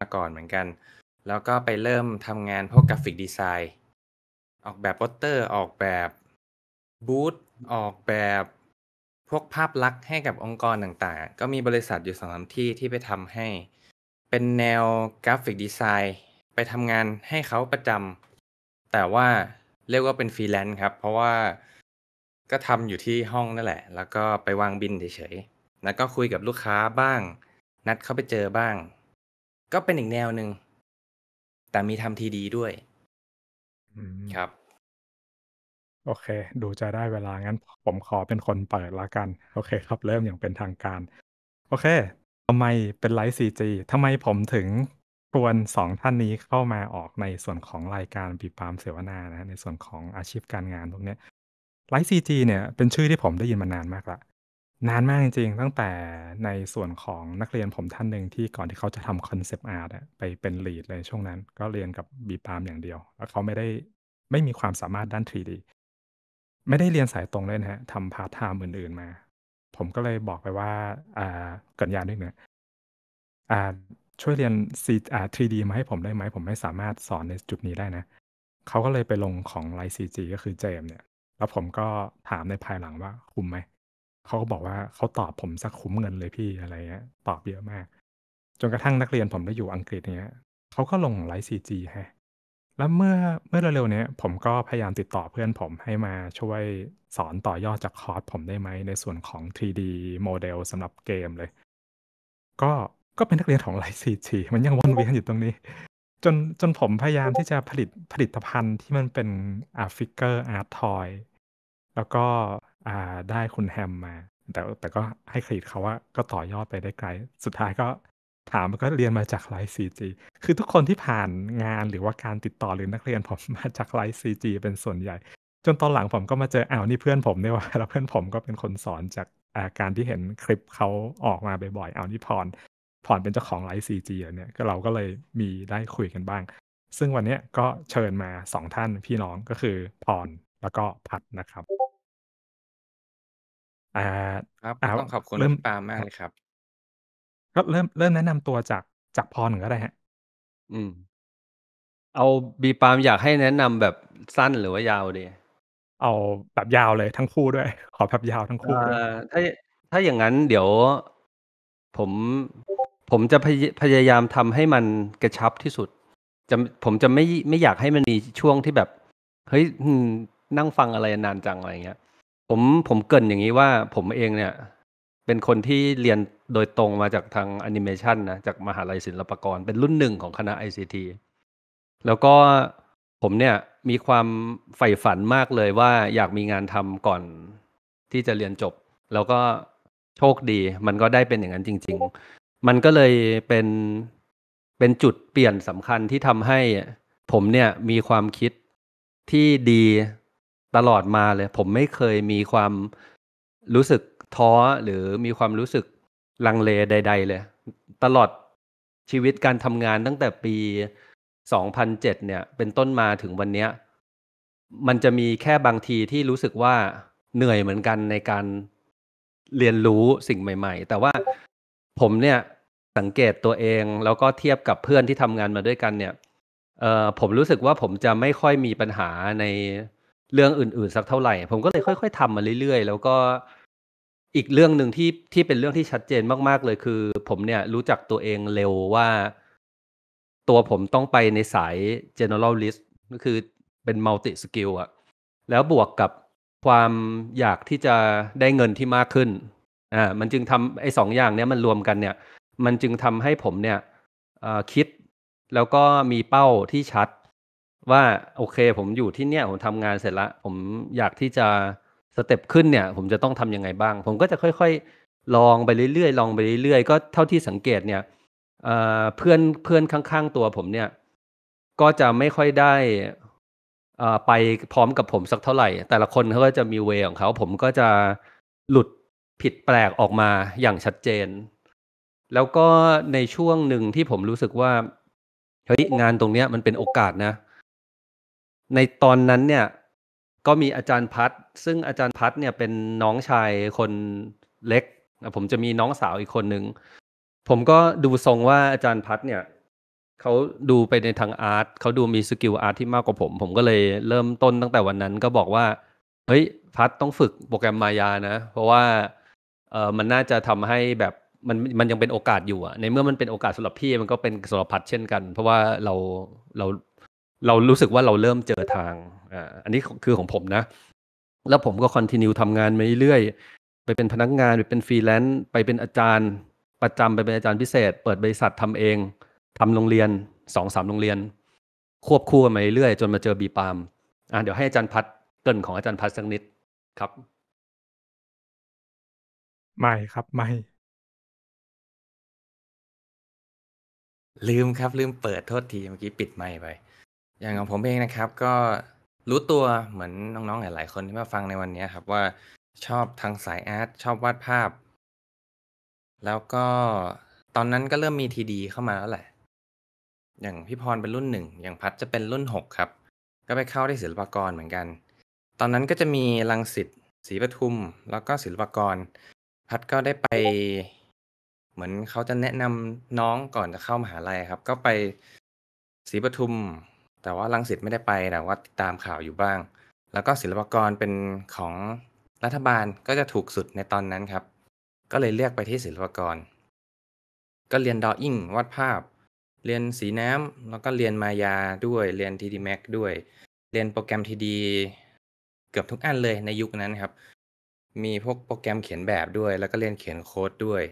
มาก่อนเหมือนกัน แล้วก็ไปเริ่มทำงานพวกกราฟิกดีไซน์ ออกแบบโปสเตอร์ ออกแบบบูธ ออกแบบพวกภาพลักษณ์ให้กับองค์กรต่างๆ ก็มีบริษัทอยู่สองสาที่ที่ไปทำให้ เป็นแนวกราฟิกดีไซน์ไปทำงานให้เขาประจำ แต่ว่าเรียกว่าเป็นฟรีแลนซ์ครับ เพราะว่าก็ทำอยู่ที่ห้องนั่นแหละ แล้วก็ไปวางบินเฉยๆ แล้วก็คุยกับลูกค้าบ้าง นัดเข้าไปเจอบ้างก็เป็นอีกแนวหนึ่งแต่มีทำทีดีด้วยครับ โอเค ดูจะได้เวลา งั้นผมขอเป็นคนเปิดละกัน โอเคครับเริ่มอย่างเป็นทางการ โอเคทำไมเป็นไลฟ์ซีจีทำไมผมถึงชวนสองท่านนี้เข้ามาออกในส่วนของรายการปีปามเสวนานะ ในส่วนของอาชีพการงานพวกนี้ไลฟ์ซีจีเนี่ยเป็นชื่อที่ผมได้ยินมานานมากละนานมากจริง ๆ ตั้งแต่ในส่วนของนักเรียนผมท่านหนึ่งที่ก่อนที่เขาจะทำคอนเซปต์อาร์ตไปเป็นลีดเลย ช่วงนั้นก็เรียนกับบีปามอย่างเดียว แล้วเขาไม่ได้ไม่มีความสามารถด้าน 3D ไม่ได้เรียนสายตรงเลยนะฮะทำพาร์ทไทม์อื่นๆ มา ผมก็เลยบอกไปว่า อ่าเกิดยานนิดหนึ่งอ่า ช่วยเรียน 3D มาให้ผมได้ไหม ผมไม่สามารถสอนในจุดนี้ได้นะเขาก็เลยไปลงของไลซีจีก็คือเจมเนี่ย แล้วผมก็ถามในภายหลังว่าคุ้มไหมเขาก็บอกว่าเขาตอบผมสักคุ้มเงินเลยพี่อะไรเงี้ยตอบเยอะมาก จนกระทั่งนักเรียนผมได้อยู่อังกฤษเนี้ยเขาก็ลงไลฟ์ซีจีฮะแล้วเมื่อเมื่อเร็วๆนี้ผมก็พยายามติดต่อเพื่อนผมให้มาช่วยสอนต่อยอดจากคอร์สผมได้ไหม ในส่วนของ 3D โมเดลสำหรับเกมเลย ก็ก็เป็นนักเรียนของไลฟ์ซีจีมันยังวนเวียนอยู่ตรงนี้ จนจนผมพยายามที่จะผลิตผลิตภัณฑ์ที่มันเป็นอาร์ฟิกเกอร์อาร์ททอยแล้วก็่าได้คุณแฮมมา แต่แต่ก็ให้เครดิตเขาว่าก็ต่อยอดไปได้ไกล สุดท้ายก็ถามมันก็เรียนมาจากไลฟ์ซีจีคือทุกคนที่ผ่านงานหรือว่าการติดต่อหรือนักเรียนผม มาจากไลฟ์ซีจีเป็นส่วนใหญ่ จนตอนหลังผมก็มาเจออ้าวนี่เพื่อนผมเนี่ยว่าแล้วเพื่อนผมก็เป็นคนสอนจากาการที่เห็นคลิปเขาออกมาบ่อยๆอานี่พรพรเป็นเจ้าของไลฟ์ซีจีเนี่ยก็เราก็เลยมีได้คุยกันบ้าง ซึ่งวันนี้ก็เชิญมา 2 ท่านพี่น้องก็คือพรแล้วก็พัดนะครับอ่า ครับอาต้องขอบคุณเริ่มปามมากเลยครับก็เริ่ม เริ่มแนะนำตัวจากจากพรก่อนก็ได้ฮะ อืม เอาบีปามอยากให้แนะนำแบบสั้นหรือว่ายาวดีเอาแบบยาวเลยทั้งคู่ด้วย ขอแบบยาวทั้งคู่ด้วยอถ้า ถ้าอย่างนั้น เดี๋ยวผมผมจะพยพยายามทำให้มันกระชับที่สุดจะผมจะไม่ไม่อยากให้มันมีช่วงที่แบบ เฮ้ย นั่งฟังอะไรนานจังอะไรอย่างเงี้ยผมผมเกินอย่างนี้ว่าผมเองเนี่ยเป็นคนที่เรียนโดยตรงมาจากทางแอนิเมชันนะจากมหาลัยศิลปากรเป็นรุ่นหนึ่งของคณะ ICT แล้วก็ผมเนี่ยมีความใฝ่ฝันมากเลยว่าอยากมีงานทำก่อนที่จะเรียนจบ แล้วก็โชคดีมันก็ได้เป็นอย่างนั้นจริง ๆ มันก็เลยเป็นเป็นจุดเปลี่ยนสำคัญที่ทำให้ผมเนี่ยมีความคิดที่ดีตลอดมาเลยผมไม่เคยมีความรู้สึกท้อ หรือมีความรู้สึกลังเลใดๆ เลย ตลอดชีวิตการทำงานตั้งแต่ปี 2007 เนี่ย เป็นต้นมาถึงวันนี้มันจะมีแค่บางทีที่รู้สึกว่าเหนื่อยเหมือนกันในการเรียนรู้สิ่งใหม่ๆ แต่ว่าผมเนี่ยสังเกตตัวเองแล้วก็เทียบกับเพื่อนที่ทำงานมาด้วยกัน เนี่ยเออผมรู้สึกว่าผมจะไม่ค่อยมีปัญหาในเรื่องอื่นๆสักเท่าไหร่ผมก็เลยค่อยๆทำมาเรื่อยๆ แล้วก็อีกเรื่องหนึ่งที่ที่เป็นเรื่องที่ชัดเจนมากๆเลยคือผมเนี่ยรู้จักตัวเองเร็วว่า ตัวผมต้องไปในสาย general list ก็คือเป็น multi skill อะแล้วบวกกับความอยากที่จะได้เงินที่มากขึ้นอ่ามันจึงทำไอ้สองอย่างเนี้ยมันรวมกันเนี่ย มันจึงทำให้ผมเนี่ยคิดแล้วก็มีเป้าที่ชัดว่าโอเค ผมอยู่ที่เนี่ย ผมทำงานเสร็จละผมอยากที่จะสเต็ปขึ้นเนี่ย ผมจะต้องทำยังไงบ้าง ผมก็จะค่อยๆลองไปเรื่อยๆลองไปเรื่อยๆก็เท่าที่สังเกตเนี่ยเพื่อนเพื่อนข้างๆตัวผมเนี่ย ก็จะไม่ค่อยได้ไปพร้อมกับผมสักเท่าไหร่ แต่ละคนเขาก็จะมีเวของเขาผมก็จะหลุดผิดแปลกออกมาอย่างชัดเจน แล้วก็ในช่วงหนึ่งที่ผมรู้สึกว่าเฮ้ยงานตรงเนี้ยมันเป็นโอกาสนะในตอนนั้นเนี่ย ก็มีอาจารย์พัดซึ่งอาจารย์พัดเนี่ยเป็นน้องชายคนเล็ก ผมจะมีน้องสาวอีกคนหนึ่งผมก็ดูทรงว่าอาจารย์พัดเนี่ยเขาดูไปในทางอาร์ตเขาดูมีสกิลอาร์ตที่มากกว่าผม ผมก็เลยเริ่มต้นตั้งแต่วันนั้นก็บอกว่าเฮ้ยพัดต้องฝึกโปรแกรมมายานะ เพราะว่าเออมันน่าจะทำให้แบบมันมันยังเป็นโอกาสอยู่อะในเมื่อมันเป็นโอกาสสำหรับพี่ มันก็เป็นสำหรับพัดเช่นกัน เพราะว่าเราเราเรารู้สึกว่าเราเริ่มเจอทาง อ่า อันนี้คือของผมนะ แล้วผมก็คอนติเนียทำงานมาเรื่อยๆไปเป็นพนักงานไปเป็นฟรีแลนซ์ไปเป็นอาจารย์ ประจำ ไปเป็นอาจารย์พิเศษเปิดบริษัททำเอง ทำโรงเรียนสองสามโรงเรียน ควบคู่มาเรื่อยๆ จนมาเจอบีปามอ่าเดี๋ยวให้อาจารย์พัดเกินของอาจารย์พัดสักนิดครับ ไม่ครับไม่ลืมครับลืมเปิดโทษทีเมื่อกี้ปิดไม่ไปอย่างของผมเองนะครับ ก็รู้ตัวเหมือนน้องๆหลายๆคนที่มาฟังในวันนี้ครับว่าชอบทางสายอาร์ตชอบวาดภาพ แล้วก็ตอนนั้นก็เริ่มมีทีดี เข้ามาแล้วแหละ อย่างพี่พรเป็นรุ่นหนึ่ง อย่างพัดจะเป็นรุ่นหกครับ ก็ไปเข้าได้ศิลปากรเหมือนกัน ตอนนั้นก็จะมีลังสิตศรีปทุมแล้วก็ศิลปากร พัดก็ได้ไป เหมือนเขาจะแนะนำน้องก่อนจะเข้ามหาลัยครับ ก็ไปศรีปทุมแต่ว่าลังสิตไม่ได้ไปแต่ว่าติดตามข่าวอยู่บ้าง แล้วก็ศิลปกรเป็นของรัฐบาลก็จะถูกสุดในตอนนั้นครับ ก็เลยเลือกไปที่ศิลปกร ก็เรียนดออิ่งวาดภาพ เรียนสีน้ำแล้วก็เรียนมายาด้วยเรียนที d Max ด้วย เรียนโปรแกรมทีดี เกือบทุกอันเลยในยุคนั้นครับ มีพวกโปรแกรมเขียนแบบด้วย แล้วก็เรียนเขียนโค้ดด้วย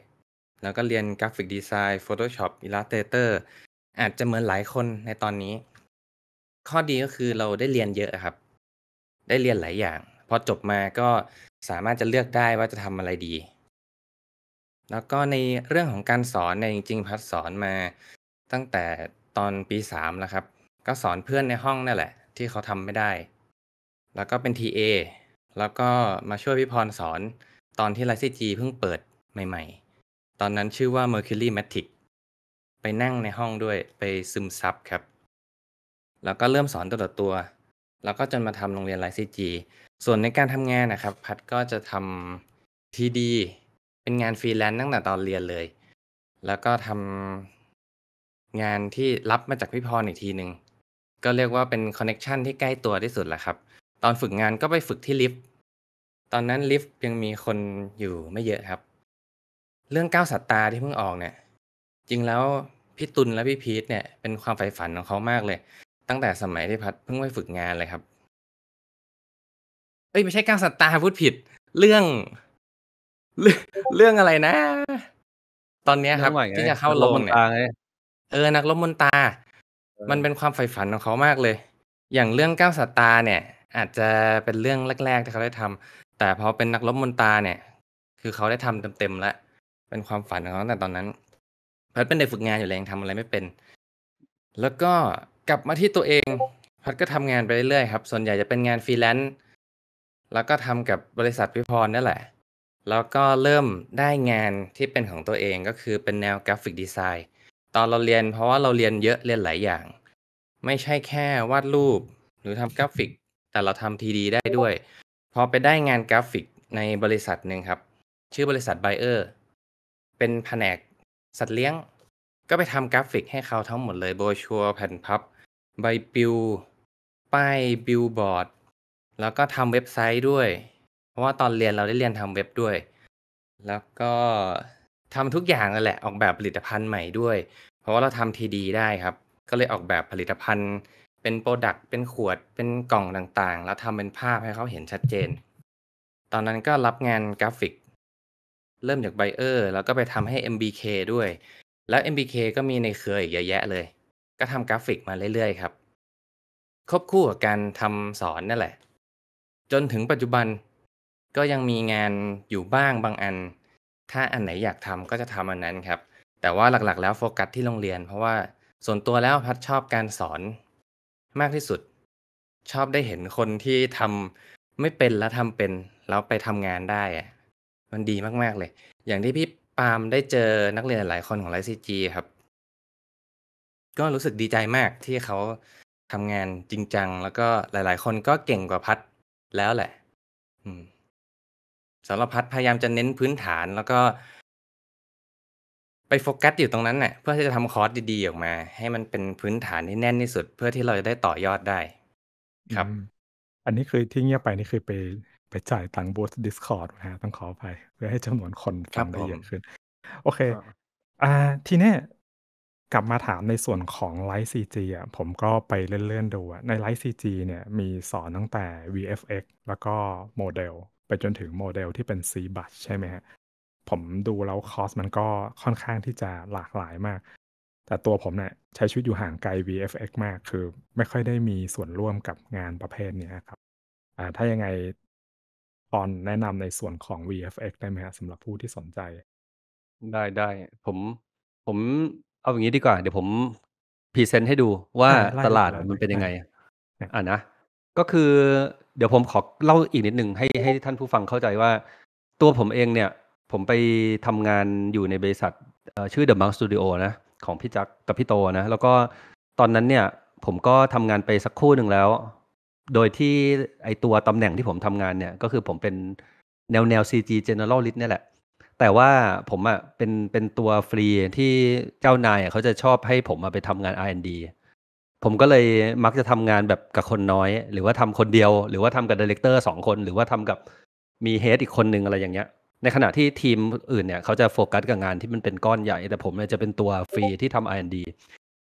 แล้วก็เรียนกราฟิกดีไซน์ Photoshop Illustrator อาจจะเหมือนหลายคนในตอนนี้ข้อดีก็คือเราได้เรียนเยอะครับ ได้เรียนหลายอย่าง พอจบมาก็สามารถจะเลือกได้ว่าจะทำอะไรดี แล้วก็ในเรื่องของการสอนในจริงพัดสอนมาตั้งแต่ตอนปีสามแล้วครับ ก็สอนเพื่อนในห้องนั่นแหละ ที่เขาทำไม่ได้ แล้วก็เป็น TA แล้วก็มาช่วยพี่พรสอนตอนที่ไลซี่จีเพิ่งเปิดใหม่ๆ ตอนนั้นชื่อว่า Mercury Matic ไปนั่งในห้องด้วยไปซึมซับครับแล้วก็เริ่มสอนตัวต่อตัว แล้วก็จนมาทำโรงเรียนไลซีจีส่วนในการทำงานนะครับ พัดก็จะทำทีดี เป็นงานฟรีแลนซ์ตั้งแต่ตอนเรียนเลย แล้วก็ทำ งานที่รับมาจากพี่พรอีกทีหนึ่งก็เรียกว่าเป็นคอนเน็ชันที่ใกล้ตัวที่สุดแหละครับ ตอนฝึกงานก็ไปฝึกที่ลิฟต์ ตอนนั้นลิฟต์ยังมีคนอยู่ไม่เยอะครับ เรื่องก้าวสัตตาที่เพิ่งออกเนี่ย จริงแล้วพี่ตุลและพี่พีทเนี่ยเป็นความใฝ่ฝันของเขามากเลยตั้งแต่สมัยที่พัดเพิ่งไปฝึกงานเลยครับ เอ้ยไม่ใช่ก้าวสตาร์พูดผิดเรื่องเรื่องอะไรนะ ตอนนี้ครับที่จะเข้าลบเนี่ยเออ นักลบมนตา มันเป็นความใฝ่ฝันของเขามากเลย อย่างเรื่องก้าวสตาร์เนี่ย อาจจะเป็นเรื่องแรกๆที่เขาได้ทำ แต่พอเป็นนักลบมนตาเนี่ย คือเขาได้ทำเต็มๆแล้ว เป็นความฝันของเขาแต่ตอนนั้นพัดเป็นเด็กฝึกงานอยู่แรงทำอะไรไม่เป็น แล้วก็กลับมาที่ตัวเอง พัดก็ทำงานไปเรื่อยๆครับ ส่วนใหญ่จะเป็นงานฟรีแลนซ์ แล้วก็ทำกับบริษัทพิพรนี่แหละ แล้วก็เริ่มได้งานที่เป็นของตัวเองก็คือเป็นแนวกราฟิกดีไซน์ ตอนเราเรียนเพราะว่าเราเรียนเยอะเรียนหลายอย่าง ไม่ใช่แค่วาดรูปหรือทำกราฟิก แต่เราทำทีดีได้ด้วย พอไปได้งานกราฟิกในบริษัทหนึ่งครับ ชื่อบริษัทไบเออร์เป็นแผนก สัตว์เลี้ยง ก็ไปทำกราฟิกให้เขาทั้งหมดเลยโบชัวแผ่นพับใบปลิวป้ายบิลบอร์ดแล้วก็ทำเว็บไซต์ด้วย เพราะว่าตอนเรียนเราได้เรียนทำเว็บด้วย แล้วก็ทำทุกอย่างนั่นแหละออกแบบผลิตภัณฑ์ใหม่ด้วย เพราะว่าเราทำทีดีได้ครับ ก็เลยออกแบบผลิตภัณฑ์ เป็นโปรดักต์เป็นขวดเป็นกล่องต่างๆ แล้วทำเป็นภาพให้เขาเห็นชัดเจน ตอนนั้นก็รับงานกราฟิก เริ่มจากไบเออร์แล้วก็ไปทำให้ MBK ด้วย แล้ว MBK ก็มีในเครืออีกเยอะแยะเลยก็ทำกราฟิกมาเรื่อยๆ ครับควบคู่กับการทำสอนนั่นแหละ จนถึงปัจจุบัน ก็ยังมีงานอยู่บ้างบางอัน ถ้าอันไหนอยากทำก็จะทำอันนั้นครับ แต่ว่าหลักๆแล้วโฟกัสที่โรงเรียนเพราะว่าส่วนตัวแล้วพัดชอบการสอนมากที่สุด ชอบได้เห็นคนที่ทำไม่เป็นแล้วทำเป็นแล้วไปทำงานได้ มันดีมากๆเลย อย่างที่พี่ปาล์มได้เจอนักเรียนหลายคนของไลซีจีครับก็รู้สึกดีใจมาก ที่เขาทำงานจริงจัง แล้วก็หลายๆคนก็เก่งกว่าพัดแล้วแหละ อืมสำหรับพัดพยายามจะเน้นพื้นฐานแล้วก็ ไปโฟกัสอยู่ตรงนั้นน่ะเพื่อที่จะทำคอร์สดีๆ ออกมา ให้มันเป็นพื้นฐานที่แน่นที่สุด เพื่อที่เราจะได้ต่อยอดได้ ครับ อันนี้คือที่เงียบไปนี่คือไป ไปจ่ายตังค์บูสต์ดิสคอร์ดนะฮะต้องขอไป เพื่อให้จำนวนคนฟังได้เยอะขึ้นโอเค อ่าทีนี้กลับมาถามในส่วนของไลฟ์ซีจีอ่ะผมก็ไปเลื่อนๆดูอะในไลฟ์ซีจีเนี่ย มีสอนตั้งแต่ VFX แล้วก็โมเดลไปจนถึงโมเดลที่เป็น C บัตใช่ไหมฮะผมดูแล้วคอสมันก็ค่อนข้างที่จะหลากหลายมาก แต่ตัวผมเนี่ยใช้ชีวิตอยู่ห่างไกล VFX มากคือไม่ค่อยได้มีส่วนร่วมกับงานประเภทนี้ครับอ่าถ้ายังไงตอนแนะนำในส่วนของ VFX ได้ไหมฮะสำหรับผู้ที่สนใจ ได้ได้ผมผมเอาอย่างนี้ดีกว่า เดี๋ยวผมพรีเซนต์ให้ดูว่าตลาดมันเป็นยังไง อ่านะ ก็คือเดี๋ยวผมขอเล่าอีกนิดหนึ่งให้ให้ท่านผู้ฟังเข้าใจว่า ตัวผมเองเนี่ย ผมไปทำงานอยู่ในบริษัทชื่อชื่อ The m ส n k Studio นะของพี่จักกับพี่โตนะแล้วก็ตอนนั้นเนี่ย ผมก็ทำงานไปสักคู่หนึ่งแล้ว โดยที่ไอตัวตำแหน่งที่ผมทำงานเนี่ย ก็คือผมเป็นแนวแนว CG Generalist เนี่ยแหละแต่ว่าผมอะเป็นเป็นตัวฟรีที่เจ้านายเขาจะชอบให้ผมมาไปทำงาน R&D ผมก็เลยมักจะทำงานแบบกับคนน้อย หรือว่าทำคนเดียว หรือว่าทำกับดีเลกเตอร์สองคน หรือว่าทำกับมีเฮดอีกคนนึงอะไรอย่างเงี้ย ในขณะที่ทีมอื่นเนี่ย เขาจะโฟกัสกับงานที่มันเป็นก้อนใหญ่ แต่ผมเนี่ยจะเป็นตัวฟรีที่ทำ R&D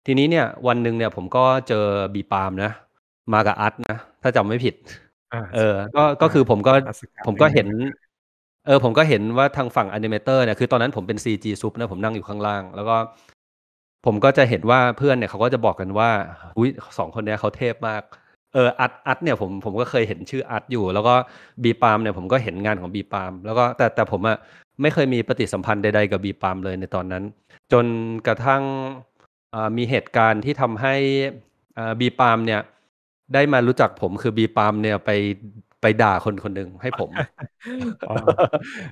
ทีนี้เนี่ยวันหนึ่งเนี่ย ผมก็เจอบีปามนะมากับอัดนะ ถ้าจำไม่ผิดเออ ก็ก็คือผมก็ผมก็เห็นเออผมก็เห็นว่าทางฝั่งแอนิเมเตอร์เนี่ยคือตอนนั้นผมเป็น CG ซุปนะผมนั่งอยู่ข้างล่าง แล้วก็ ผมก็จะเห็นว่าเพื่อนเนี่ยเขาก็จะบอกกันว่าอุ้ยสองคนเนี้ยเขาเทพมากเอออัดอัดเนี่ยผมผมก็เคยเห็นชื่ออัดอยู่ แล้วก็บีปามเนี่ยผมก็เห็นงานของบีปามแล้วก็แต่แต่ผมอะไม่เคยมีปฏิสัมพันธ์ใดๆกับบีปามเลยในตอนนั้น จนกระทั่งมีเหตุการณ์ที่ทำให้บีปามเนี่ยได้มารู้จักผมคือบีปามเนี่ยไปไปด่าคนคนหนึ่งให้ผม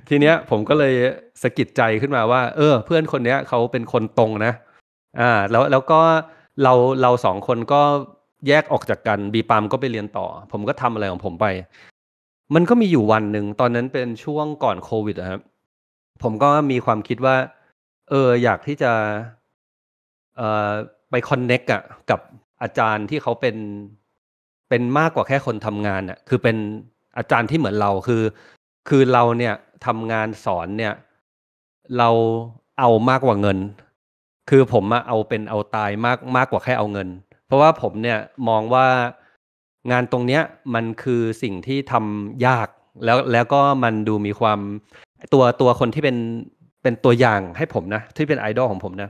ทีเนี้ย ผมก็เลยสะกิดใจขึ้นมาว่า เออ เพื่อนคนเนี้ยเขาเป็นคนตรงนะ อ่า แล้วแล้วก็เราเราสองคนก็แยกออกจากกันบีปามก็ไปเรียนต่อ ผมก็ทำอะไรของผมไป มันก็มีอยู่วันหนึ่ง ตอนนั้นเป็นช่วงก่อนโควิดครับผมก็มีความคิดว่า เอออยากที่จะ เอ่อไปคอนเน็กอะกับอาจารย์ที่เขาเป็นเป็นมากกว่าแค่คนทำงานอ่ะคือเป็นอาจารย์ที่เหมือนเราคือ คือเราเนี่ยทำงานสอนเนี่ย เราเอามากกว่าเงิน คือผมอะเอาเป็นเอาตายมากมากกว่าแค่เอาเงิน เพราะว่าผมเนี่ยมองว่างานตรงเนี้ยมันคือสิ่งที่ทำยาก แล้วแล้วก็มันดูมีความตัวตัวคนที่เป็นเป็นตัวอย่างให้ผมนะที่เป็นไอดอลของผมนะ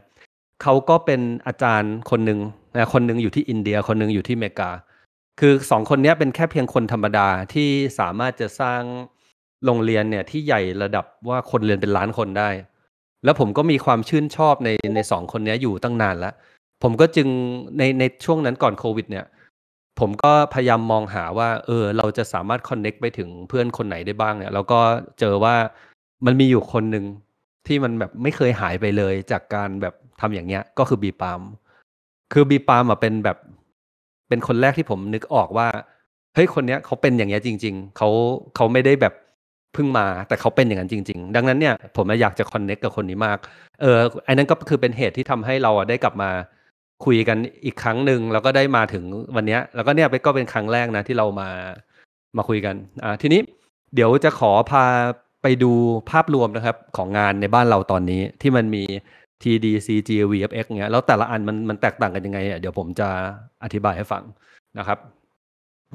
เขาก็เป็นอาจารย์คนหนึ่งนะคนหนึ่งอยู่ที่อินเดีย คนหนึ่งอยู่ที่เมกาคือสองคนนี้เป็นแค่เพียงคนธรรมดาที่สามารถจะสร้างโรงเรียนเนี่ยที่ใหญ่ระดับว่าคนเรียนเป็นล้านคนได้ แล้วผมก็มีความชื่นชอบในในสองคนนี้อยู่ตั้งนานแล้ว ผมก็จึงในในช่วงนั้นก่อนโควิด เนี่ย ผมก็พยายามมองหาว่า เออเราจะสามารถคอนเน็กไปถึงเพื่อนคนไหนได้บ้างเนี่ย แล้วก็เจอว่ามันมีอยู่คนหนึ่งที่มันแบบไม่เคยหายไปเลยจากการแบบทำอย่างเงี้ยก็คือบีปามคือบีปามอ่ะเป็นแบบเป็นคนแรกที่ผมนึกออกว่า เฮ้ย คนเนี้ยเขาเป็นอย่างเงี้ยจริง ๆ เขาเขาไม่ได้แบบเพิ่งมา แต่เขาเป็นอย่างนั้นจริงๆ ดังนั้นเนี่ยผมอยากจะคอนเน็กกับคนนี้มาก เอออันนั้นก็คือเป็นเหตุที่ทำให้เราได้กลับมาคุยกันอีกครั้งหนึ่ง แล้วก็ได้มาถึงวันนี้ แล้วก็เนี่ยก็เป็นครั้งแรกนะ ที่เรามา มาคุยกัน อ่าทีนี้เดี๋ยวจะขอพาไปดูภาพรวมนะครับของงานในบ้านเราตอนนี้ที่มันมี TDCG VFX เงี้ย แล้วแต่ละอันมันมันแตกต่างกันยังไงเนี่ยเดี๋ยวผมจะอธิบายให้ฟังนะครับ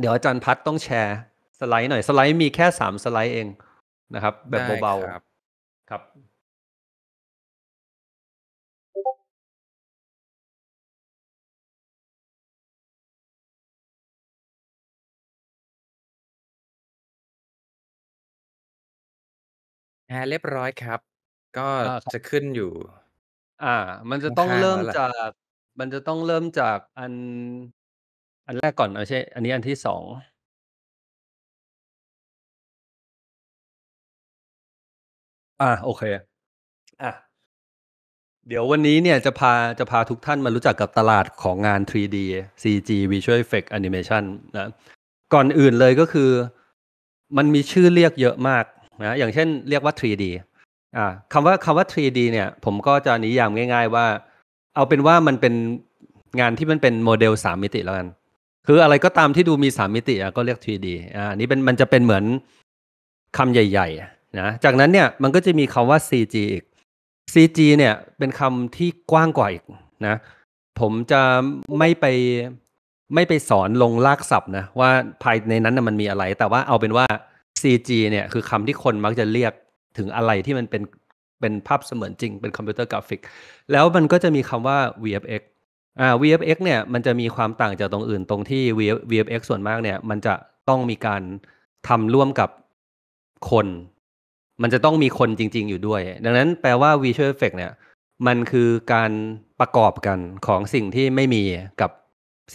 เดี๋ยวอาจารย์พัดต้องแชร์ สไลด์หน่อย สไลด์มีแค่สามสไลด์เองนะครับ แบบเบาๆครับแอร์เรียบร้อยครับ ก็จะขึ้นอยู่่ามันจะต้องเริ่มจากมันจะต้องเริ่มจากอัน อันแรกก่อนเอาใช่ อันนี้อันที่สอง อ่าโอเค อ่ะเดี๋ยววันนี้เนี่ยจะพาจะพาทุกท่านมารู้จักกับตลาดของงาน 3D CG Visual Effect Animation นะก่อนอื่นเลยก็คือมันมีชื่อเรียกเยอะมากนะอย่างเช่นเรียกว่า 3D อ่าคำว่าคำว่า 3D เนี่ย ผมก็จะนิยามง่าย ๆ ว่า เอาเป็นว่ามันเป็นงานที่มันเป็นโมเดลสามมิติแล้วกันคืออะไรก็ตามที่ดูมีสามมิติก็เรียก 3D อ่านี้เป็นมันจะเป็นเหมือนคำใหญ่ๆนะจากนั้นเนี่ยมันก็จะมีคำว่า CG อีก CG เนี่ยเป็นคำที่กว้างกว่าอีกนะผมจะไม่ไปไม่ไปสอนลงลากศัพท์นะว่าภายในนั้นมันมีอะไร แต่ว่าเอาเป็นว่า CG เนี่ยคือคำที่คนมักจะเรียกถึงอะไรที่มันเป็นเป็นภาพเสมือนจริงเป็นคอมพิวเตอร์กราฟิกแล้วมันก็จะมีคำว่า VFX อ่า VFX เนี่ยมันจะมีความต่างจากตรงอื่นตรงที่ VFX ส่วนมากเนี่ย มันจะต้องมีการทำร่วมกับคน มันจะต้องมีคนจริง ๆอยู่ด้วย ดังนั้นแปลว่า Visual Effect เนี่ยมันคือการประกอบกันของสิ่งที่ไม่มีกับ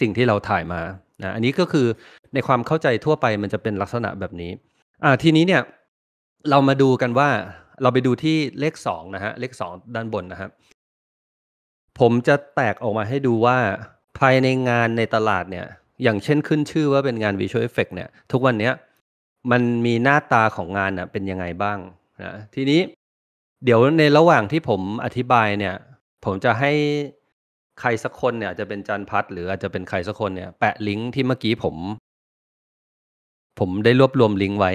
สิ่งที่เราถ่ายมานะอันนี้ก็คือในความเข้าใจทั่วไปมันจะเป็นลักษณะแบบนี้อ่าทีนี้เนี่ยเรามาดูกันว่าเราไปดูที่เลขสองนะฮะ เลขสองด้านบนนะครับผมจะแตกออกมาให้ดูว่าภายในงานในตลาดเนี่ย อย่างเช่นขึ้นชื่อว่าเป็นงาน Visual Effect เนี่ย ทุกวันนี้มันมีหน้าตาของงานเนะเป็นยังไงบ้างนะทีนี้เดี๋ยวในระหว่างที่ผมอธิบายเนี่ย ผมจะให้ใครสักคนเนี่ยอาจจะเป็นจันพัฒหรืออาจจะเป็นใครสักคนเนี่ย แปะลิงก์ที่เมื่อกี้ผม ผมได้รวบรวมลิงก์ไว้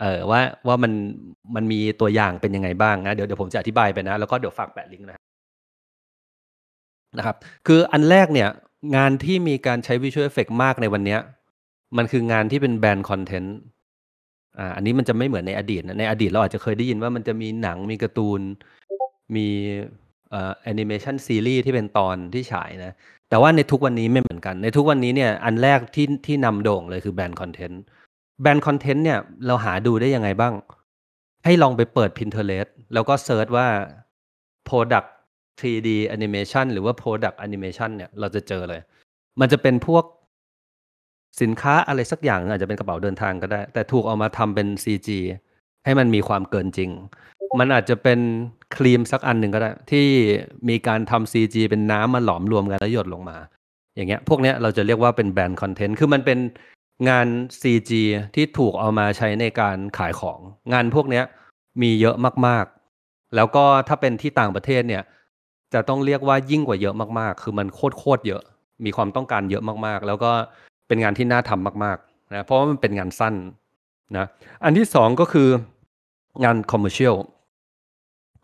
เออว่าว่ามันมันมีตัวอย่างเป็นยังไงบ้างนะเดี๋ยวเดี๋ยวผมจะอธิบายไปนะ แล้วก็เดี๋ยวฝากแปะลิงก์นะนะครับ คืออันแรกเนี่ยงานที่มีการใช้วิชวลเอฟเฟกมากในวันนี้ มันคืองานที่เป็นแบรนด์คอนเทนต์อ่าอันนี้มันจะไม่เหมือนในอดีตนะในอดีตเราอาจจะเคยได้ยินว่ามันจะมีหนังมีการ์ตูนมีเอ่อแอนิเมชันซีรีส์ที่เป็นตอนที่ฉายนะ แต่ว่าในทุกวันนี้ไม่เหมือนกัน ในทุกวันนี้เนี่ย อันแรกที่ที่นำโด่งเลยคือแบรนด์คอนเทนต์แบรนด์คอนเทนต์เนี่ยเราหาดูได้ยังไงบ้าง ให้ลองไปเปิด Pinterest แล้วก็เซิร์ชว่า product 3D animation หรือว่า product animation เนี่ยเราจะเจอเลย มันจะเป็นพวกสินค้าอะไรสักอย่างอาจจะเป็นกระเป๋าเดินทางก็ได้ แต่ถูกเอามาทำเป็น CG ให้มันมีความเกินจริง มันอาจจะเป็นครีมสักอันหนึ่งก็ได้ ที่มีการทำ CG เป็นน้ำมาหลอมรวมกันแล้วหยดลงมา อย่างเงี้ยพวกเนี้ยเราจะเรียกว่าเป็นแบรนด์คอนเทนต์คือมันเป็นงาน CG ที่ถูกเอามาใช้ในการขายของ งานพวกนี้มีเยอะมาก ๆ แล้วก็ถ้าเป็นที่ต่างประเทศเนี่ยจะต้องเรียกว่ายิ่งกว่าเยอะมาก ๆ คือมันโคตรๆเยอะ มีความต้องการเยอะมากๆ แล้วก็เป็นงานที่น่าทำมากๆนะเพราะว่ามันเป็นงานสั้นนะอันที่สองก็คืองานคอมเมอร์เชียล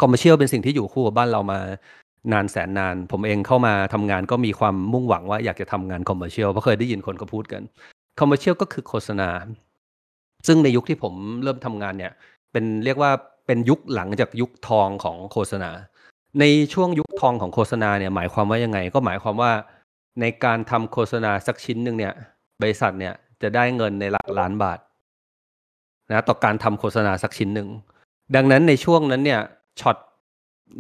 คอมเมอร์เชียลเป็นสิ่งที่อยู่คู่กับบ้านเรามานานแสนนานผมเองเข้ามาทำงานก็มีความมุ่งหวังว่าอยากจะทำงานคอมเมอร์เชียลเพราะเคยได้ยินคนก็พูดกันคอมเมอร์เชียลก็คือโฆษณา ซึ่งในยุคที่ผมเริ่มทำงานเนี่ย เป็นเรียกว่าเป็นยุคหลังจากยุคทองของโฆษณา ในช่วงยุคทองของโฆษณาเนี่ยหมายความว่ายังไงก็หมายความว่าในการทำโฆษณาสักชิ้นหนึ่งเนี่ย บริษัทเนี่ยจะได้เงินในหลักล้านบาทนะ ต่อการทำโฆษณาสักชิ้นหนึ่ง ดังนั้นในช่วงนั้นเนี่ย ช็อต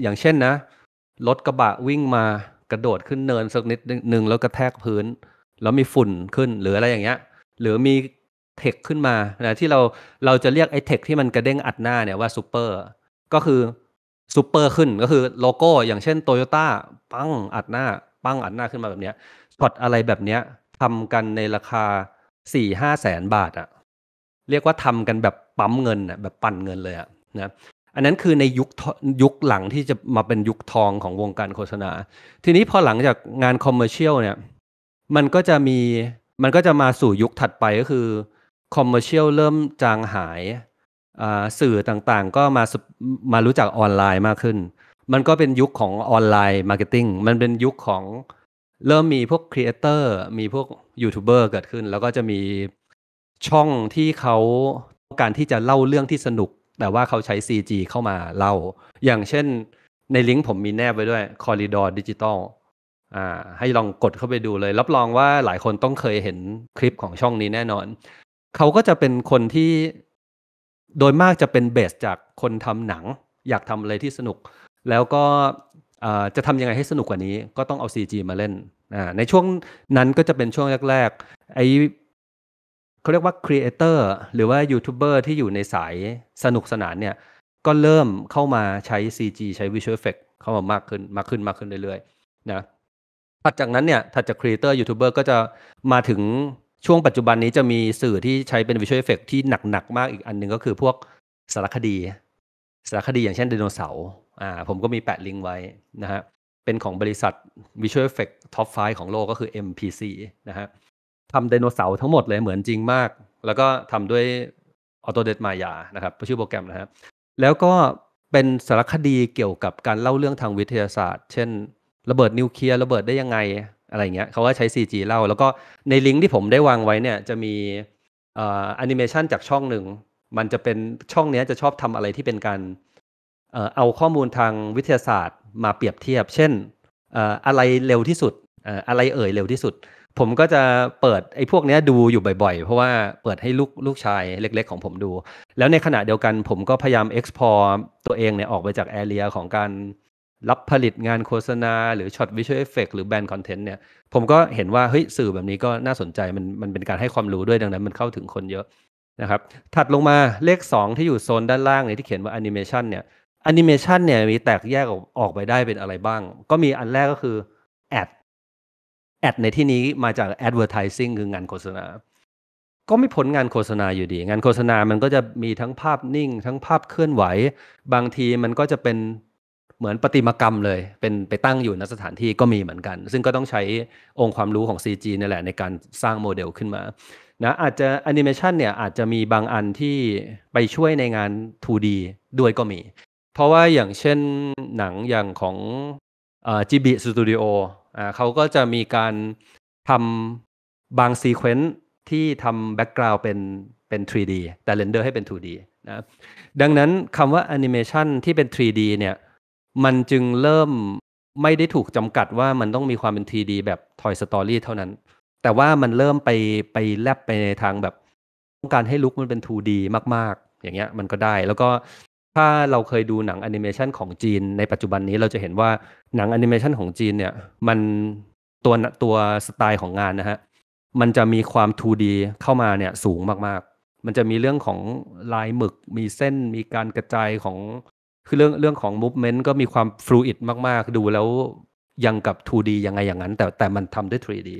อย่างเช่นนะ รถกระบะวิ่งมากระโดดขึ้นเนินสักนิดหนึ่งแล้วกระแทกพื้นแล้วมีฝุ่นขึ้นหรืออะไรอย่างเงี้ยหรือมีเทคขึ้นมานะที่เราเราจะเรียกไอ้เทคที่มันกระเด้งอัดหน้าเนี่ยว่าซูเปอร์ก็คือซูเปอร์ขึ้นก็คือโลโก้ อย่างเช่นโตโยต้าปังอัดหน้าปังอัดหน้าขึ้นมาแบบเนี้ยช็อตอะไรแบบเนี้ยทำกันในราคาสี่ห้าแสนบาทอะเรียกว่าทำกันแบบปั๊มเงินอะแบบปั่นเงินเลยอะนะอันนั้นคือในยุคยุคหลังที่จะมาเป็นยุคทองของวงการโฆษณา ทีนี้พอหลังจากงานคอมเมอร์เชียลเนี่ยมันก็จะมี มันก็จะมาสู่ยุคถัดไป ก็คือคอมเมอร์เชียลเริ่มจางหาย สื่อต่างๆก็มามารู้จักออนไลน์มากขึ้น มันก็เป็นยุคของออนไลน์มาร์เก็ตติ้งมันเป็นยุคของเริ่มมีพวกครีเอเตอร์มีพวกยูทูบเบอร์เกิดขึ้น แล้วก็จะมีช่องที่เขาต้องการที่จะเล่าเรื่องที่สนุก แต่ว่าเขาใช้ CG เข้ามาเล่า อย่างเช่นในลิงก์ผมมีแนบไว้ด้วย Corridor Digital อ่าให้ลองกดเข้าไปดูเลย รับรองว่าหลายคนต้องเคยเห็นคลิปของช่องนี้แน่นอน เขาก็จะเป็นคนที่โดยมากจะเป็นเบสจากคนทำหนัง อยากทำอะไรที่สนุก แล้วก็จะทำยังไงให้สนุกกว่านี้ก็ต้องเอา CG มาเล่น ในช่วงนั้นก็จะเป็นช่วงแรกๆไอเขาเรียกว่าครีเอเตอร์หรือว่ายูทูบเบอร์ที่อยู่ในสายสนุกสนานเนี่ยก็เริ่มเข้ามาใช้ CG ใช้ Visual Effect เข้ามามากขึ้นมากขึ้นมากขึ้นเรื่อยๆนะถัดจากนั้นเนี่ยถัดจากครีเอเตอร์ยูทูบเบอร์ก็จะมาถึงช่วงปัจจุบันนี้จะมีสื่อที่ใช้เป็นวิชวลเอฟเฟกที่หนักๆมากอีกอันหนึ่งก็คือพวกสารคดี สารคดีอย่างเช่นไดโนเสาร์ อ่าผมก็มีแปะลิงก์ไว้นะฮะเป็นของบริษัทวิชวลเอฟเฟกท็อปไฟของโลกก็คือ MPC นะฮะทำไดโนเสาร์ทั้งหมดเลยเหมือนจริงมาก แล้วก็ทำด้วยออโตเดตมายานะครับชื่อโปรแกรมนะฮะ แล้วก็เป็นสารคดีเกี่ยวกับการเล่าเรื่องทางวิทยาศาสตร์ เช่นระเบิดนิวเคลียร์ระเบิดได้ยังไงอะไรเงี้ยเขาก็ใช้ CG เล่า แล้วก็ในลิงก์ที่ผมได้วางไว้เนี่ย จะมีออแอนิเมชันจากช่องหนึ่งมันจะเป็นช่องเนี้ยจะชอบทำอะไรที่เป็นการเอาข้อมูลทางวิทยาศาสตร์มาเปรียบเทียบ เช่น อะไรเร็วที่สุดอะไรเอ่ยเร็วที่สุด ผมก็จะเปิดไอ้พวกเนี้ยดูอยู่บ่อยๆ เพราะว่าเปิดให้ลูกลูกชายเล็กๆ ของผมดู แล้วในขณะเดียวกัน ผมก็พยายาม e x p o r e ตัวเองเนี่ยออกไปจากแอเรียของการรับผลิตงานโฆษณาหรือช็อตวิชวลเอฟเฟกหรือแบรนด์คอนเทนต์เนี่ย ผมก็เห็นว่าเฮ้ยสื่อแบบนี้ก็น่าสนใจมันมันเป็นการให้ความรู้ด้วยดังนั้น มันเข้าถึงคนเยอะนะครับ ถัดลงมาเลข 2 ที่อยู่โซนด้านล่างเนี่ยที่เขียนว่าแอนิเมชันเนี่ยแอนิเมชันเนี่ยมีแตกแยกออกไปได้เป็นอะไรบ้าง ก็มีอันแรกก็คือแอดแอดในที่นี้มาจาก advertising คืองานโฆษณา ก็ไม่ผลงานโฆษณาอยู่ดี งานโฆษณามันก็จะมีทั้งภาพนิ่งทั้งภาพเคลื่อนไหวบางทีมันก็จะเป็นเหมือนประติมากรรมเลย เป็นไปตั้งอยู่ในสถานที่ก็มีเหมือนกัน ซึ่งก็ต้องใช้องค์ความรู้ของ CG นี่แหละ ในการสร้างโมเดลขึ้นมา นะ อาจจะแอนิเมชันเนี่ยอาจจะมีบางอันที่ ไปช่วยในงาน 2D ด้วยก็มี เพราะว่าอย่างเช่นหนังอย่างของจีบีสตูดิโอเขาก็จะมีการทำบางซีเควนซ์ที่ทำแบ็กกราวด์เป็นเป็น 3D แต่เรนเดอร์ให้เป็น 2D นะ ดังนั้นคำว่าแอนิเมชันที่เป็น 3D เนี่ยมันจึงเริ่มไม่ได้ถูกจำกัดว่ามันต้องมีความเป็น 3D แบบ Toy Story เท่านั้น แต่ว่ามันเริ่มไปไปแลบไปในทางแบบต้องการให้ลุกมันเป็น 2D มาก ๆ อย่างเงี้ยมันก็ได้ แล้วก็ถ้าเราเคยดูหนังแอนิเมชันของจีนในปัจจุบันนี้เราจะเห็นว่าหนังแอนิเมชันของจีนเนี่ยมันตัวตัวสไตล์ของงานนะฮะ มันจะมีความ 2D เข้ามาเนี่ยสูงมาก ๆ มันจะมีเรื่องของลายหมึก มีเส้นมีการกระจายของคือเรื่องเรื่องของ movement ก็มีความฟลูอิดมากๆ ดูแล้วยังกับ 2D ยังไงอย่างนั้น แต่แต่มันทำด้วย 3D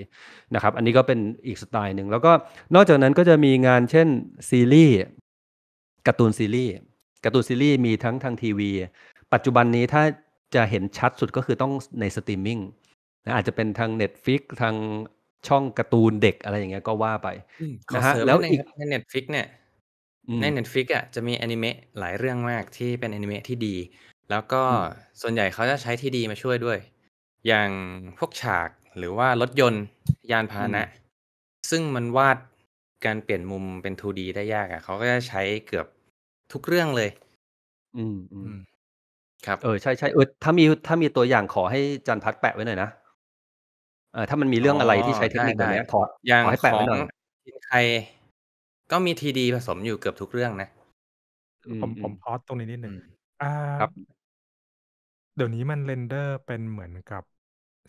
นะครับอันนี้ก็เป็นอีกสไตล์หนึ่งแล้วก็นอกจากนั้นก็จะมีงาน เช่นซีรีส์การ์ตูนซีรีส์การ์ตูนซีรีส์มีทั้งทางทีวีปัจจุบันนี้ถ้าจะเห็นชัดสุดก็คือต้องในสตรีมมิ่งนะอาจจะเป็นทาง Netflix ทางช่องการ์ตูนเด็ก อะไรอย่างเงี้ยก็ว่าไปนะฮะแล้วอีกใน Netflix เนี่ยใน Netflix อะจะมีแอนิเมะหลายเรื่องมากที่เป็นแอนิเมะที่ดี แล้วก็ส่วนใหญ่เขาจะใช้ทีดีมาช่วยด้วย อย่างพวกฉากหรือว่ารถยนต์ยานพาหนะ ซึ่งมันวาดการเปลี่ยนมุมเป็น 2D ได้ยากอะเขาก็จะใช้เกือบทุกเรื่องเลย อือืมครับ เออใช่ใช่เออถ้ามีถ้ามีตัวอย่างขอให้จันพัดแปะไว้หน่อยนะเออถ้ามันมีเรื่องอะไรที่ใช้เทคนิคแบบนี้ขออย่าขอให้แปะไว้หน่อยใินคก็มีทีดีผสมอยู่เกือบทุกเรื่องนะ ผมผมพอสตรงนี้นิดหนึ่งอ่าครับ เดี๋ยวนี้มันเรนเดอร์เป็นเหมือนกับ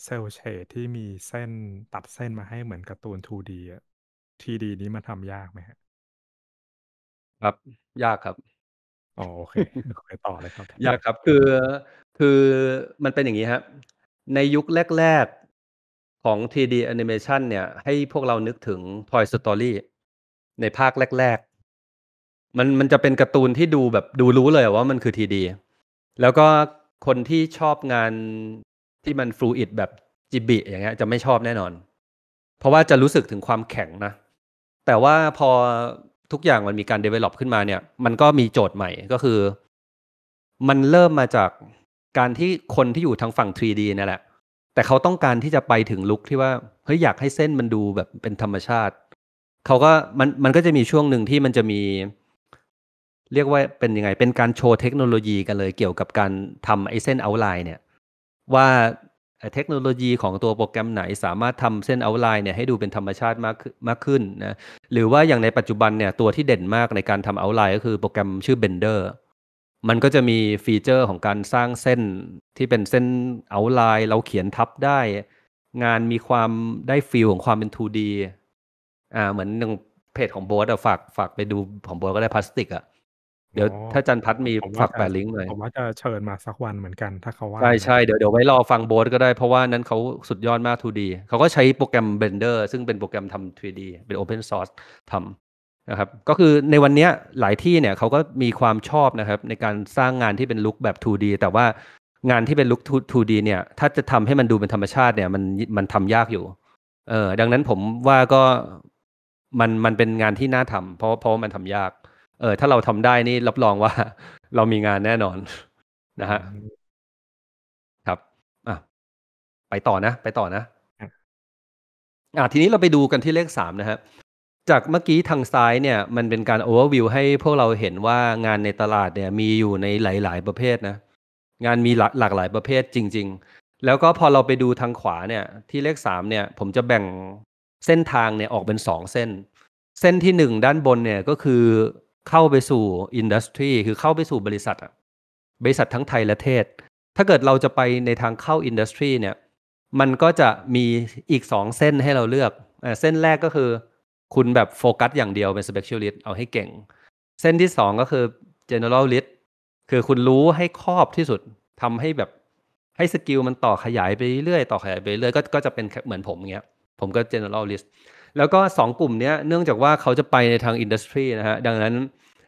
เซลเชดที่มีเส้นตัดเส้นมาให้เหมือนการ์ตูน 2D อทีดีนี้มันทำยากไหมับครับ ยากครับ โอเคไปต่อเลยครับยากครับคือคือมันเป็นอย่างนี้ครับในยุคแรกๆ ของ 3D Animation เนี่ย ให้พวกเรานึกถึง Toy Story ในภาคแรก ๆ มันมันจะเป็นการ์ตูนที่ดูแบบดูรู้เลยว่ามันคือทีดีแล้วก็คนที่ชอบงานที่มันฟลูอิดแบบจิบิอย่างเงี้ยจะไม่ชอบแน่นอน เพราะว่าจะรู้สึกถึงความแข็งนะ แต่ว่าพอทุกอย่างมันมีการเดเวล็อปขึ้นมาเนี่ย มันก็มีโจทย์ใหม่ก็คือ มันเริ่มมาจากการที่คนที่อยู่ทางฝั่ง 3D นั่นแหละ แต่เขาต้องการที่จะไปถึงลุกที่ว่าเฮ้ยอยากให้เส้นมันดูแบบเป็นธรรมชาติเขาก็มันมันก็จะมีช่วงหนึ่งที่มันจะมี เรียกว่าเป็นยังไงเป็นการโชว์เทคโนโลยีกันเลยเกี่ยวกับการทำไอเส้นเอาไลน์เนี่ยว่าเทคโนโลยีของตัวโปรแกรมไหนสามารถทำเส้นเอาไลน์เนี่ยให้ดูเป็นธรรมชาติมากมากขึ้นนะหรือว่าอย่างในปัจจุบันเนี่ยตัวที่เด่นมากในการทำเอาไลน์ก็คือโปรแกรมชื่อ Blender มันก็จะมีฟีเจอร์ของการสร้างเส้นที่เป็นเส้นเอาไลน์ เราเขียนทับได้ งานมีความได้ฟีลของความเป็น 2D อ่าเหมือนนึ่งเพจของโบสอะฝากฝากไปดูของโบสก็ได้พลาสติกอะเดี๋ยวถ้าจันพัดมีฝากแปะลิงก์หน่อยผมว่าจะเชิญมาสักวันเหมือนกันถ้าเขาว่า ใช่ใช่เดี๋ยวเดี๋ยวไว้รอฟังโบสก็ได้เพราะว่านั้นเขาสุดยอดมาก 2D เขาก็ใช้โปรแกรม b บ e n d e r ซึ่งเป็นโปรแกรมทำ 3D เป็น Open Source ทำนะครับ ก็คือในวันนี้หลายที่เนี่ยเขาก็มีความชอบนะครับ ในการสร้างงานที่เป็นลุคแบบ 2D แต่ว่างานที่เป็นลุค 2D เนี่ยถ้าจะทำให้มันดูเป็นธรรมชาติเนี่ยมันมันทำยากอยู่เออดังนั้นผมว่าก็มันมันเป็นงานที่น่าทำเพราะเพราะมันทำยาก เออ ถ้าเราทำได้นี่ รับรองว่าเรามีงานแน่นอนนะฮะครับอ่ะไปต่อนะ ไปต่อนะ อ่ะทีนี้เราไปดูกันที่เลขสามนะฮะจากเมื่อกี้ทางซ้ายเนี่ย มันเป็นการโอเวอร์วิวให้พวกเราเห็นว่างานในตลาด เนี่ย มีอยู่ในหลายๆประเภทนะ งานมีหลากหลายประเภทจริงๆ แล้วก็พอเราไปดูทางขวาเนี่ย ที่เลขสามเนี่ยผมจะแบ่งเส้นทางเนี่ยออกเป็นสองเส้น เส้นที่หนึ่งด้านบนเนี่ยก็คือเข้าไปสู่อินดัสทรีคือเข้าไปสู่บริษัทอะบริษัททั้งไทยและเทศ ถ้าเกิดเราจะไปในทางเข้าอินดัสทรีเนี่ยมันก็จะมีอีกสองเส้นให้เราเลือก เส้นแรกก็คือ คุณแบบโฟกัสอย่างเดียว เป็นส s p ชียลิสต์เอาให้เก่ง เส้นที่สองก็คือเจเนอเรลลิสต์คือคุณรู้ให้ครอบที่สุดทำให้แบบให้สกิลมันต่อขยายไปเรื่อยต่อขยายไปเรื่อยก็ก็จะเป็นเหมือนผมเงี้ยผมก็ generalist แล้วก็ 2 กลุ่มนี้เนื่องจากว่าเขาจะไปในทางอินดัสทรีนะฮะ ดังนั้น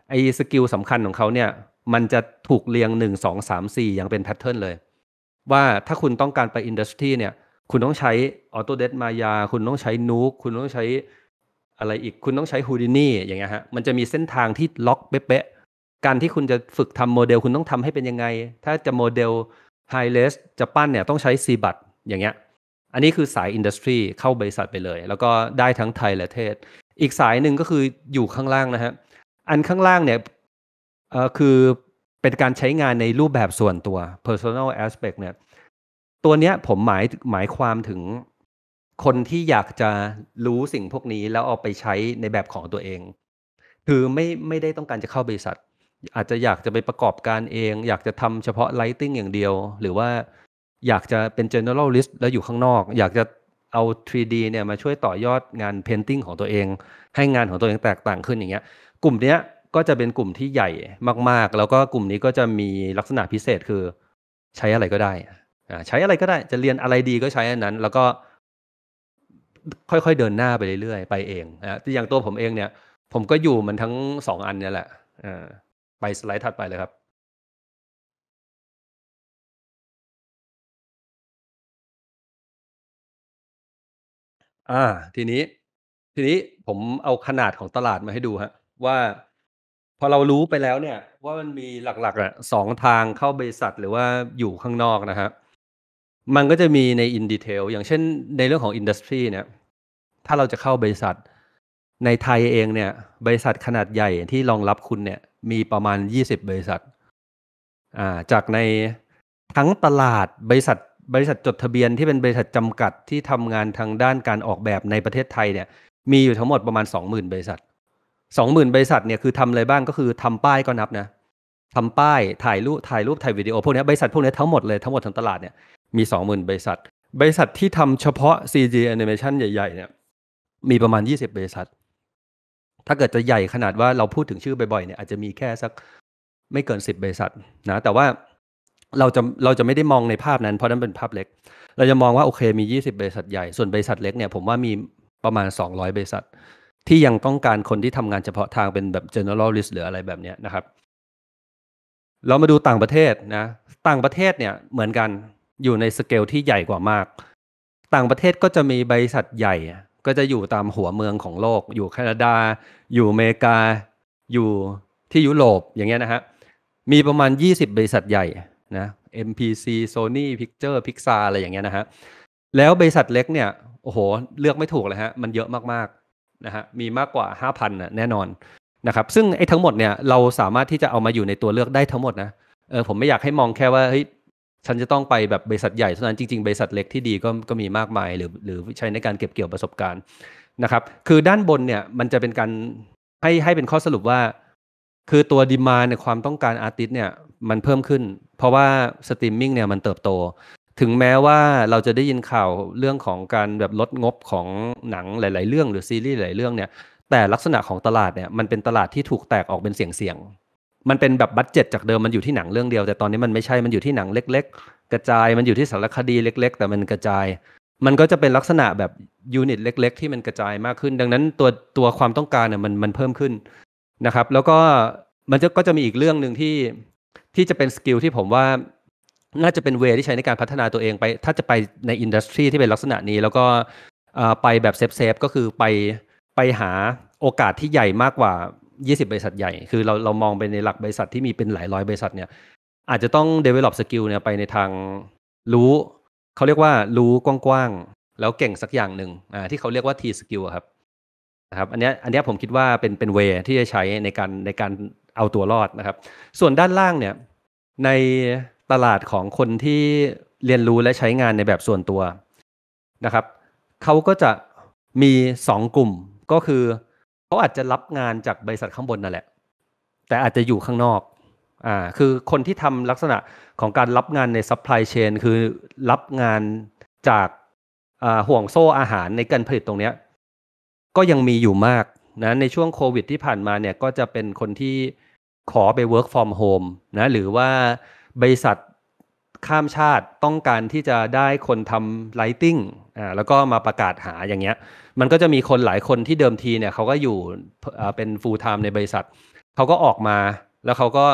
ไอ้สกิลสำคัญของเขาเนี่ย มันจะถูกเรียง 1 2 3 4อย่างเป็นแพทเทิร์นเลย ว่าถ้าคุณต้องการไปอินดัสทรีเนี่ย คุณต้องใช้ออโตเดตมายา คุณต้องใช้นูกคุณต้องใช้อะไรอีก คุณต้องใช้ฮูดินี่อย่างเงี้ยฮะ มันจะมีเส้นทางที่ล็อกเป๊ะๆการที่คุณจะฝึกทำโมเดลคุณต้องทำให้เป็นยังไง ถ้าจะโมเดลไฮเลสจะปั้นเนี่ยต้องใช้ซีบัตอย่างเงี้ยอันนี้คือสายอินดัสทรีเข้าบริษัทไปเลย แล้วก็ได้ทั้งไทยและเทศ อีกสายหนึ่งก็คืออยู่ข้างล่างนะฮะ อันข้างล่างเนี่ย คือเป็นการใช้งานในรูปแบบส่วนตัว personal aspect เนี่ย ตัวเนี้ยผมหมายหมายความถึง คนที่อยากจะรู้สิ่งพวกนี้แล้วเอาไปใช้ในแบบของตัวเอง คือไม่ไม่ได้ต้องการจะเข้าบริษัท อาจจะอยากจะไปประกอบการเอง อยากจะทำเฉพาะไลท์ติ้งอย่างเดียวหรือว่าอยากจะเป็น generalist แล้วอยู่ข้างนอก อยากจะเอา 3D เนี่ยมาช่วยต่อยอดงาน painting ของตัวเองให้งานของตัวเองแตกต่างขึ้นอย่างเงี้ย กลุ่มเนี้ยก็จะเป็นกลุ่มที่ใหญ่มากๆ แล้วก็กลุ่มนี้ก็จะมีลักษณะพิเศษคือใช้อะไรก็ได้ใช้อะไรก็ได้จะเรียนอะไรดีก็ใช้อันนั้น แล้วก็ ค่อยๆเดินหน้าไปเรื่อยๆไปเองนะอย่างตัวผมเองเนี่ย ผมก็อยู่มันทั้งสองอันเนี่ยแหละไปสไลด์ถัดไปเลยครับอาทีนี้ทีนี้ผมเอาขนาดของตลาดมาให้ดูฮะว่าพอเรารู้ไปแล้วเนี่ย ว่ามันมีหลักๆอะงทางเข้าบริษัทหรือว่าอยู่ข้างนอกนะครับมันก็จะมีในอินดีเทลอย่างเช่นในเรื่องของอินดัสทรีเนี่ย ถ้าเราจะเข้าบริษัทในไทยเองเนี่ย บริษัทขนาดใหญ่ที่รองรับคุณเนี่ย มีประมาณ 20 บริษัทอ่าจากในทั้งตลาดบริษัทบริษัทจดทะเบียนที่เป็นบริษัทจำกัดที่ทำงานทางด้านการออกแบบในประเทศไทยเนี่ย มีอยู่ทั้งหมดประมาณ 20,000 บริษัท20,000บริษัทเนี่ยคือทำอะไรบ้างก็คือทำป้ายก็นับนะทำป้าย ถ่ายรูปถ่ายรูป ถ่ายวิดีโอ พวกนี้บริษัทพวกนี้ทั้งหมดเลยทั้งหมดทั้งตลาดเนี่ยมี20,000 บริษัท บริษัทที่ทำเฉพาะ CG Animation ใหญ่ ๆ เนี่ย มีประมาณ 20บริษัท ถ้าเกิดจะใหญ่ขนาดว่าเราพูดถึงชื่อบ่อยๆ เนี่ยอาจจะมีแค่สัก ไม่เกิน10บริษัทนะแต่ว่าเราจะเราจะไม่ได้มองในภาพนั้นเพราะนั้นเป็นภาพเล็ก เราจะมองว่าโอเคมี 20 บริษัทใหญ่ส่วนบริษัทเล็กเนี่ยผมว่ามีประมาณ 200 บริษัท ที่ยังต้องการคนที่ทำงานเฉพาะทางเป็นแบบ generalist หรืออะไรแบบนี้นะครับ เรามาดูต่างประเทศนะต่างประเทศเนี่ยเหมือนกันอยู่ในสเกลที่ใหญ่กว่ามาก ต่างประเทศก็จะมีบริษัทใหญ่ ก็จะอยู่ตามหัวเมืองของโลก อยู่แคนาดา อยู่อเมริกา อยู่ที่ยุโรปอย่างเงี้ยนะฮะมีประมาณ 20บริษัทใหญ่นะ MPC Sony Picture Pixar อะไรอย่างเงี้ยนะฮะ แล้วบริษัทเล็กเนี่ยโอ้โหเลือกไม่ถูกเลยฮะ มันเยอะมากๆนะฮะมีมากกว่า 5,000นะแน่นอนนะครับซึ่งไอ้ทั้งหมดเนี่ยเราสามารถที่จะเอามาอยู่ในตัวเลือกได้ทั้งหมดนะเออผมไม่อยากให้มองแค่ว่าเฮ้ยฉันจะต้องไปแบบบริษัทใหญ่เท่านั้นจริงๆบริษัทเล็กที่ดีก็ก็มีมากมายหรือหรือใช้ในการเก็บเกี่ยวประสบการณ์นะครับคือด้านบนเนี่ยมันจะเป็นการให้ให้เป็นข้อสรุปว่า คือตัวดีมาในความต้องการอาร์ติสเนี่ยมันเพิ่มขึ้นเพราะว่าสตรีมมิ่งเนี่ยมันเติบโต ถึงแม้ว่าเราจะได้ยินข่าว เรื่องของการแบบลดงบของหนังหลาย ๆ เรื่อง หรือซีรีส์หลายเรื่องเนี่ย แต่ลักษณะของตลาดเนี่ยมันเป็นตลาดที่ถูกแตกออกเป็นเสี่ยงๆมันเป็นแบบบัตเจ็ตจากเดิมมันอยู่ที่หนังเรื่องเดียว แต่ตอนนี้มันไม่ใช่มันอยู่ที่หนังเล็ก ๆ กระจาย มันอยู่ที่สารคดีเล็ก ๆ แต่มันกระจาย มันก็จะเป็นลักษณะแบบยูนิตเล็กๆที่มันกระจายมากขึ้น ดังนั้นตัวตัวความต้องการเนี่ยมันมันเพิ่มขึ้นนะครับ แล้วก็มันจะก็จะมีอีกเรื่องหนึ่งที่ที่จะเป็นสกิลที่ผมว่าน่าจะเป็นเวที่ใช้ในการพัฒนาตัวเองไป ถ้าจะไปในอินดัสทรีที่เป็นลักษณะนี้ แล้วก็ไปแบบเซฟเซฟก็คือไปไปหาโอกาสที่ใหญ่มากกว่า 20 บริษัทใหญ่ คือเราเรามองไปในหลักบริษัทที่มีเป็นหลายร้อยบริษัทเนี่ยอาจจะต้อง develop skill เนี่ยไปในทางรู้เขาเรียกว่ารู้กว้างๆแล้วเก่งสักอย่างหนึ่งอ่าที่เขาเรียกว่า T skill ครับนะครับอันนี้อันนี้ผมคิดว่าเป็นเป็นเวที่จะใช้ในการในการเอาตัวรอดนะครับ ส่วนด้านล่างเนี่ยในตลาดของคนที่เรียนรู้และใช้งานในแบบส่วนตัวนะครับเขาก็จะมี 2 กลุ่มก็คือเขาอาจจะรับงานจากบริษัทข้างบนนั่นแหละแต่อาจจะอยู่ข้างนอกอ่าคือคนที่ทำลักษณะของการรับงานในซัพพลายเชนคือรับงานจากห่วงโซ่อาหารในการผลิตตรงเนี้ยก็ยังมีอยู่มากนะในช่วงโควิดที่ผ่านมาเนี่ยก็จะเป็นคนที่ขอไป work from home นะหรือว่าบริษัทข้ามชาติต้องการที่จะได้คนทำไลติ n งอ่าแล้วก็มาประกาศหาอย่างเงี้ยมันก็จะมีคนหลายคนที่เดิมทีเนี่ยเขาก็อยู่เป็น full time ในบริษัท เขาก็ออกมาแล้วเขาก็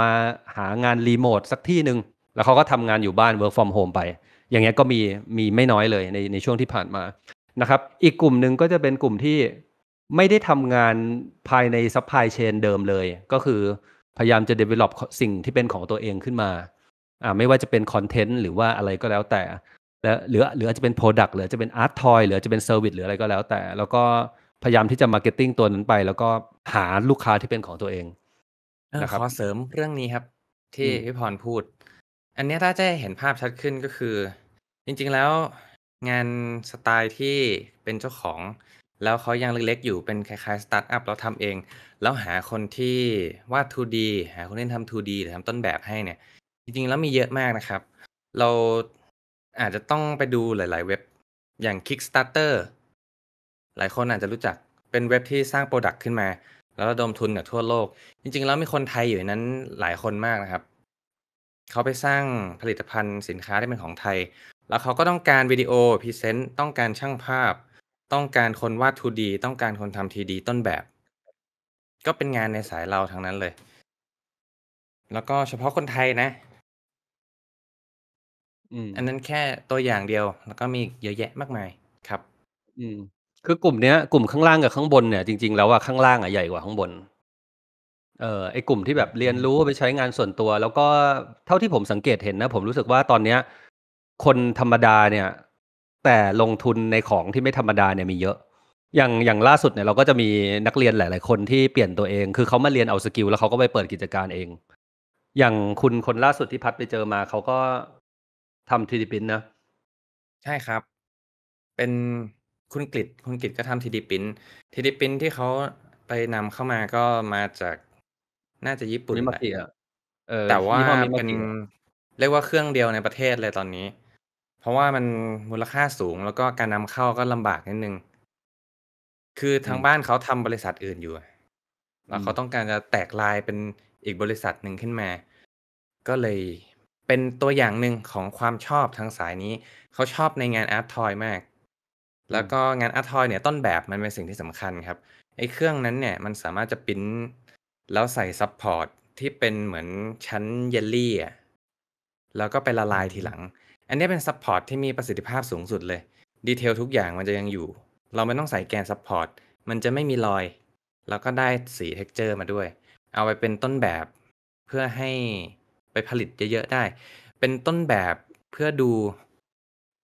มาหางานรีโมทสักที่หนึ่งแล้วเขาก็ทำงานอยู่บ้าน work from home ไป อย่างเงี้ยก็มีมีไม่น้อยเลยในในช่วงที่ผ่านมานะครับอีกกลุ่มหนึ่งก็จะเป็นกลุ่มที่ไม่ได้ทำงานภายในซัพพลายเชนเดิมเลยก็คือพยายามจะ develop สิ่งที่เป็นของตัวเองขึ้นมา อ่าไม่ว่าจะเป็นคอนเทนต์หรือว่าอะไรก็แล้วแต่และหรือหรืออาจจะเป็น Product หรือจะเป็น Art Toy หรือจะเป็น Service หรืออะไรก็แล้วแต่ แล้วก็พยายามที่จะ Marketing ตัวนั้นไป แล้วก็หาลูกค้าที่เป็นของตัวเองนะครับขอเสริมเรื่องนี้ครับที่พี่พรพูด อันนี้ถ้าจะเห็นภาพชัดขึ้นก็คือ จริง ๆแล้วงานสไตล์ที่เป็นเจ้าของ แล้วเขายังเล็กๆ อยู่เป็นคล้ายๆ สตาร์ทอัพเราทำเอง แล้วหาคนที่วาด 2D หาคนที่ทำ 2D หรือทำต้นแบบให้เนี่ยจริงๆ แล้วมีเยอะมากนะครับ เราอาจจะต้องไปดูหลายๆเว็บอย่าง Kickstarter หลายคนอาจจะรู้จักเป็นเว็บที่สร้างโปรดักต์ขึ้นมา แล้วระดมทุนจากทั่วโลก จริงๆ แล้วมีคนไทยอยู่ในนั้นหลายคนมากนะครับเขาไปสร้างผลิตภัณฑ์สินค้าที่เป็นของไทยแล้วเขาก็ต้องการวิดีโอพรีเซนต์ต้องการช่างภาพ ต้องการคนวาด 2D ต้องการคนทำ 3D ต้นแบบ ก็เป็นงานในสายเราทั้งนั้นเลย แล้วก็เฉพาะคนไทยนะอันนั้นแค่ตัวอย่างเดียว แล้วก็มีเยอะแยะมากมายครับอืมคือกลุ่มเนี้ย กลุ่มข้างล่างกับข้างบนเนี่ยจริงๆแล้วว่าข้างล่างอ่ะใหญ่กว่าข้างบนเอ่อไอกลุ่มที่แบบเรียนรู้ไปใช้งานส่วนตัว แล้วก็เท่าที่ผมสังเกตเห็นนะ ผมรู้สึกว่าตอนเนี้ยคนธรรมดาเนี่ย แต่ลงทุนในของที่ไม่ธรรมดาเนี่ยมีเยอะ อย่างอย่างล่าสุดเนี่ยเราก็จะมีนักเรียนหลาย ๆคนที่เปลี่ยนตัวเองคือเขามาเรียนเอาสกิลแล้วเขาก็ไปเปิดกิจการเอง อย่างคุณคนล่าสุดที่พัดไปเจอมาเขาก็ทำทีดีพินนะใช่ครับ เป็นคุณกฤษคุณกฤษก็ทำทีดีพินทีดีพินที่เขาไปนำเข้ามาก็มาจากน่าจะญี่ปุ่นแหละแต่ว่าเป็นเรียกว่าเครื่องเดียวในประเทศเลยตอนนี้เพราะว่ามันมูลค่าสูงแล้วก็การนำเข้าก็ลำบากนิดนึง คือทางบ้านเขาทำบริษัทอื่นอยู่ แล้วเขาต้องการจะแตกลายเป็นอีกบริษัทหนึ่งขึ้นมา ก็เลยเป็นตัวอย่างหนึ่งของความชอบทางสายนี้เขาชอบในงานอาร์ตทอยมาก แล้วก็งานอาร์ตทอยเนี่ย ต้นแบบมันเป็นสิ่งที่สำคัญครับไอ้เครื่องนั้นเนี่ยมันสามารถจะปิ้น แล้วใส่ซับพอร์ตที่เป็นเหมือนชั้นเยลลี่อ่ะแล้วก็ไปละลายทีหลังอันนี้เป็นซัพพอร์ตที่มีประสิทธิภาพสูงสุดเลย ดีเทลทุกอย่างมันจะยังอยู่ เราไม่ต้องใส่แกนซัพพอร์ต มันจะไม่มีรอย แล้วก็ได้สีเท็กเจอร์ มาด้วย เอาไปเป็นต้นแบบเพื่อให้ไปผลิตเยอะๆได้ เป็นต้นแบบเพื่อดู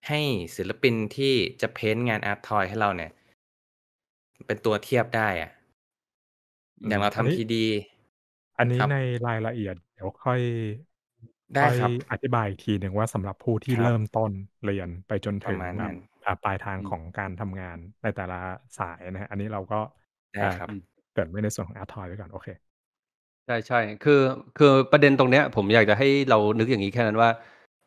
ให้ศิลปินที่จะเพ้นงานอาร์ตทอยให้เราเนี่ย เป็นตัวเทียบได้อะ อย่างเราทำทีดี อันนี้ในรายละเอียดเดี๋ยวค่อยไดออธิบายทีหนึ่งว่าสำหรับผู้ที่รเริ่มต้นเรียนไปจนถึงาแบนบนปลายทางของการทำงานในแต่ละสายนะฮะอันนี้เราก็ได้ครับเกิดไว้ในส่วนของอาร์ทอยไว้ก่อนโอเคใช่ใช่คือคือประเด็นตรงเนี้ย ผมอยากจะให้เรานึกอย่างนี้แค่นั้นว่า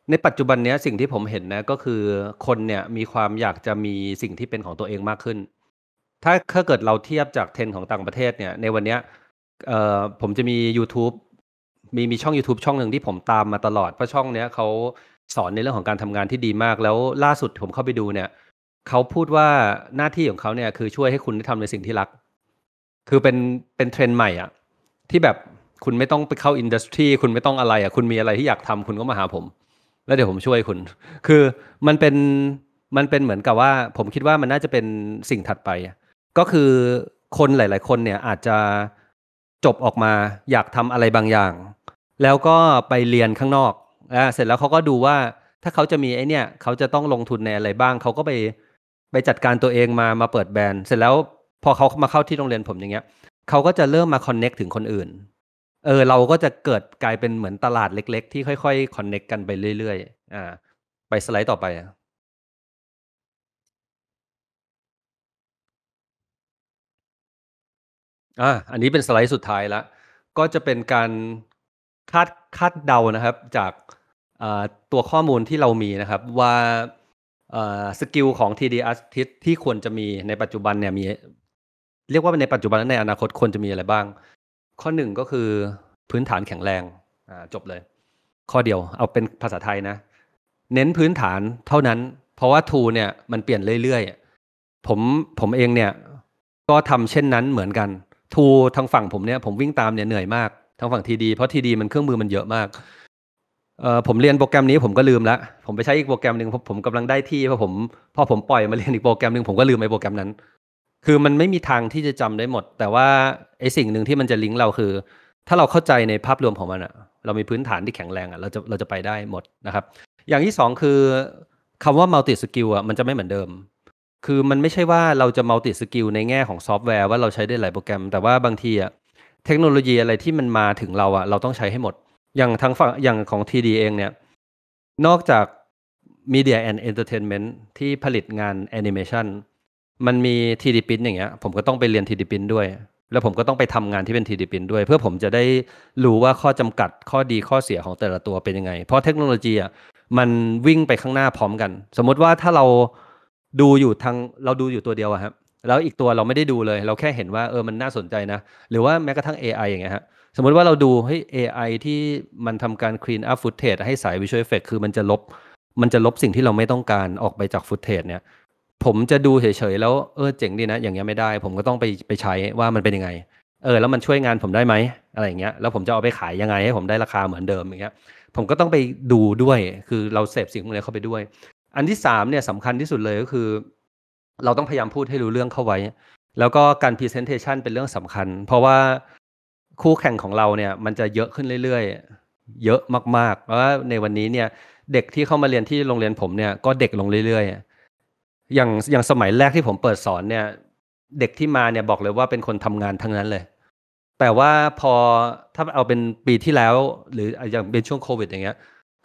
ในปัจจุบันเนี้ยสิ่งที่ผมเห็นนะก็คือคนเนี่ยมีความอยากจะมีสิ่งที่เป็นของตัวเองมากขึ้น ถ้าถ้าเกิดเราเทียบจากเทรนของต่างประเทศเนี่ย ในวันเนี้ยเอ่อผมจะมี YouTube มีมีช่อง YouTube ช่องหนึ่งที่ผมตามมาตลอดเพราะช่องเนี้ยเขาสอนในเรื่องของการทำงานที่ดีมากแล้วล่าสุดผมเข้าไปดูเนี่ยเขาพูดว่าหน้าที่ของเขาเนี่ยคือช่วยให้คุณได้ทำในสิ่งที่รัก คือเป็นเป็นเทรนด์ใหม่อ่ะที่แบบคุณไม่ต้องไปเข้าอินดัสทรีคุณไม่ต้องอะไรอ่ะคุณมีอะไรที่อยากทำคุณก็มาหาผม แล้วเดี๋ยวผมช่วยคุณ คือมันเป็นมันเป็นเหมือนกับว่า ผมคิดว่ามันน่าจะเป็นสิ่งถัดไปก็คือคนหลาย ๆ คนเนี่ยอาจจะจบออกมาอยากทำอะไรบางอย่างแล้วก็ไปเรียนข้างนอกอ่าเสร็จแล้วเขาก็ดูว่าถ้าเขาจะมีไอเนี่ยเขาจะต้องลงทุนในอะไรบ้าง เขาก็ไปไปจัดการตัวเองมา มาเปิดแบรนด์เสร็จแล้วพอเขามาเข้าที่โรงเรียนผมอย่างเงี้ยเขาก็จะเริ่มมาคอนเน็กถึงคนอื่นเออเราก็จะเกิดกลายเป็นเหมือนตลาดเล็ก ๆที่ค่อยๆคอนเน็กกันไปเรื่อยๆอ่า ไปสไลด์ต่อไปอ่ะอ่าอันนี้เป็นสไลด์สุดท้ายละก็จะเป็นการคาดคาดเดานะครับจากตัวข้อมูลที่เรามีนะครับ ว่าสกิลของ TD Artist ที่ควรจะมีในปัจจุบันเนี่ยมีเรียกว่าในปัจจุบันและในอนาคตควรจะมีอะไรบ้าง ข้อหนึ่งก็คือพื้นฐานแข็งแรงจบเลย ข้อเดียวเอาเป็นภาษาไทยนะ เน้นพื้นฐานเท่านั้น เพราะว่าทูเนี่ยมันเปลี่ยนเรื่อยๆ ผมผมเองเนี่ยก็ทำเช่นนั้นเหมือนกัน ทูทางฝั่งผมเนี่ยผมวิ่งตามเนี่ยเหนื่อยมากทางฝั่งทีดีเพราะทีดีมันเครื่องมือมันเยอะมากเออผมเรียนโปรแกรมนี้ ผมก็ลืมละผมไปใช้อีกโปรแกรมหนึ่งผมกำลังได้ที่พอผมพอผมปล่อยมาเรียนอีกโปรแกรมหนึ่งผมก็ลืมไอ้โปรแกรมนั้น คือมันไม่มีทางที่จะจำได้หมด แต่ว่าไอ้สิ่งหนึ่งที่มันจะลิงก์เราคือ ถ้าเราเข้าใจในภาพรวมของมันอะเรามีพื้นฐานที่แข็งแรงอะเราจะเราจะไปได้หมดนะครับ อย่างที่สองคือคำว่ามัลติสกิลอะมันจะไม่เหมือนเดิม คือมันไม่ใช่ว่าเราจะมัลติสกิลในแง่ของซอฟต์แวร์ว่าเราใช้ได้หลายโปรแกรมแต่ว่าบางทีอะเทคโนโลยีอะไรที่มันมาถึงเราอะเราต้องใช้ให้หมดอย่างทางฝั่งอย่างของ TD เองเนี่ยนอกจาก Media and Entertainment ที่ผลิตงานแอนิเมชันมันมี 3D Print อย่างเงี้ย ผมก็ต้องไปเรียน 3D Print ด้วย แล้วผมก็ต้องไปทำงานที่เป็น 3D Print ด้วย เพื่อผมจะได้รู้ว่าข้อจำกัดข้อดีข้อเสียของแต่ละตัวเป็นยังไง เพราะเทคโนโลยีอ่ะมันวิ่งไปข้างหน้าพร้อมกัน สมมติว่าถ้าเราดูอยู่ทางเราดูอยู่ตัวเดียวอะครับแล้วอีกตัวเราไม่ได้ดูเลยเราแค่เห็นว่าเออมันน่าสนใจนะหรือว่าแม้กระทั่ง AI อย่างเงี้ยฮะสมมติว่าเราดูเฮ้ย AI ที่มันทำการ clean up footage ให้สาย visual effect คือมันจะลบมันจะลบสิ่งที่เราไม่ต้องการออกไปจาก footage เนี่ย ผมจะดูเฉยๆ แล้วเออเจ๋งดีนะอย่างเงี้ยไม่ได้ ผมก็ต้องไปไปใช้ว่ามันเป็นยังไง เออ แล้วมันช่วยงานผมได้ไหมอะไรอย่างเงี้ยแล้วผมจะเอาไปขายยังไงให้ผมได้ราคาเหมือนเดิมอย่างเงี้ยผมก็ต้องไปดูด้วยคือเราเสพสิ่งพวกนี้เข้าไปด้วย อันที่สามเนี่ยสำคัญที่สุดเลยก็คือเราต้องพยายามพูดให้รู้เรื่องเข้าไว้ แล้วก็การพรีเซนเทชันเป็นเรื่องสำคัญ เพราะว่าคู่แข่งของเราเนี่ย มันจะเยอะขึ้นเรื่อยๆ เยอะมากๆ เพราะว่าในวันนี้เนี่ยเด็กที่เข้ามาเรียนที่โรงเรียนผมเนี่ย ก็เด็กลงเรื่อยๆ อย่างอย่างสมัยแรกที่ผมเปิดสอนเนี่ย เด็กที่มาเนี่ยบอกเลยว่าเป็นคนทำงานทั้งนั้นเลย แต่ว่าพอถ้าเอาเป็นปีที่แล้ว หรืออย่างเป็นช่วงโควิด อย่างเงี้ย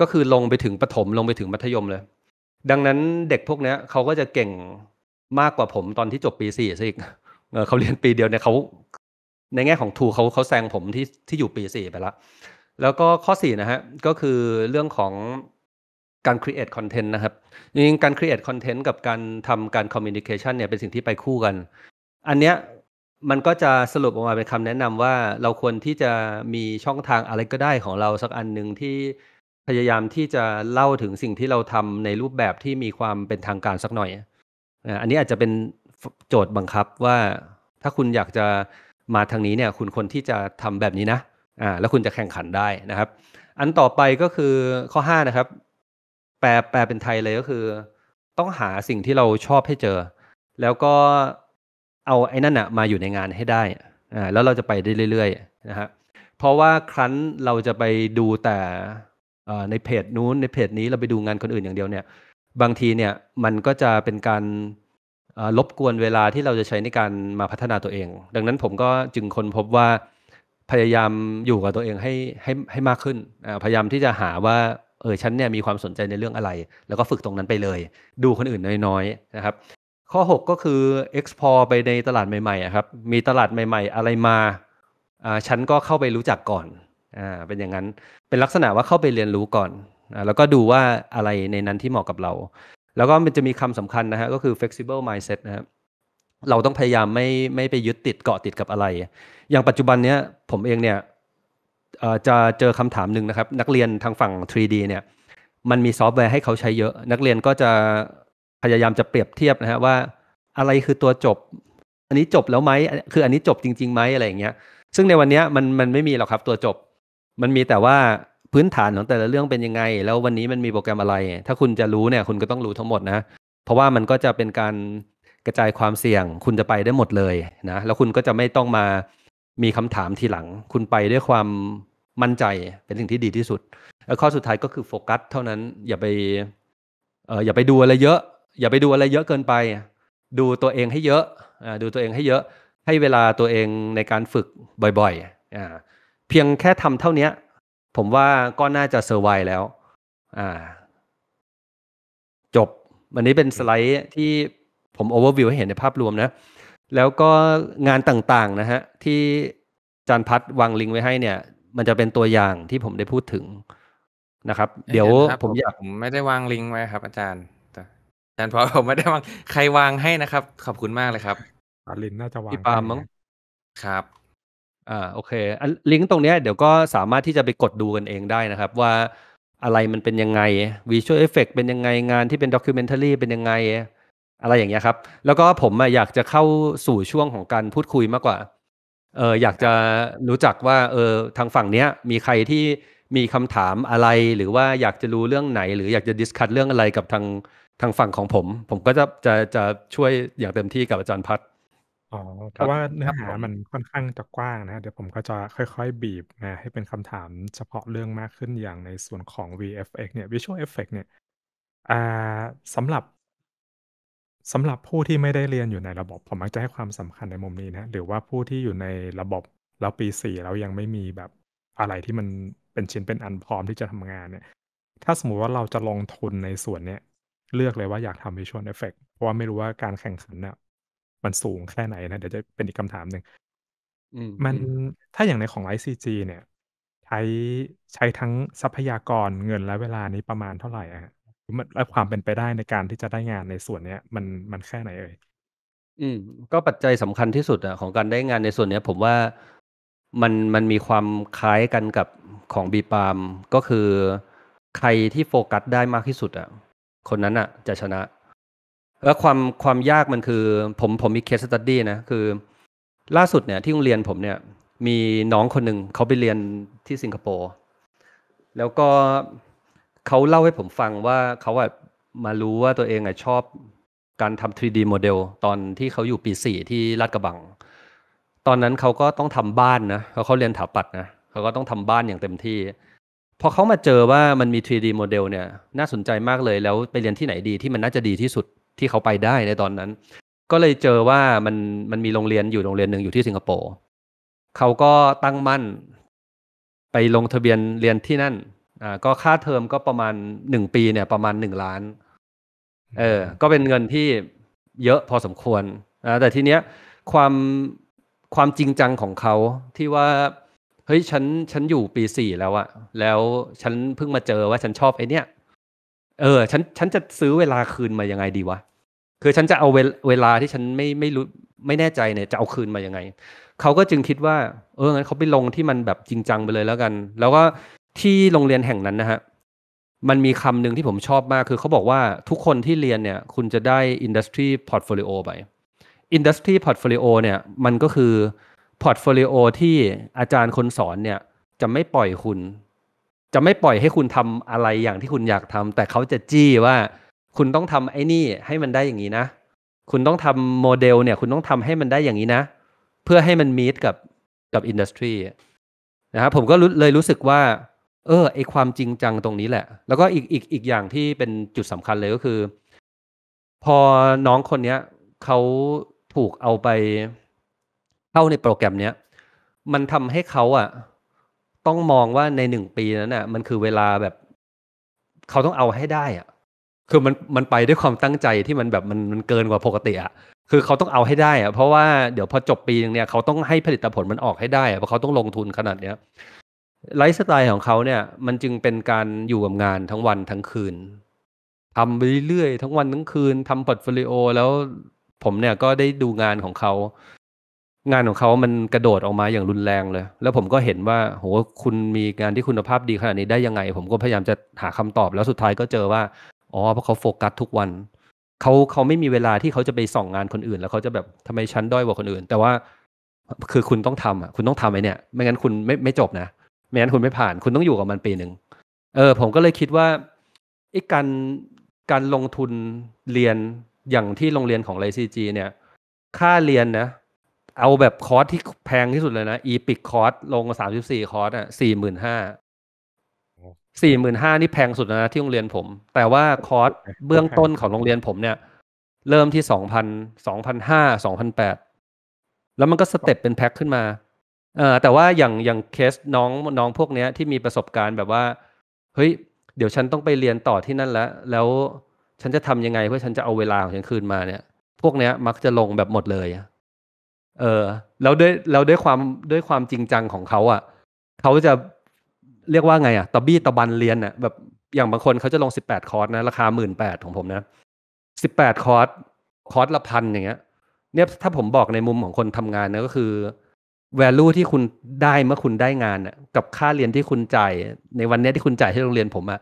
ก็คือลงไปถึงประถมลงไปถึงมัธยมเลย ดังนั้นเด็กพวกนี้เขาก็จะเก่งมากกว่าผมตอนที่จบปีสี่สิเขาเรียนปีเดียวเนี่ยเขาในแง่ของทูเขาเขาแซงผมที่ที่อยู่ปีสี่ไปละแล้วก็ข้อสี่นะฮะก็คือเรื่องของการ create content นะครับจริงการ create content กับการทำการ communication เนี่ยเป็นสิ่งที่ไปคู่กัน อันเนี้ยมันก็จะสรุปออกมาเป็นคำแนะนำว่า เราควรที่จะมีช่องทางอะไรก็ได้ของเราสักอันหนึ่งที่พยายามที่จะเล่าถึงสิ่งที่เราทำในรูปแบบที่มีความเป็นทางการสักหน่อยอันนี้อาจจะเป็นโจทย์บังคับว่าถ้าคุณอยากจะมาทางนี้เนี่ยคุณคนที่จะทำแบบนี้นะอ่าแล้วคุณจะแข่งขันได้นะครับ อันต่อไปก็คือข้อ5นะครับแปลแปลเป็นไทยเลยก็คือ ต้องหาสิ่งที่เราชอบให้เจอ แล้วก็เอาไอ้นั่นนะมาอยู่ในงานให้ได้อ่าแล้วเราจะไปได้เรื่อยๆนะฮะเพราะว่าครั้นเราจะไปดูแต่ในเพจนู้น ในเพจนี้เราไปดูงานคนอื่นอย่างเดียวเนี่ยบางทีเนี่ยมันก็จะเป็นการลบกวนเวลาที่เราจะใช้ในการมาพัฒนาตัวเอง ดังนั้นผมก็จึงค้นพบว่าพยายามอยู่กับตัวเองให้ให้ให้มากขึ้น พยายามที่จะหาว่าเออฉันเนี่ยมีความสนใจในเรื่องอะไร แล้วก็ฝึกตรงนั้นไปเลย ดูคนอื่นน้อย ๆนะครับ ข้อ 6 ก็คือ explore ไปในตลาดใหม่ๆครับมีตลาดใหม่ๆอะไรมาฉันก็เข้าไปรู้จักก่อนอ่าเป็นอย่างนั้นเป็นลักษณะว่าเข้าไปเรียนรู้ก่อนแล้วก็ดูว่าอะไรในนั้นที่เหมาะกับเรา แล้วก็มันจะมีคำสำคัญนะฮะ ก็คือ flexible mindset นะครับเราต้องพยายามไม่ไม่ไปยึดติดเกาะติดกับอะไร อย่างปัจจุบันเนี้ยผมเองเนี่ย จะเจอคำถามหนึ่งนะครับ นักเรียนทางฝั่ง 3D เนี่ย มันมีซอฟต์แวร์ให้เขาใช้เยอะ นักเรียนก็จะพยายามจะเปรียบเทียบนะฮะว่าอะไรคือตัวจบ อันนี้จบแล้วไหม คืออันนี้จบจริงๆไหมอะไรอย่างเงี้ย ซึ่งในวันนี้มันมันไม่มีหรอกครับตัวจบ มันมีแต่ว่าพื้นฐานของแต่ละเรื่องเป็นยังไง แล้ววันนี้มันมีโปรแกรมอะไร ถ้าคุณจะรู้เนี่ยคุณก็ต้องรู้ทั้งหมดนะ เพราะว่ามันก็จะเป็นการกระจายความเสี่ยง คุณจะไปได้หมดเลยนะแล้วคุณก็จะไม่ต้องมามีคำถามทีหลังคุณไปด้วยความมั่นใจเป็นสิ่งที่ดีที่สุด แล้วข้อสุดท้ายก็คือโฟกัสเท่านั้นอย่าไปเอออย่าไปดูอะไรเยอะ อย่าไปดูอะไรเยอะเกินไป ดูตัวเองให้เยอะดูตัวเองให้เยอะให้เวลาตัวเองในการฝึกบ่อยๆเพียงแค่ทำเท่านี้ผมว่าก็น่าจะเซอร์ไวแล้ว อ่าจบวันนี้เป็นสไลด์ที่ผมโอเวอร์วิวให้เห็นในภาพรวมนะ แล้วก็งานต่าง ๆ นะฮะที่จานพัดวางลิงก์ไว้ให้ เนี่ย มันจะเป็นตัวอย่างที่ผมได้พูดถึงนะครับ เดี๋ยวผมอยากผมไม่ได้วางลิงก์ไว้ครับ อาจารย์อาจารย์พอผมไม่ได้วางใครวางให้นะครับ ขอบคุณมากเลยครับอาลินน่าจะวางพี่ปามมั้งครับอ่าโอเคลิงก์ตรงนี้เดี๋ยวก็สามารถที่จะไปกดดูกันเองได้นะครับ ว่าอะไรมันเป็นยังไงวิชวลเอฟเฟกเป็นยังไงงานที่เป็นด็อกิเมนทัรี่เป็นยังไงอะไรอย่างเงี้ยครับแล้วก็ผมอยากจะเข้าสู่ช่วงของการพูดคุยมากกว่า เอออยากจะรู้จักว่าเออทางฝั่งเนี้ยมีใครที่มีคำถามอะไร หรือว่าอยากจะรู้เรื่องไหน หรืออยากจะดิสคัตเรื่องอะไรกับทางทางฝั่งของผมผมก็จะจะจะช่วยอย่างเต็มที่กับอาจารย์พัฒน์อ๋อเพราะว่าเนื้คอับหาผมมันค่อนข้างจะกว้างนะเดี๋ยวผมก็จะค่อยๆ บีบนะให้เป็นคำถามเฉพาะเรื่องมากขึ้นอย่างในส่วนของ VFX เนี่ย Visual Effect เนี่ย อ่าสำหรับสำหรับผู้ที่ไม่ได้เรียนอยู่ในระบบ ผมมักจะให้ความสำคัญในมุมนี้นะหรือว่าผู้ที่อยู่ในระบบแล้วปีสีแล้วยังไม่มีแบบอะไรที่มันเป็นชิ้นเป็นอันพร้อมที่จะทำงานเนี่ยถ้าสมมติว่าเราจะลงทุนในส่วนเนี้ยเลือกเลยว่าอยากทำ Visual Effect เพราะว่าไม่รู้ว่าการแข่งขันเนี่ยมันสูงแค่ไหนนะเดี๋ยวจะเป็นอีกคำถามหนึ่งมันถ้าอย่างในของไลซีจีเนี่ย ใช้ใช้ทั้งทรัพยากรเงินและเวลานี้ประมาณเท่าไหร่อ่ะและความเป็นไปได้ในการที่จะได้งานในส่วนเนี้ยมันมันแค่ไหนเอ่ยอืมก็ปัจจัยสำคัญที่สุดอ่ะของการได้งานในส่วนเนี้ยผมว่ามันมันมีความคล้ายกันกับของบีปามก็คือใครที่โฟกัสได้มากที่สุดอ่ะ คนนั้นอ่ะ จะชนะแล้วความความยากมันคือผมผมมีเคสตัดดี้นะคือล่าสุดเนี่ยที่โรงเรียนผมเนี่ยมีน้องคนหนึ่งเขาไปเรียนที่สิงคโปร์แล้วก็เขาเล่าให้ผมฟังว่าเขาอะมารู้ว่าตัวเองอะชอบการทำ 3D โมเดลตอนที่เขาอยู่ปีสี่ที่ลาดกระบัง ตอนนั้นเขาก็ต้องทำบ้านนะเขาเขาเรียนถาปัดนะเขาก็ต้องทำบ้านอย่างเต็มที่พอเขามาเจอว่ามันมี 3D โมเดลเนี่ยน่าสนใจมากเลย แล้วไปเรียนที่ไหนดีที่มันน่าจะดีที่สุดที่เขาไปได้ในตอนนั้น ก็เลยเจอว่ามันมันมีโรงเรียนอยู่โรงเรียนหนึ่งอยู่ที่สิงคโปร์เขาก็ตั้งมั่น ไปลงทะเบียนเรียนที่นั่นอ่าก็ค่าเทอมก็ประมาณหนึ่งปีเนี่ยประมาณหนึ่งล้านเออก็เป็นเงินที่เยอะพอสมควรอ่าแต่ทีเนี้ยความความจริงจังของเขาที่ว่าเฮ้ยฉันฉันอยู่ปีสี่แล้วอะแล้วฉันเพิ่งมาเจอว่าฉันชอบไอเนี้ยเออฉันฉันจะซื้อเวลาคืนมายังไงดีวะคือฉันจะเอาเวลาที่ฉันไม่ไม่รู้ไม่แน่ใจเนี่ยจะเอาคืนมายังไงเขาก็จึงคิดว่า เอองั้นเขาไปลงที่มันแบบจริงจังไปเลยแล้วกัน แล้วก็ที่โรงเรียนแห่งนั้นนะฮะมันมีคำหนึ่งที่ผมชอบมากคือเขาบอกว่าทุกคนที่เรียนเนี่ย คุณจะได้ industry portfolio ไป industry portfolio เนี่ย มันก็คือ portfolio ที่อาจารย์คนสอนเนี่ยจะไม่ปล่อยคุณจะไม่ปล่อยให้คุณทำอะไรอย่างที่คุณอยากทำ แต่เขาจะจี้ว่าคุณต้องทำไอ้นี่ให้มันได้อย่างนี้นะ คุณต้องทำโมเดลเนี่ย คุณต้องทำให้มันได้อย่างนี้นะเพื่อให้มันมีดกับกับอินดัสทรีนะครับผมก็เลยรู้สึกว่า เออไอความจริงจังตรงนี้แหละแล้วก็อีกอีกอีกอย่างที่เป็นจุดสำคัญเลยก็คือ พอน้องคนเนี้ยเขาถูกเอาไปเข้าในโปรแกรมเนี้ยมันทำให้เขาอะ่ะต้องมองว่าในหนึ่งปีนั้นน่ะมันคือเวลาแบบเขาต้องเอาให้ได้อ่ะคือมันมันไปด้วยความตั้งใจที่มันแบบมันมันเกินกว่าปกติอ่ะคือเขาต้องเอาให้ได้อ่ะเพราะว่าเดี๋ยวพอจบปีนึงเนี่ยเขาต้องให้ผลิตผลมันออกให้ได้อ่ะเพราะเขาต้องลงทุนขนาดเนี้ยไลฟ์สไตล์ของเขาเนี่ยมันจึงเป็นการอยู่กับงานทั้งวันทั้งคืนทำไปเรื่อยๆทั้งวันทั้งคืนทำพอร์ตโฟลิโอ แล้วผมเนี่ยก็ได้ดูงานของเขางานของเขา มันกระโดดออกมาอย่างรุนแรงเลย แล้วผมก็เห็นว่า โห คุณมีงานที่คุณภาพดีขนาดนี้ได้ยังไง ผมก็พยายามจะหาคำตอบ แล้วสุดท้ายก็เจอว่า อ๋อ เพราะเขาโฟกัสทุกวัน เขาเขาไม่มีเวลาที่เขาจะไปส่องงานคนอื่น แล้วเขาจะแบบทำไมฉันด้อยกว่าคนอื่น แต่ว่า คือคุณต้องทำอ่ะ คุณต้องทำไอ้นี่ไม่งั้นคุณไม่ไม่จบนะ ไม่งั้นคุณไม่ผ่าน คุณต้องอยู่กับมันปีหนึ่ง เออ ผมก็เลยคิดว่าไอ้การการลงทุนเรียน อย่างที่โรงเรียนของไลซีจีเนี่ย ค่าเรียนนะเอาแบบคอร์สที่แพงที่สุดเลยนะอีพิกคอร์สลงสามสิบสี่คอร์สอ่ะสี่หมื่นห้าสี่หมื่นห้านี่แพงสุดนะที่โรงเรียนผม แต่ว่าคอร์สเบื้องต้นของโรงเรียนผมเนี่ย เริ่มที่สองพันสองพันห้าสองพันแปดแล้วมันก็สเต็ปเป็นแพ็คขึ้นมาเอ่อแต่ว่าอย่างอย่างเคสน้องน้องพวกเนี้ยที่มีประสบการณ์แบบว่า เฮ้ยเดี๋ยวฉันต้องไปเรียนต่อที่นั่นแล้วแล้วฉันจะทำยังไงเพื่อฉันจะเอาเวลาของฉันคืนมาเนี่ย พวกเนี้ยมักจะลงแบบหมดเลยเออแล้วด้วยแล้วด้วยความด้วยความจริงจังของเขาอะ่ะเขาจะเรียกว่าไงอะ่ะตบี้ตะบันเรียนอะ่ะแบบอย่างบางคนเขาจะลงสิบแปดคอร์สนะราคาหมื่นแปดของผมนะสิบแปดคอร์สคอร์สละพันอย่างเงี้ย เนี่ยถ้าผมบอกในมุมของคนทำงานนะก็คือ value ที่คุณได้เมื่อคุณได้งานอะกับค่าเรียนที่คุณจ่ายในวันนี้ที่คุณจ่ายให้โรงเรียนผมอะ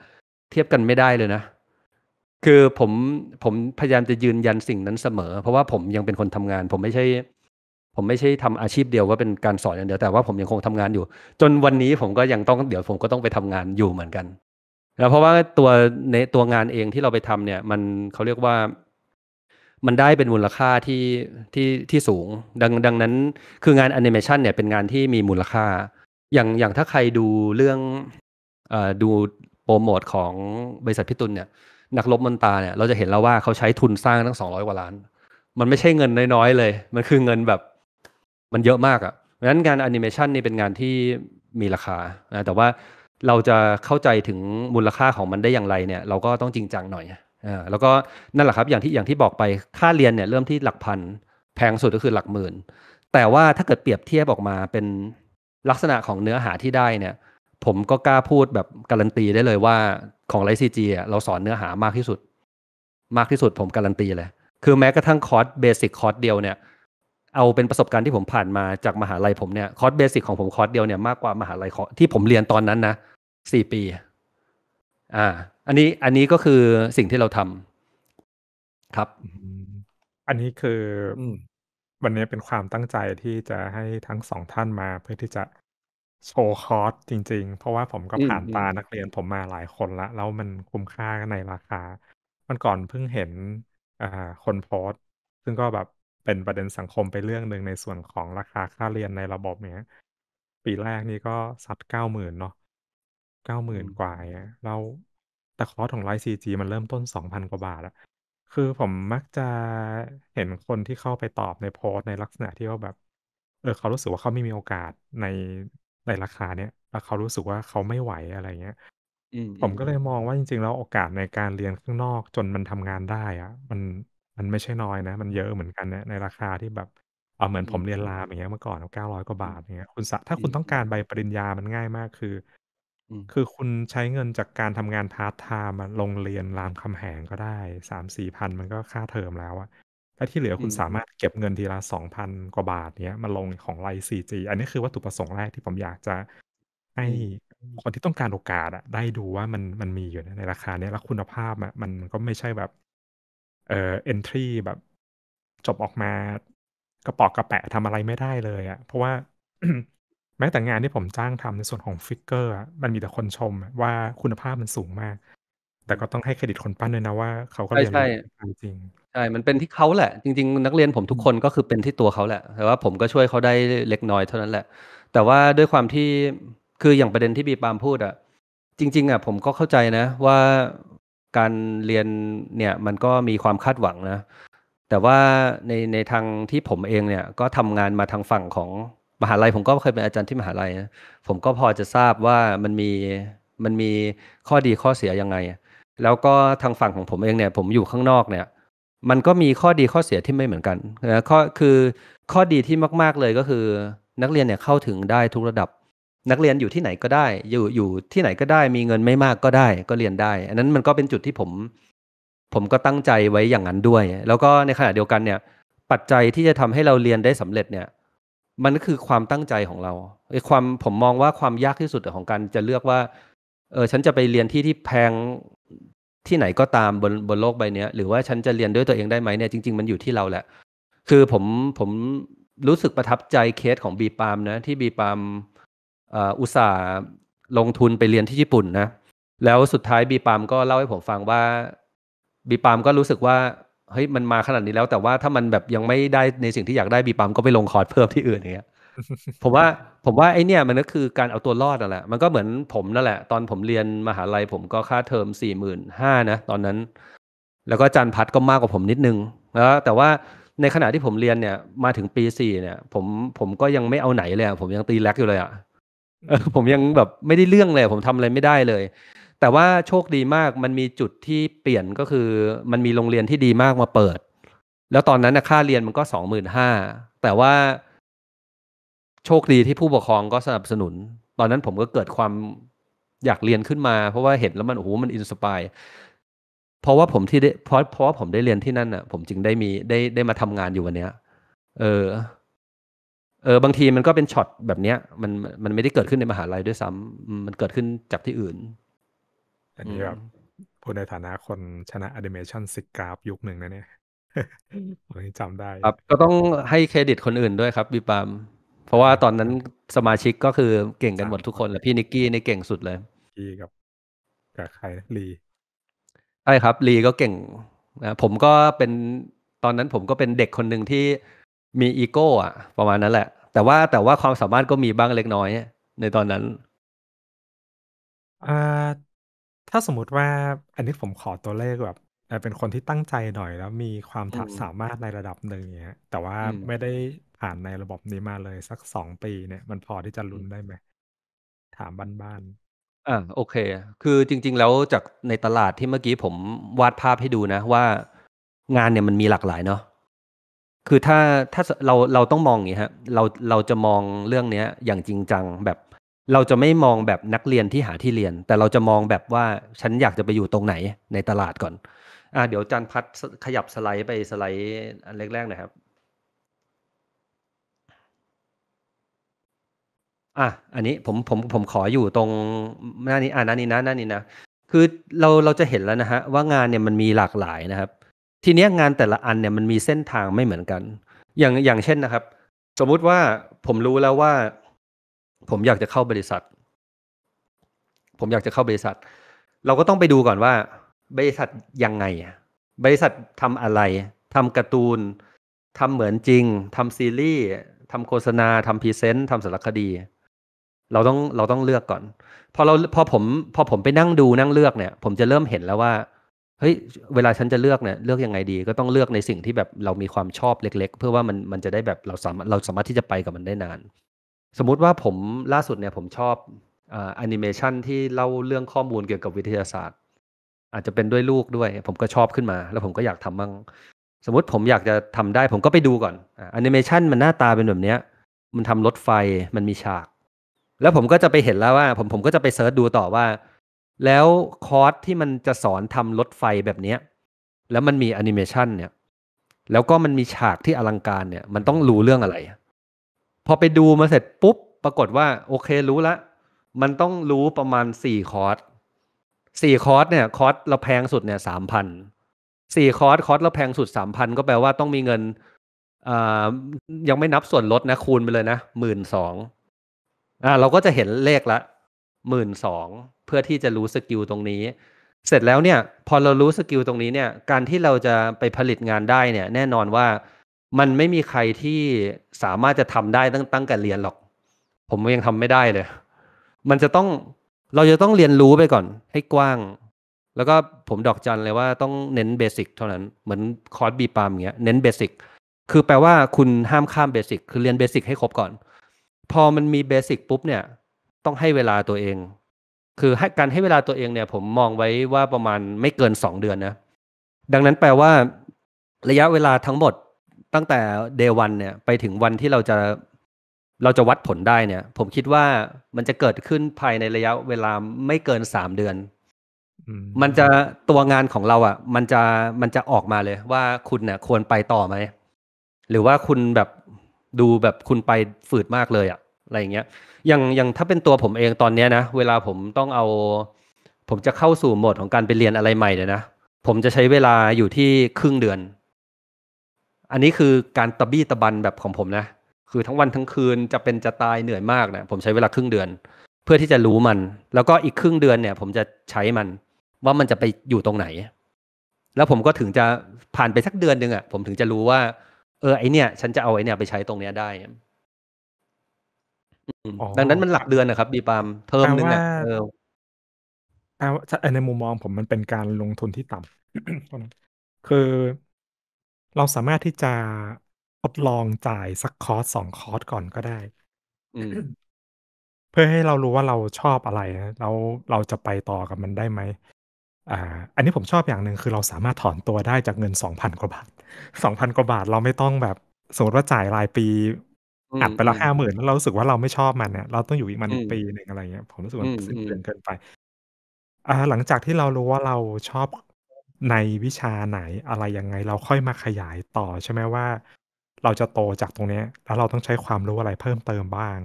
เทียบกันไม่ได้เลยนะ คือผมผมพยายามจะยืนยันสิ่งนั้นเสมอ เพราะว่าผมยังเป็นคนทำงานผมไม่ใช่ผมไม่ใช่ทำอาชีพเดียวว่าเป็นการสอนอย่างเดียว แต่ว่าผมยังคงทำงานอยู่ จนวันนี้ผมก็ยังต้องเดี๋ยวผมก็ต้องไปทำงานอยู่เหมือนกัน แล้วเพราะว่าตัวในตัวงานเองที่เราไปทำเนี่ย มันเขาเรียกว่า มันได้เป็นมูลค่าที่ที่ที่สูง ดังดังนั้นคืองานแอนิเมชันเนี่ยเป็นงานที่มีมูลค่า อย่างอย่างถ้าใครดูเรื่องอดูโปรโมทของบริษัทพิตุลเนี่ย นักลบมันตาเนี่ยเราจะเห็นแล้วว่าเขาใช้ทุนสร้างทั้งสองร้อยกว่าล้าน มันไม่ใช่เงินน้อยๆเลย มันคือเงินแบบมันเยอะมากอะ่ะเพราะฉะนั้นงานแอนิเมชันนี่เป็นงานที่มีราคานะแต่ว่าเราจะเข้าใจถึงมูลค่าของมันได้อย่างไรเนี่ย เราก็ต้องจริงจังหน่อยอ่าแล้วก็นั่นแหละครับ อย่างที่อย่างที่บอกไปค่าเรียนเนี่ยเริ่มที่หลักพันแพงสุดก็คือหลักหมื่น แต่ว่าถ้าเกิดเปรียบเทียบออกมาเป็นลักษณะของเนื้อหาที่ได้เนี่ย ผมก็กล้าพูดแบบการันตีได้เลยว่าของไลซีจีเราสอนเนื้อหามากที่สุด มากที่สุดผมการันตีเลย คือแม้กระทั่งคอร์สเบสิกคอร์สเดียวเนี่ยเอาเป็นประสบการณ์ที่ผมผ่านมาจากมหาลัยผมเนี่ยคอร์สเบสิกของผมคอร์สเดียวเนี่ยมากกว่ามหาลัยที่ผมเรียนตอนนั้นนะสี่ปี อ่า อันนี้อันนี้ก็คือสิ่งที่เราทำครับ อันนี้คือวันนี้เป็นความตั้งใจที่จะให้ทั้งสองท่านมาเพื่อที่จะโชว์คอร์สจริง ๆ เพราะว่าผมก็ผ่านตานักเรียนผมมาหลายคนละแล้วมันคุ้มค่าในราคา มันก่อนเพิ่งเห็นคนโพสซึ่งก็แบบเป็นประเด็นสังคมไปเรื่องหนึ่งในส่วนของราคาค่าเรียนในระบบเนี้ย ปีแรกนี่ก็ซัดเก้าหมื่นเนาะเก้าหมื่นกว่าเนี่ยเราแต่คอร์สของไล์ซีจีมันเริ่มต้นสองพันกว่าบาทอะคือผมมักจะเห็นคนที่เข้าไปตอบในโพสในลักษณะที่ว่าแบบ เออเขารู้สึกว่าเขาไม่มีโอกาสในในราคาเนี้ยแล้วเขารู้สึกว่าเขาไม่ไหวอะไรเงี้ยผมก็เลยมองว่าจริงๆแล้วโอกาสในการเรียนข้างนอกจนมันทำงานได้อะมันมันไม่ใช่น้อยนะ มันเยอะเหมือนกันนะในราคาที่แบบเอาเหมือนผมเรียนรามอย่างเงี้ยเมื่อก่อนเอกว่าบอืาทมอย่างเงี้ยคุณสะถ้าคุณต้องการใบปริญญามันง่ายมากคืออืคือคุณใช้เงินจากการทำงานพาร์ทไทม์มาลงเรียนรามคำแหงก็ได้สสามี่พันมันก็ค่าเทอมแล้วอะแล้วที่เหลือคุณสามารถเก็บเงินทีละสองพันกว่าบาทเนี้ยมาลงของไลซีจีอันนี้คือวัตถุประสงค์แรกที่ผมอยากจะให้คนที่ต้องการโอกาสอะได้ดูว่ามันมันมีอยู่ในราคาเนี้ยแล้วคุณภาพอะมันก็ไม่ใช่แบบเอ่อ entry แบบ จบออกมา กระปอก กระแปะทำอะไรไม่ได้เลยอะ่ะ เพราะว่า แม้แต่งานที่ผมจ้างทำในส่วนของฟิกเกอร์มันมีแต่คนชม ว่าคุณภาพมันสูงมาก แต่ก็ต้องให้เครดิตคนปั้นเลยนะ ว่าเขาก็เรียนรช่จริงใช่ มันเป็นที่เขาแหละ จริง ๆ นักเรียนผมทุกคนก็คือเป็นที่ตัวเขาแหละ แต่ว่าผมก็ช่วยเขาได้เล็กน้อยเท่านั้นแหละ แต่ว่าด้วยความที่คืออย่างประเด็นที่บีปามพูดอะ่ะจริง ๆ อ่ะ ผมก็เข้าใจนะ ว่าการเรียนเนี่ยมันก็มีความคาดหวังนะแต่ว่าในในทางที่ผมเองเนี่ยก็ทำงานมาทางฝั่งของมหาลัย ผมก็เคยเป็นอาจารย์ที่มหาลัยนะผมก็พอจะทราบว่ามันมีมันมีข้อดีข้อเสียยังไง แล้วก็ทางฝั่งของผมเองเนี่ยผมอยู่ข้างนอกเนี่ยมันก็มีข้อดีข้อเสียที่ไม่เหมือนกันนะข้อคือข้อดีที่มาก ๆเลยก็คือนักเรียนเนี่ยเข้าถึงได้ทุกระดับนักเรียนอยู่ที่ไหนก็ได้ อยู่ อยู่ที่ไหนก็ได้ มีเงินไม่มากก็ได้ ก็เรียนได้ อันนั้นมันก็เป็นจุดที่ผม ผมก็ตั้งใจไว้อย่างนั้นด้วย แล้วก็ในขณะเดียวกันเนี่ย ปัจจัยที่จะทำให้เราเรียนได้สำเร็จเนี่ย มันก็คือความตั้งใจของเราไอ้ความผมมองว่าความยากที่สุดของการจะเลือกว่า เออฉันจะไปเรียนที่ที่แพง ที่ไหนก็ตามบนบนโลกใบนี้หรือว่าฉันจะเรียนด้วยตัวเองได้ไหมเนี่ย จริงๆ มันอยู่ที่เราแหละ คือผม ผมรู้สึกประทับใจเคสของบีปามนะ ที่บีปามอุตส่าห์ลงทุนไปเรียนที่ญี่ปุ่นนะแล้วสุดท้ายบีปามก็เล่าให้ผมฟังว่าบีปามก็รู้สึกว่าเฮ้ยมันมาขนาดนี้แล้ว แต่ว่าถ้ามันแบบยังไม่ได้ในสิ่งที่อยากได้บีปามก็ไปลงคอร์สเพิ่มที่อื่นอย่างเงี้ยผมว่าผมว่าไอเนี่ยมันก็คือการเอาตัวรอดนั่นแหละมันก็เหมือนผมนั่นแหละ ตอนผมเรียนมหาลัยผมก็ค่าเทอมสี่หมื่นห้านะตอนนั้น แล้วก็จันพัดก็มากกว่าผมนิดนึงแล้วแต่ว่าในขณะที่ผมเรียนเนี่ยมาถึง ปีสี่เนี่ย ผมผมก็ยังไม่เอาไหนเลยผมยังตีแลกอยู่เลยอะ่ะออผมยังแบบไม่ได้เรื่องเลย ผมทำอะไรไม่ได้เลย แต่ว่าโชคดีมากมันมีจุดที่เปลี่ยนก็คือ มันมีโรงเรียนที่ดีมากมาเปิด แล้วตอนนั้นนะค่าเรียนมันก็สองหมื่นห้าแต่ว่า โชคดีที่ผู้ปกครองก็สนับสนุน ตอนนั้นผมก็เกิดความอยากเรียนขึ้นมาเพราะว่าเห็นแล้วมันโอ้โหมันอินสปายเพราะว่าผมที่ได้เพราะเพราะว่าผมได้เรียนที่นั่นอ่ะผมจึงได้มีได้ได้มาทำงานอยู่วันเนี้ยเออเออบางทีมันก็เป็นช็อตแบบเนี้ยมันมันไม่ได้เกิดขึ้นในมหาลัยด้วยซ้ำ มันเกิดขึ้นจากที่อื่น อันนี้แบบพูดในฐานะคนชนะแอนิเมชันสิกราฟยุคหนึ่งนะเนี่ยผมจำได้ ครับ ก็ต้องให้เครดิตคนอื่นด้วยครับบีปามเพราะว่าตอนนั้นสมาชิกก็คือเก่งกันหมดทุกคนแหละพี่นิกกี้ในเก่งสุดเลยกี้กับกับใครลีใช่ครับลีก็เก่งนะผมก็เป็นตอนนั้นผมก็เป็นเด็กคนหนึ่งที่มีอีโก้อะประมาณนั้นแหละ แต่ว่าแต่ว่าความสามารถก็มีบ้างเล็กน้อยในตอนนั้นอถ้าสมมติว่า อันนี้ผมขอตัวเลขแบบเป็นคนที่ตั้งใจหน่อยแล้วมีความสามารถในระดับหนึ่งเงี้ยแต่ว่าไม่ได้ผ่านในระบบนี้มาเลยสักสองปี เนี่ยมันพอที่จะลุ้นได้ไหมถามบ้านๆอ่าโอเค คือจริงๆแล้วจากในตลาดที่เมื่อกี้ผมวาดภาพให้ดูนะ ว่างานเนี่ยมันมีหลากหลายเนาะคือถ้าถ้าเราเราต้องมองอย่างนี้ฮะเราเราจะมองเรื่องเนี้ยอย่างจริงจังแบบ เราจะไม่มองแบบนักเรียนที่หาที่เรียน แต่เราจะมองแบบว่าฉันอยากจะไปอยู่ตรงไหนในตลาดก่อนอ่าเดี๋ยวจันพัดขยับสไลด์ไปสไลด์อันแรกๆหน่อยครับ อ่ะอันนี้ผมผมผมขออยู่ตรงหน้านี้อ่าหน้านี้นะหน้านี้นะ คือเราเราจะเห็นแล้วนะฮะว่างานเนี่ยมันมีหลากหลายนะครับทีนี้งานแต่ละอันเนี่ยมันมีเส้นทางไม่เหมือนกัน อย่างอย่างเช่นนะครับ สมมุติว่าผมรู้แล้วว่าผมอยากจะเข้าบริษัท ผมอยากจะเข้าบริษัท เราก็ต้องไปดูก่อนว่า บริษัทยังไงบริษัททำอะไร ทำการ์ตูนทำเหมือนจริง ทำซีรีส์ทำโฆษณาทำพรีเซนต์ทำสารคดี เราต้องเราต้องเลือกก่อน พอเราพอผมพอผมไปนั่งดูนั่งเลือกเนี่ย ผมจะเริ่มเห็นแล้วว่าเฮ้ย เวลาฉันจะเลือกเนี่ย เลือกยังไงดี ก็ต้องเลือกในสิ่งที่แบบเรามีความชอบเล็ก ๆ เพื่อว่ามันมันจะได้แบบเราสามารถเราสามารถที่จะไปกับมันได้นานสมมุติว่าผมล่าสุดเนี่ย ผมชอบอ่แอนิเมชันที่เล่าเรื่องข้อมูลเกี่ยวกับวิทยาศาสตร์ อาจจะเป็นด้วยลูกด้วย ผมก็ชอบขึ้นมา แล้วผมก็อยากทำบัางสมมติผมอยากจะทำได้ ผมก็ไปดูก่อนแอนิเมชันมันหน้าตาเป็นแบบเนี้ยมันทำรถไฟมันมีฉาก แล้วผมก็จะไปเห็นแล้วว่า ผมผมก็จะไปเซิร์ชดูต่อว่าแล้วคอร์สที่มันจะสอนทำรถไฟแบบนี้แล้วมันมีแอนิเมชันเนี่ยแล้วก็มันมีฉากที่อลังการเนี่ย มันต้องรู้เรื่องอะไร พอไปดูมาเสร็จปุ๊บ ปรากฏว่าโอเครู้ละมันต้องรู้ประมาณสี่คอร์สสี่คอร์สเนี่ยคอร์สเราแพงสุดเนี่ยสามพันสี่คอร์สคอร์สเราแพงสุดสามพันก็แปลว่าต้องมีเงินอ่ายังไม่นับส่วนลดนะคูณไปเลยนะหมื่นสองอ่าเราก็จะเห็นเลขละหมื่นสองเพื่อที่จะรู้สกิลตรงนี้ เสร็จแล้วเนี่ยพอเรารู้สกิลตรงนี้เนี่ย การที่เราจะไปผลิตงานได้เนี่ยแน่นอนว่า มันไม่มีใครที่สามารถจะทำได้ตั้งตั้งแต่เรียนหรอก ผมยังทำไม่ได้เลย มันจะต้องเราจะต้องเรียนรู้ไปก่อน ให้กว้าง แล้วก็ผมดอกจันเลยว่าต้องเน้นเบสิกเท่านั้นเหมือนคอร์สบีปามเงี้ยเน้นเบสิกคือแปลว่าคุณห้ามข้ามเบสิกคือเรียนเบสิกให้ครบก่อน พอมันมีเบสิกปุ๊บเนี่ยต้องให้เวลาตัวเอง คือให้การให้เวลาตัวเองเนี่ย ผมมองไว้ว่าประมาณไม่เกินสองเดือนนะ ดังนั้นแปลว่าระยะเวลาทั้งหมดตั้งแต่เดวันเนี่ยไปถึงวันที่เราจะเราจะวัดผลได้เนี่ย ผมคิดว่ามันจะเกิดขึ้นภายในระยะเวลาไม่เกินสามเดือน มันจะตัวงานของเราอะ่ะมันจะมันจะออกมาเลยว่าคุณเนี่ยควรไปต่อไหมหรือว่าคุณแบบดูแบบคุณไปฝืดมากเลยอะ่ะอะไรอย่างเงี้ยอย่างอย่างถ้าเป็นตัวผมเองตอนเนี้ยนะ เวลาผมต้องเอา ผมจะเข้าสู่โหมดของการไปเรียนอะไรใหม่เลยนะผมจะใช้เวลาอยู่ที่ครึ่งเดือน อันนี้คือการตะบี้ตะบันแบบของผมนะคือทั้งวันทั้งคืนจะเป็นจะตายเหนื่อยมากนะผมใช้เวลาครึ่งเดือนเพื่อที่จะรู้มัน แล้วก็อีกครึ่งเดือนเนี่ย ผมจะใช้มันว่ามันจะไปอยู่ตรงไหน แล้วผมก็ถึงจะผ่านไปสักเดือนหนึ่งอะ่ะผมถึงจะรู้ว่าเออไอเนี่ย ฉันจะเอาไอเนี่ยไปใช้ตรงเนี้ยได้ดังนั้นมันหลักเดือนนะครับดีปามเทอมหนึ่งเนี่ยเออแปลว่าในมุมมองผมมันเป็นการลงทุนที่ต่ำคือเราสามารถที่จะทดลองจ่ายสักคอร์สสองคอร์สก่อนก็ได้เพื่อให้เรารู้ว่าเราชอบอะไรแล้วเราจะไปต่อกับมันได้ไหมอ่า อันนี้ผมชอบอย่างหนึ่งคือเราสามารถถอนตัวได้จากเงินสองพันกว่าบาทสองพันกว่าบาทเราไม่ต้องแบบสมมติว่าจ่ายรายปีอัดไปแล้วห้าหมื่นแล้วเรารู้สึกว่าเราไม่ชอบมันเนี่ย เราต้องอยู่อีกมันปีหนึ่งอะไรเงี้ยผมรู้สึกว่าสิ้นเปลืองเกินไป อ่า หลังจากที่เรารู้ว่าเราชอบในวิชาไหนอะไรยังไง เราค่อยมาขยายต่อใช่ไหมว่า เราจะโตจากตรงเนี้ยแล้วเราต้องใช้ความรู้อะไรเพิ่มเติมบ้าง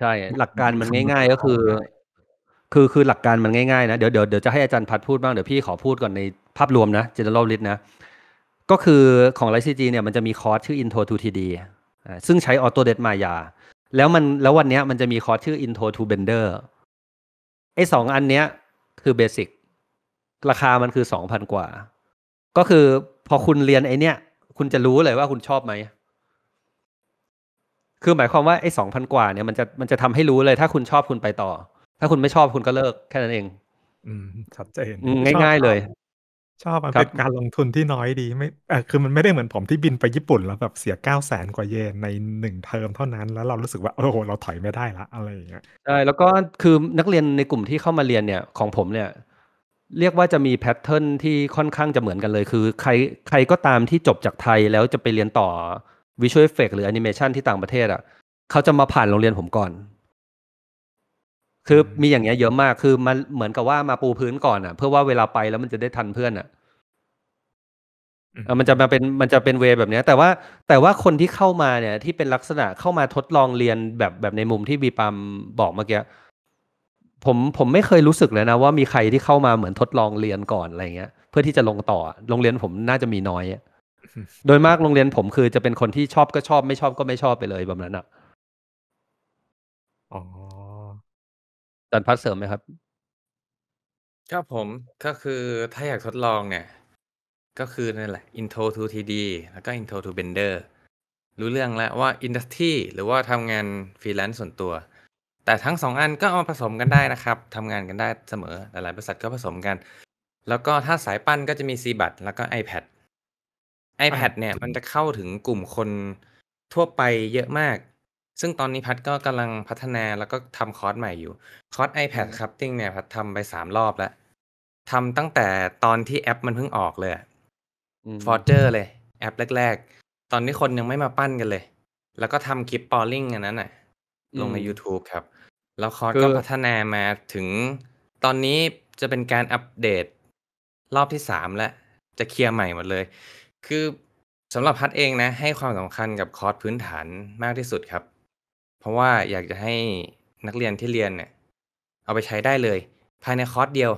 ใช่ หลักการมันง่าย ๆ ก็คือ คือคือหลักการมันง่ายๆนะเดี๋ยวเดี๋ยวเดี๋ยวจะให้อาจารย์พัดพูดบ้างเดี๋ยวพี่ขอพูดก่อน ในภาพรวมนะ g น n e r a ลิสต์นะก็คือของไลซีจีเนี่ยมันจะมีคอร์สชื่อ intro to td ซึ่งใช้ออโตเดตมายาแล้วมันแล้ววันนี้มันจะมีคอร์สชื่อ Intro to b e n d e r ไอ้สองอันเนี้ยคือเบสิกราคามันคือสองพันกว่า ก็คือพอคุณเรียนไอเนี้ยคุณจะรู้เลยว่าคุณชอบไหม คือหมายความว่าไอ้สองพันกว่า เนี่ยมันจะมันจะทำให้รู้เลยถ้าคุณชอบคุณไปต่อ ถ้าคุณไม่ชอบคุณก็เลิกแค่นั้นเอง อืมชัดเจนง่ายๆเลยชอบมันเป็นการลงทุนที่น้อยดีไม่อคือมันไม่ได้เหมือนผมที่บินไปญี่ปุ่นแล้วแบบเสียเก้าแสนกว่าเยนในหนึ่งเทอมเท่านั้นแล้วเรารู้สึกว่าโอ้โหเราถอยไม่ได้ละอะไรอย่างเงี้ยใช่แล้วก็คือนักเรียนในกลุ่มที่เข้ามาเรียนเนี่ยของผมเนี่ยเรียกว่าจะมีแพทเทิร์นที่ค่อนข้างจะเหมือนกันเลย คือ ใครใครก็ตามที่จบจากไทยแล้วจะไปเรียนต่อวิชวลเอฟเฟกหรือแอนิเมชันที่ต่างประเทศอ่ะเขาจะมาผ่านโรงเรียนผมก่อนคือมีอย่างเงี้ย เยอะมาก คือมันเหมือนกับว่ามาปูพื้นก่อนอ่ะ เพื่อว่าเวลาไปแล้วมันจะได้ทันเพื่อนอ่ะมันจะมาเป็นมันจะเป็นเวแบบนี้แต่ว่าแต่ว่าคนที่เข้ามาเนี่ย ที่เป็นลักษณะเข้ามาทดลองเรียนแบบแบบในมุมที่บีปามบอกเมื่อกี้ผมผมไม่เคยรู้สึกเลยนะว่ามีใครที่เข้ามาเหมือนทดลองเรียนก่อนอะไร เงี้ย เพื่อที่จะลงต่อ โรงเรียนผมน่าจะมีน้อยโดยมากโรงเรียนผมคือจะเป็นคนที่ชอบก็ชอบ ไม่ชอบก็ไม่ชอบไปเลยแบบนั้นอ่ะออ๋ันพัดเสริมไหมครับครับผมก็คือถ้าอยากทดลองเนี่ย ก็คือนั่นแหละ intro to td แล้วก็ intro to b e n d e r รู้เรื่องแล้วว่าอินดัสทรีหรือว่าทำงานฟรีแลนซ์ส่วนตัว แต่ทั้งสองอันก็เอามาผสมกันได้นะครับทำงานกันได้เสมอหลายๆบริษัทก็ผสมกัน แล้วก็ถ้าสายปั้นก็จะมี c บัตแล้วก็ iPad iPad เนี่ย มันจะเข้าถึงกลุ่มคนทั่วไปเยอะมากซึ่งตอนนี้พัดก็กำลังพัฒนาแล้วก็ทำคอร์สใหม่อยู่ คอร์ส iPad Crafting เนี่ย พัดทำไปสามรอบแล้วทำตั้งแต่ตอนที่แอปมันเพิ่งออกเลยอฟอร์เจอร์เลย แอปแรกๆ ตอนนี้คนยังไม่มาปั้นกันเลย แล้วก็ทำคลิปปอลลิงอันนั้นน่ะลงใน YouTube ครับ แล้วคอร์สก็พัฒนามาถึงตอนนี้จะเป็นการอัปเดตรอบที่สามแล้ว จะเคลียร์ใหม่หมดเลย คือสำหรับพัดเองนะ ให้ความสำคัญกับคอร์สพื้นฐานมากที่สุดครับราะว่าอยากจะให้นักเรียนที่เรียนเนี่ยเอาไปใช้ได้เลย ภายในคอร์สเดียว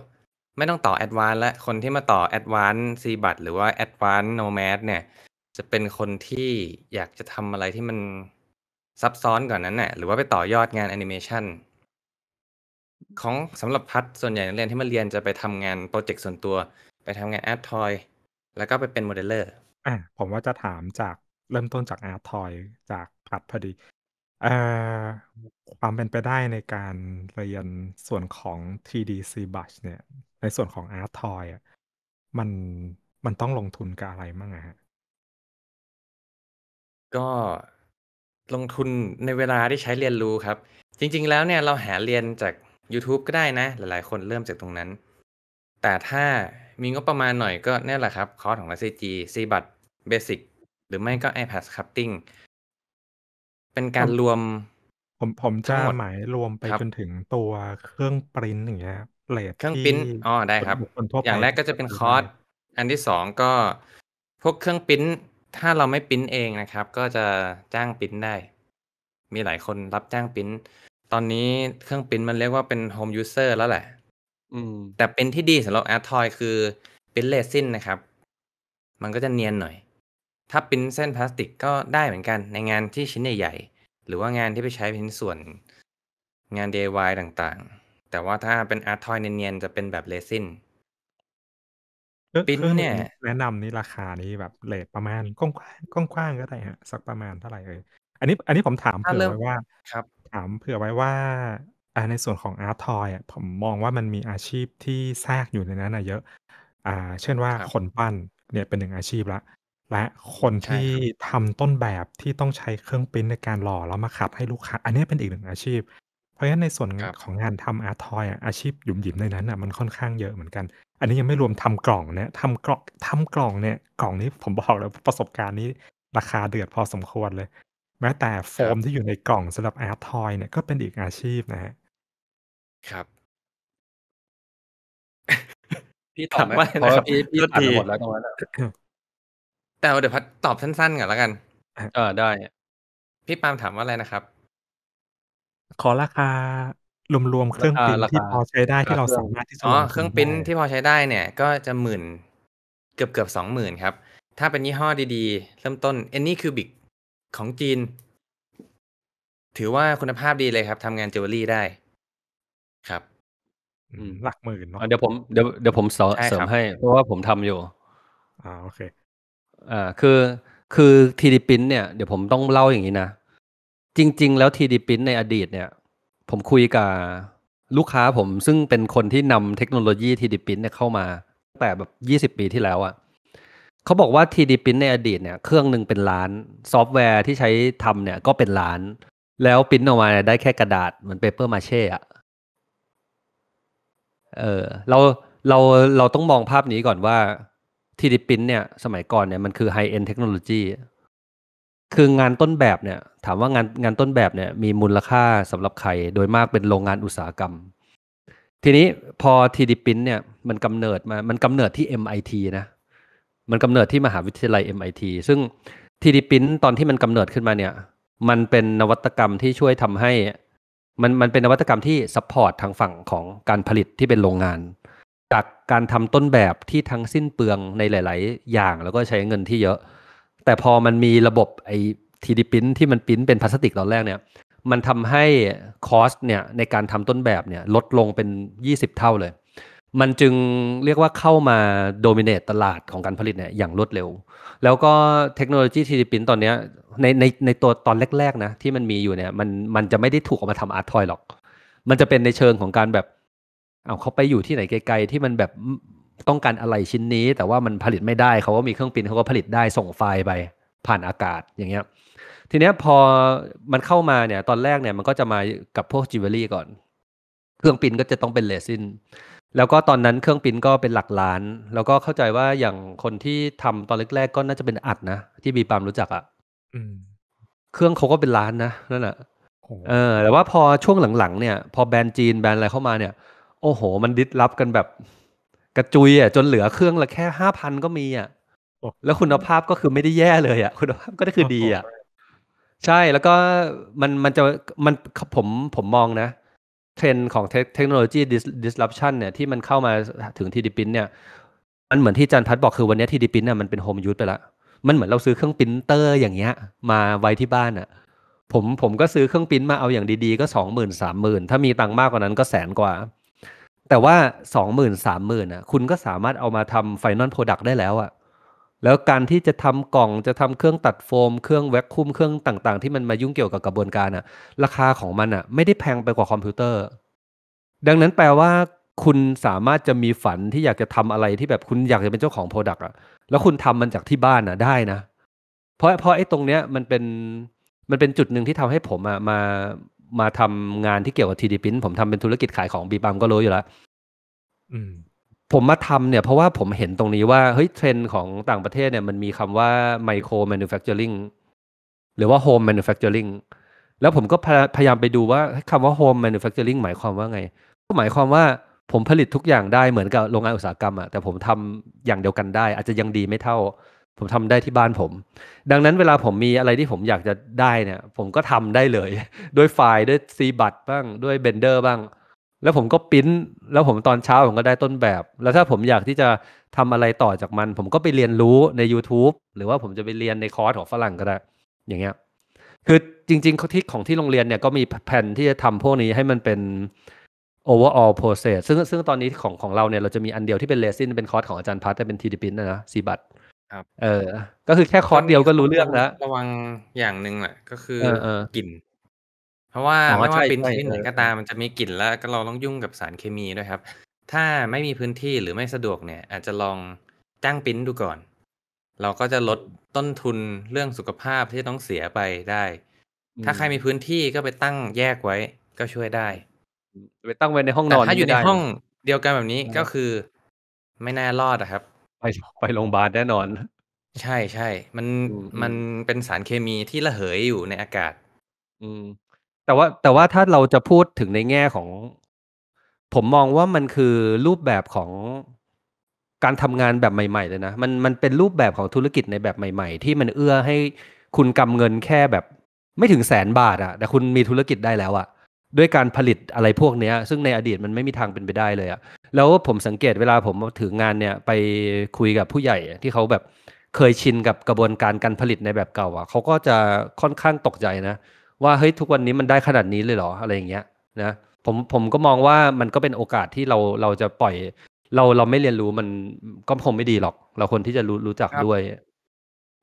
ไม่ต้องต่อแอดวานและคนที่มาต่อแอดวานซีบัตหรือว่าแอดวานโนแมดเนี่ย จะเป็นคนที่อยากจะทำอะไรที่มันซับซ้อนกว่านนั้นน่ะหรือว่าไปต่อยอดงานแอนิเมชันของสำหรับพัทส่วนใหญ่นักเรียนที่มาเรียนจะไปทำงานโปรเจกต์ส่วนตัว ไปทำงานแอดทอยแล้วก็ไปเป็นโมเดลเลอร์อ่ะผมว่าจะถามจากเริ่มต้นจากแอดทอยจากพัทพอดีอ่อความเป็นไปได้ในการเรียนส่วนของ 3D c b u s h เนี่ยในส่วนของ ArtToy อะมันมันต้องลงทุนกับอะไรมั่งอะฮะก็ลงทุนในเวลาที่ใช้เรียนรู้ครับ จริง ๆ แล้วเนี่ยเราหาเรียนจากยูทู e ก็ได้นะ หลายๆ คนเริ่มจากตรงนั้น แต่ถ้ามีงบประมาณหน่อยก็เนี่ยแหละครับ คอร์สของ r c g ZBrush Basic หรือไม่ก็ iPad c u t t i n g เป็นการรวม ผมผมจะหมายรวมไปจนถึงตัวเครื่องปริ้นอย่างเงี้ยเลทเครื่องปริ้นอ๋อได้ครับอย่างแรกก็จะเป็นคอร์สอันที่สองก็ พวกเครื่องปริ้นถ้าเราไม่ปริ้นเองนะครับ ก็จะจ้างปริ้นได้ มีหลายคนรับจ้างปริ้นตอนนี้เครื่องปริ้นมันเรียกว่าเป็นโฮมยูเซอร์แล้วแหละแต่เป็นที่ดีสำหรับแอดทอยคือปริ้นเลซินนะครับ มันก็จะเนียนหน่อยถ้าเป็นเส้นพลาสติกก็ได้เหมือนกัน ในงานที่ชิ้นใหญ่ๆหรือว่างานที่ไปใช้เป็นส่วนงาน DIY ต่างๆ แต่ว่าถ้าเป็นอาร์ทอยเนียนๆจะเป็นแบบเรซินปิ้นเนี่ย แนะนำนี่ราคานี้แบบเลทประมาณกว้างกว้างก็ได้ฮะสักประมาณเท่าไหร่เอ่ยอันนี้อันนี้ผมถามเผื่อไว้ว่าครับถามเผื่อไว้ว่าในส่วนของอาร์ทอยอ่ะผมมองว่ามันมีอาชีพที่แทรกอยู่ในนั้นะเยอะ อ่า เช่นว่าคนปั้นเนี่ยเป็นหนึ่งอาชีพละและคนที่ทำทำต้นแบบที่ต้องใช้เครื่องพริน์ในการหล่อแล้วมาขัดให้ลูกค้า อันนี้เป็นอีกหนึ่งอาชีพ เพราะฉะนั้นในส่วนของงานทำอาร์ทอยอาชีพหยุมหยิมในนั้นอ่ะมันค่อนข้างเยอะเหมือนกัน อันนี้ยังไม่รวมทำกล่องนะทำกล่องทำกล่องเนี่ย กล่องนี้ผมบอกแล้วประสบการณ์นี้ราคาเดือดพอสมควรเลย แม้แต่โฟมที่อยู่ในกล่องสำหรับอาร์ทอยเนี่ยก็เป็นอีกอาชีพนะฮะครับ พี่ตอบไหม่เพไราะวพี่พี่าหมดแล้วตรงนั้นแต่เดี๋ยวพัดตอบสั้นๆก่อนแล้วกัน เออได้ พี่ปามถามว่าอะไรนะครับ ขอราคารวมๆเครื่องปิ้นที่พอใช้ได้ที่เราสามารถที่จะอ๋อเครื่องปิ้นที่พอใช้ได้ เนี่ย ก็จะหมื่น เกือบเกือบสองหมื่นครับ ถ้าเป็นยี่ห้อดีๆ เริ่มต้นเอนนี่คือบิกของจีน ถือว่าคุณภาพดีเลยครับทำงานจิวเวลรี่ได้ครับหลักหมื่นเนาะ เดี๋ยวผมเดี๋ยวเดี๋ยวผมเสริมให้ เพราะว่าผมทำอยู่ อ่าโอเคอ่าคือคือทีดี i ินเนี่ยเดี๋ยวผมต้องเล่าอย่างนี้นะ จริง ๆ แล้วทีดี i ินในอดีตเนี่ย ผมคุยกับลูกค้าผมซึ่งเป็นคนที่นำเทคโนโลยีทีดี i ินเนี่ยเข้ามาตั้งแต่แบบยี่สิบปีที่แล้วอะ่ะเขาบอกว่าทีดี i ินในอดีตเนี่ย เครื่องหนึ่งเป็นล้าน ซอฟต์แวร์ที่ใช้ทำเนี่ยก็เป็นล้าน แล้วพินออกมาได้แค่กระดาษ เหมือนเปเปอร์มาเช่อะเออเราเราเราต้องมองภาพนี้ก่อนว่าทีดิปินเนี่ยสมัยก่อนเนี่ยมันคือไฮเอ็นเทคโนโลยีคืองานต้นแบบเนี่ยถามว่างานงานต้นแบบเนี่ยมีมูลค่าสำหรับใครโดยมากเป็นโรงงานอุตสาหกรรม ทีนี้พอทีดิปินเนี่ยมันกำเนิดมา มันกำเนิดที่ MIT นะมันกำเนิดที่มหาวิทยาลัย MIT ซึ่งทีดิปิน ตอนที่มันกำเนิดขึ้นมาเนี่ยมันเป็นนวัตกรรมที่ช่วยทำให้ มันมันเป็นนวัตกรรมที่ซัพพอร์ตทางฝั่งของการผลิตที่เป็นโรงงานการทำต้นแบบที่ทั้งสิ้นเปลืองในหลาย ๆ อย่างแล้วก็ใช้เงินที่เยอะ แต่พอมันมีระบบไอ้ทีดีพิมพ์ที่มันพิมพ์เป็นพลาสติกตอนแรกเนี่ยมันทำให้คอสเนี่ยในการทำต้นแบบเนี่ยลดลงเป็น20 เท่าเลย มันจึงเรียกว่าเข้ามาโดมิเนตตลาดของการผลิตเนี่ยอย่างรวดเร็วแล้วก็เทคโนโลยี 3D ีพิ้นตอนนี้ในในในตัวตอนแรก ๆ นะที่มันมีอยู่เนี่ยมันมันจะไม่ได้ถูกเอามาทำอาร์ตทอยหรอกมันจะเป็นในเชิงของการแบบเอาเขาไปอยู่ที่ไหนไกลๆที่มันแบบต้องการอะไรชิ้นนี้ แต่ว่ามันผลิตไม่ได้เขาก็มีเครื่องบินเขาก็ผลิตได้ส่งไฟล์ไปผ่านอากาศอย่างเงี้ยทีเนี้ยพอมันเข้ามาเนี่ย ตอนแรกเนี่ยมันก็จะมากับพวกจิวเวลรี่ก่อน เครื่องปิ้นก็จะต้องเป็นเลซินแล้วก็ตอนนั้นเครื่องปิ้นก็เป็นหลักล้าน แล้วก็เข้าใจว่าอย่างคนที่ทำตอนแรกๆก็น่าจะเป็นอัดนะที่บีปามรู้จักอะ่ะเครื่องเขาก็เป็นล้านนะนั่นแหละเออแต่ว่าพอช่วงหลังๆเนี่ย พอแบรนด์จีนแบรนด์อะไรเข้ามาเนี่ยโอ้โห มันดิสรับกันแบบกระจุยอ่ะ จนเหลือเครื่องละแค่ห้าพันก็มีอ่ะ แล้วคุณภาพก็คือไม่ได้แย่เลยอ่ะ คุณภาพก็คือดีอ่ะ ใช่ แล้วก็มันมันจะมันผมผมมองนะ เทรนของเทคโนโลยี disruption เนี่ย ที่มันเข้ามาถึงทีดีปินเนี่ย มันเหมือนที่จันพั์บอกคือวันนี้ทีดีปินเนี่ยมันเป็นโฮมยูสไปละ มันเหมือนเราซื้อเครื่องรินเตอร์อย่างเงี้ย มาไว้ที่บ้านอะ่ะ ผมผมก็ซื้อเครื่องรินมาเอาอย่างดีๆก็สองหมื่นสามหมื่นถ้ามีตังค์มากกว่านั้นก็แสนกว่าแต่ว่าสองหมื่นสามหมื่นอ่ะ คุณก็สามารถเอามาทำไฟนอลโปรดักต์ได้แล้วอ่ะแล้วการที่จะทำกล่องจะทำเครื่องตัดโฟม เครื่องแวคคุมเครื่องต่างๆที่มันมายุ่งเกี่ยวกับกระบวนการอ่ะ ราคาของมันอ่ะ ไม่ได้แพงไปกว่าคอมพิวเตอร์ ดังนั้นแปลว่าคุณสามารถจะมีฝันที่อยากจะทำอะไรที่แบบคุณอยากจะเป็นเจ้าของโปรดักต์อ่ะแล้วคุณทำมันจากที่บ้านอ่ะได้นะ เพราะเพราะไอ้ตรงเนี้ยมันเป็นมันเป็นจุดหนึ่งที่ทำให้ผมอ่ะมามาทำงานที่เกี่ยวกับ 3D พิมพ์ผมทำเป็นธุรกิจขายของบีบัมก็รู้อยู่แล้ว ผมมาทำเนี่ยเพราะว่าผมเห็นตรงนี้ว่า เฮ้ยเทรนด์ของต่างประเทศเนี่ย มันมีคำว่าไมโครแมนูแฟคเจอริงหรือว่าโฮมแมนูแฟคเจอริงแล้วผมก็พยายามไปดูว่าคำว่าโฮมแมนูแฟคเจอริงหมายความว่าไง ก็หมายความว่า ผมผลิตทุกอย่างได้เหมือนกับโรงงานอุตสาหกรรมอะแต่ผมทำอย่างเดียวกันได้ อาจจะยังดีไม่เท่าผมทำได้ที่บ้านผม ดังนั้นเวลาผมมีอะไรที่ผมอยากจะได้เนี่ย ผมก็ทำได้เลย ด้วยไฟล์ด้วยซีบัตบ้าง ด้วยเบนเดอร์บ้าง แล้วผมก็ปิ้น แล้วผมตอนเช้าผมก็ได้ต้นแบบ แล้วถ้าผมอยากที่จะทำอะไรต่อจากมัน ผมก็ไปเรียนรู้ใน YouTube หรือว่าผมจะไปเรียนในคอร์สของฝรั่งก็ได้ อย่างเงี้ย คือจริงๆที่ของที่โรงเรียนเนี่ยก็มีแผนที่จะทำพวกนี้ให้มันเป็น overall process ซึ่งซึ่งตอนนี้ของของเราเนี่ย เราจะมีอันเดียวที่เป็นเลซินเป็นคอร์สของอาจารย์พัฒน์แต่เป็น TD Pin นะนะสีบัตรครับเออ ก็คือแค่คอร์สเดียวก็รู้เรื่องแล้วระวังอย่างหนึ่งแหละก็คือกลิ่น เพราะว่าไม่ว่าเป็นชนิดไหนก็ตามมันจะมีกลิ่นแล้ว ก็เราต้องยุ่งกับสารเคมีด้วยครับ ถ้าไม่มีพื้นที่หรือไม่สะดวกเนี่ย อาจจะลองจ้างปิ้นดูก่อน เราก็จะลดต้นทุนเรื่องสุขภาพที่ต้องเสียไปได้ ถ้าใครมีพื้นที่ก็ไปตั้งแยกไว้ก็ช่วยได้ไปตั้งไว้ในห้องนอนแต่ถ้าอยู่ในห้องเดียวกันแบบนี้ก็คือ ไม่น่ารอดะครับไปไปโรงพยาบาลแน่นอน ใช่ใช่มันมันเป็นสารเคมีที่ระเหยอยู่ในอากาศ อืมแต่ว่าแต่ว่าถ้าเราจะพูดถึงในแง่ของ ผมมองว่ามันคือรูปแบบของการทำงานแบบใหม่ ๆ เลยนะ มันมันเป็นรูปแบบของธุรกิจในแบบใหม่ ๆ ที่มันเอื้อให้คุณกำเงินแค่แบบไม่ถึงแสนบาทอะแต่คุณมีธุรกิจได้แล้วอะด้วยการผลิตอะไรพวกนี้ซึ่งในอดีตมันไม่มีทางเป็นไปได้เลยอะแล้วผมสังเกตเวลาผมถืองานเนี่ยไปคุยกับผู้ใหญ่ที่เขาแบบเคยชินกับกระบวนการการผลิตในแบบเก่าอะเขาก็จะค่อนข้างตกใจนะว่าเฮ้ยทุกวันนี้มันได้ขนาดนี้เลยเหรอ อะไรอย่างเงี้ยนะผมผมก็มองว่ามันก็เป็นโอกาสที่เราเราจะปล่อย เราเราไม่เรียนรู้มันก็คงไม่ดีหรอก เราคนที่จะรู้รู้จักด้วย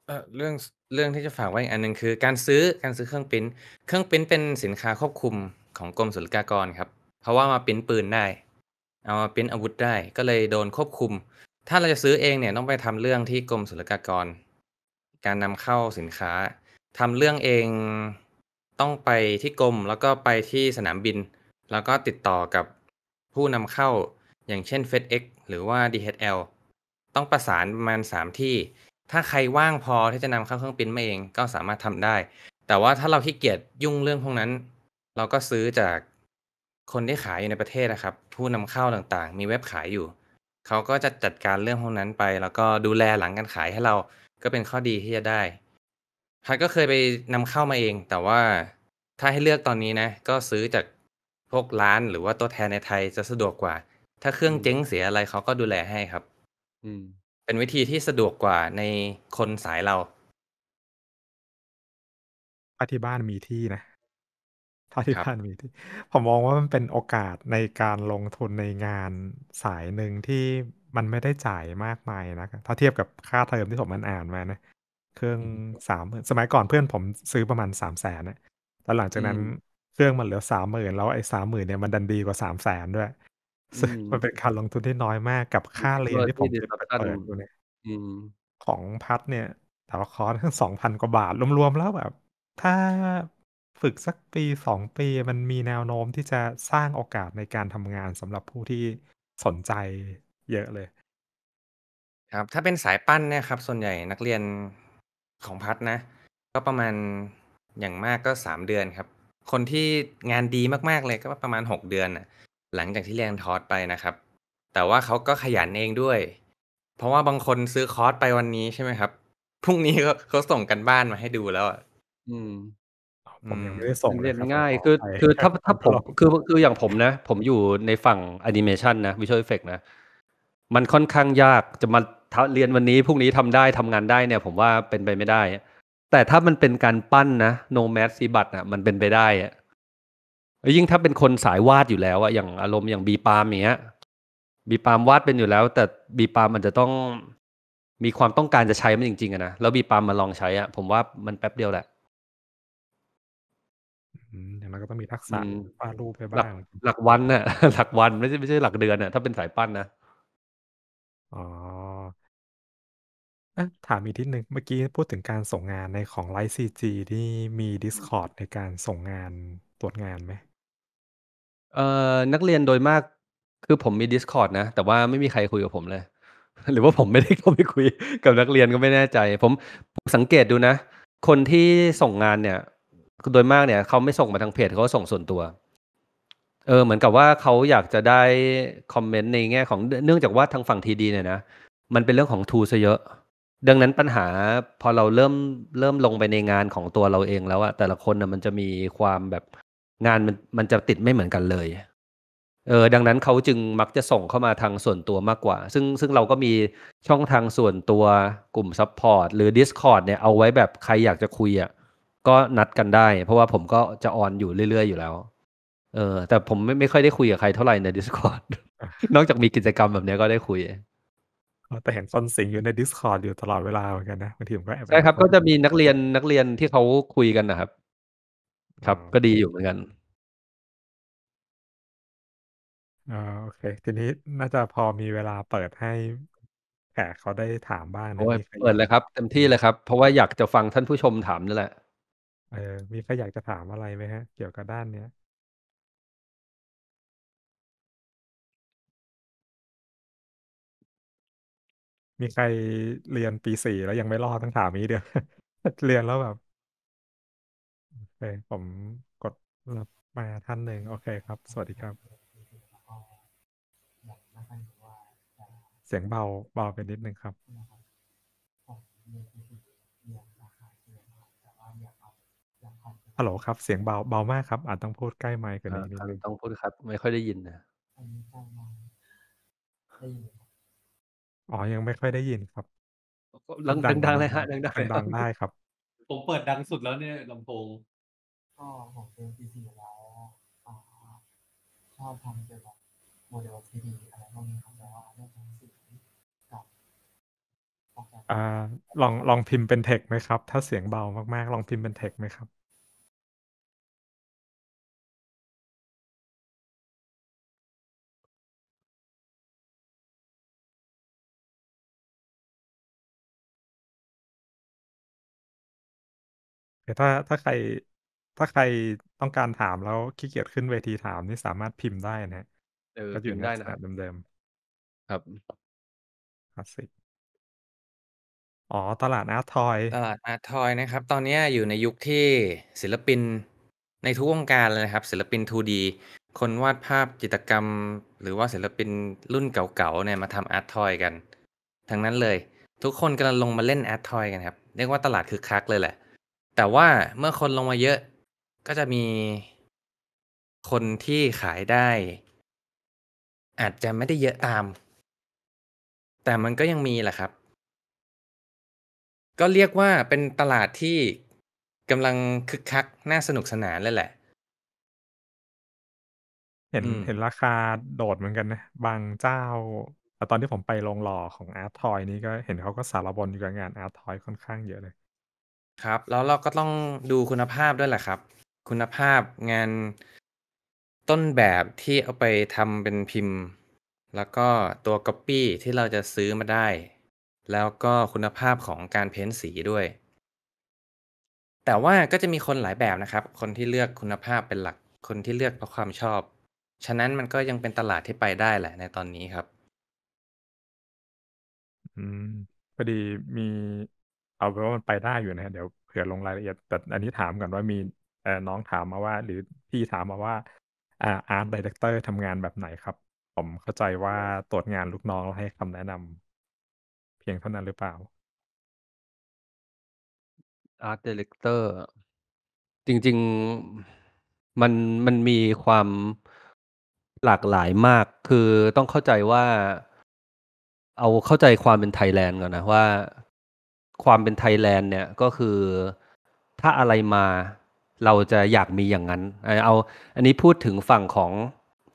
เออเรื่องเรื่องที่จะฝากไว้อีกอันหนึ่งคือ การซื้อการซื้อเครื่องปิ้นเครื่องปิ้นเป็นสินค้าควบคุมของกรมศุลกากรครับ เพราะว่ามาเป็นปืนได้ เอามาเป็นอาวุธได้ ก็เลยโดนควบคุม ถ้าเราจะซื้อเองเนี่ยต้องไปทำเรื่องที่กรมศุลกากร การนำเข้าสินค้า ทำเรื่องเองต้องไปที่กรมแล้วก็ไปที่สนามบิน แล้วก็ติดต่อกับผู้นำเข้า อย่างเช่น FedEx หรือว่า DHL ต้องประสานประมาณ 3 ที่ ถ้าใครว่างพอที่จะนำเข้าเครื่องปิ้นมาเองก็สามารถทำได้ แต่ว่าถ้าเราขี้เกียจยุ่งเรื่องพวกนั้นเราก็ซื้อจากคนที่ขายอยู่ในประเทศนะครับ ผู้นำเข้าต่างๆ มีเว็บขายอยู่ เขาก็จะจัดการเรื่องพวกนั้นไป แล้วก็ดูแลหลังการขายให้เรา ก็เป็นข้อดีที่จะได้ฮัทก็เคยไปนำเข้ามาเอง แต่ว่าถ้าให้เลือกตอนนี้นะ ก็ซื้อจากพวกร้านหรือว่าตัวแทนในไทยจะสะดวกกว่า ถ้าเครื่องเจ๊งเสียอะไรเขาก็ดูแลให้ครับ อืม เป็นวิธีที่สะดวกกว่า ในคนสายเรา อธิบ้านมีที่นะท่าที่ผ่านมีที่ ผมมองว่ามันเป็นโอกาสในการลงทุนในงานสายหนึ่งที่มันไม่ได้จ่ายมากมายนะถ้าเทียบกับค่าเทอมที่ผมมันอ่านมานะเครื่องสามสมัยก่อนเพื่อนผมซื้อประมาณสามแสนนะแล้วหลังจากนั้นเครื่องมันเหลือสามหมื่นแล้วไอ้สามหมื่นเนี่ยมันดันดีกว่าสามแสนด้วยมันเป็นการลงทุนที่น้อยมากกับค่าเรียนที่ผมจะไปเปิดเนี่ยของพัดเนี่ย แต่ว่าคอร์สสองพันกว่าบาทรวมๆแล้วแบบ ถ้าฝึกสักปีสองปีมันมีแนวโน้มที่จะสร้างโอกาสในการทำงานสำหรับผู้ที่สนใจ เยอะเลย ครับถ้าเป็นสายปั้นนะครับ ส่วนใหญ่นักเรียนของพัฒนะ ก็ประมาณอย่างมากก็สามเดือนครับ คนที่งานดีมากๆเลยก็ประมาณหกเดือน่ะ หลังจากที่เรียนทอร์สไปนะครับ แต่ว่าเขาก็ขยันเองด้วย เพราะว่าบางคนซื้อคอร์สไปวันนี้ใช่ไหมครับพรุ่งนี้เขาส่งกันบ้านมาให้ดูแล้วอ่ะอืมผมยังไม่ได้ส่งเรียนง่ายคือคือถ้าถ้าผมคือคืออย่างผมนะ ผมอยู่ในฝั่งแอนิเมชันนะวิชวลเอฟเฟกนะ มันค่อนข้างยากจะมาเรียนวันนี้พรุ่งนี้ทำได้ทำงานได้เนี่ย ผมว่าเป็นไปไม่ได้ แต่ถ้ามันเป็นการปั้นนะโนแมสซีบัตนะมันเป็นไปได้ยิ่งถ้าเป็นคนสายวาดอยู่แล้วอะอย่างอารมณ์อย่างบีปามอย่างเงี้ยบีปามวาดเป็นอยู่แล้ว แต่บีปามมันจะต้องมีความต้องการจะใช้มันจริง ๆอะนะแล้วบีปามมาลองใช้อะผมว่ามันแป๊บเดียวแหละอย่างนั้นก็ต้องมีทักษะวาดรูปไปบ้างหลักวันน่ะ หลักวันไม่ใช่ไม่ใช่หลักเดือนน่ะถ้าเป็นสายปั้นนะอ๋ออะถามอีกทีหนึ่งเมื่อกี้พูดถึงการส่งงานในของไลท์ซีจีที่มี Discord ในการส่งงานตรวจงานไหมเอ่อนักเรียนโดยมากคือผมมี Discord นะแต่ว่าไม่มีใครคุยกับผมเลยหรือว่าผมไม่ได้เข้าไปคุยกับนักเรียนก็ไม่แน่ใจ ผมผมสังเกตดูนะ คนที่ส่งงานเนี่ยโดยมากเนี่ยเขาไม่ส่งมาทางเพจเขาส่งส่วนตัว เออเหมือนกับว่าเขาอยากจะได้คอมเมนต์ในแง่ ของเนื่องจากว่าทางฝั่งทีดีเนี่ยนะมันเป็นเรื่องของทูซะเยอะดังนั้นปัญหาพอเราเริ่มเริ่มลงไปในงานของตัวเราเองแล้วอะแต่ละคนนะมันจะมีความแบบงานมันมันจะติดไม่เหมือนกันเลยเออดังนั้นเขาจึงมักจะส่งเข้ามาทางส่วนตัวมากกว่าซึ่งซึ่งเราก็มีช่องทางส่วนตัวกลุ่มซัพพอร์ตหรือ Discord เนี่ยเอาไว้แบบใครอยากจะคุยอะ่ะก็นัดกันได้ เพราะว่าผมก็จะออนอยู่เรื่อยๆอยู่แล้ว เออ แต่ผมไม่ไม่ค่อยได้คุยกับใครเท่าไหร่ใน Discord นอกจากมีกิจกรรมแบบนี้ก็ได้คุยแต่เห็นซอนสิงอยู่ใน Discord อยู่ตลอดเวลาเหมือนกันนะบางทีผมก็แอบใช่ครับก็จะมีนักเรียนนักเรียนที่เขาคุยกันนะครับ ครับ ก็ดีอยู่เหมือนกันอ่อโอเค ทีนี้น่าจะพอมีเวลาเปิดให้แขกเขาได้ถามบ้างนะเปิดเลยครับเต็มที่เลยครับเพราะว่าอยากจะฟังท่านผู้ชมถามนั่นแหละเออมีใครอยากจะถามอะไรไหมฮะเกี่ยวกับด้านเนี้ย มีใครเรียนปีสี่แล้วยังไม่รอดต้องถามนี้เดียว เรียนแล้วแบบ โอเค ผมกดรับมาท่านหนึ่ง โอเคครับ สวัสดีครับ เสียงเบาเบาไปนิดนึงครับฮัลโหลครับเสียงเบาเบามากครับ อาจต้องพูดใกล้ไมค์กันนิดนึงต้องพูดครับไม่ค่อยได้ยินนะอ๋อยังไม่ค่อยได้ยินครับดังดังเลยฮะดังๆเลดังได้ครับ ผมเปิดดังสุดแล้วเนี่ยลำโพงก็ผมเป็นปีสี่แล้วชอบทำเกี่ยวกับโมเดลดีอะไรพวกนี้ครับแต่ว่าเรื่องของสีกับอ่า ลองลองพิมพ์เป็นเทคไหมครับถ้าเสียงเบามากๆลองพิมพ์เป็นเทคไหมครับ๋ยวถ้าถ้าใครถ้าใครต้องการถามแล้วขี้เกียจขึ้นเวทีถาม นี่สามารถพิมพ์ได้นะเออก็อยู่ใได้นะเดิมๆ ครับคลาสสิกอ๋อ ตลาดอาร์ทอยตลาดอาร์ทอยนะครับ ตอนนี้อยู่ในยุคที่ศิลปินในทุกวงการเลยนะครับ ศิลปิน 2D คนวาดภาพจิตรกรรม หรือว่าศิลปินรุ่นเก่าๆเนี่ยมาทำอาร์ทอยกัน ทั้งนั้นเลย ทุกคนกำลังลงมาเล่นอาร์ทอยกันครับเรียกว่าตลาดคึกคักเลยแหละแต่ว่าเมื่อคนลงมาเยอะก็จะมีคนที่ขายได้ อาจจะไม่ได้เยอะตาม แต่มันก็ยังมีแหละครับ ก็เรียกว่าเป็นตลาดที่กำลังคึกคัก น่าสนุกสนานเลยแหละ เห็นเห็นราคาโดดเหมือนกันนะ บางเจ้าแต่ตอนที่ผมไปลงหล่อของอาร์ทอยนี่ก็เห็นเขาก็สารบนอยู่กับงานอาร์ทอยค่อนข้างเยอะเลยครับแล้วเราก็ต้องดูคุณภาพด้วยแหละครับ คุณภาพงานต้นแบบที่เอาไปทำเป็นพิมพ์ แล้วก็ตัวก๊อปปี้ที่เราจะซื้อมาได้ แล้วก็คุณภาพของการเพ้นสีด้วย แต่ว่าก็จะมีคนหลายแบบนะครับ คนที่เลือกคุณภาพเป็นหลักคนที่เลือกเพราะความชอบ ฉะนั้นมันก็ยังเป็นตลาดที่ไปได้แหละในตอนนี้ครับ อืมพอดีมีเอาเป็นว่ามันไปได้อยู่นะเดี๋ยวเผื่อลงรายละเอียดแต่อันนี้ถามก่อนว่ามีน้องถามมาว่า หรือพี่ถามมาว่าอาร์ตดีเรคเตอร์ทำงานแบบไหนครับผมเข้าใจว่าตรวจงานลูกน้องให้คำแนะนำเพียงเท่านั้นหรือเปล่าอาร์ตดีเรคเตอร์จริงๆมันมันมีความหลากหลายมาก คือต้องเข้าใจว่า เอาเข้าใจความเป็นไทยแลนด์ก่อนนะว่าความเป็นไทยแลนด์เนี่ยก็คือถ้าอะไรมาเราจะอยากมีอย่างนั้น เอาอันนี้พูดถึงฝั่งของ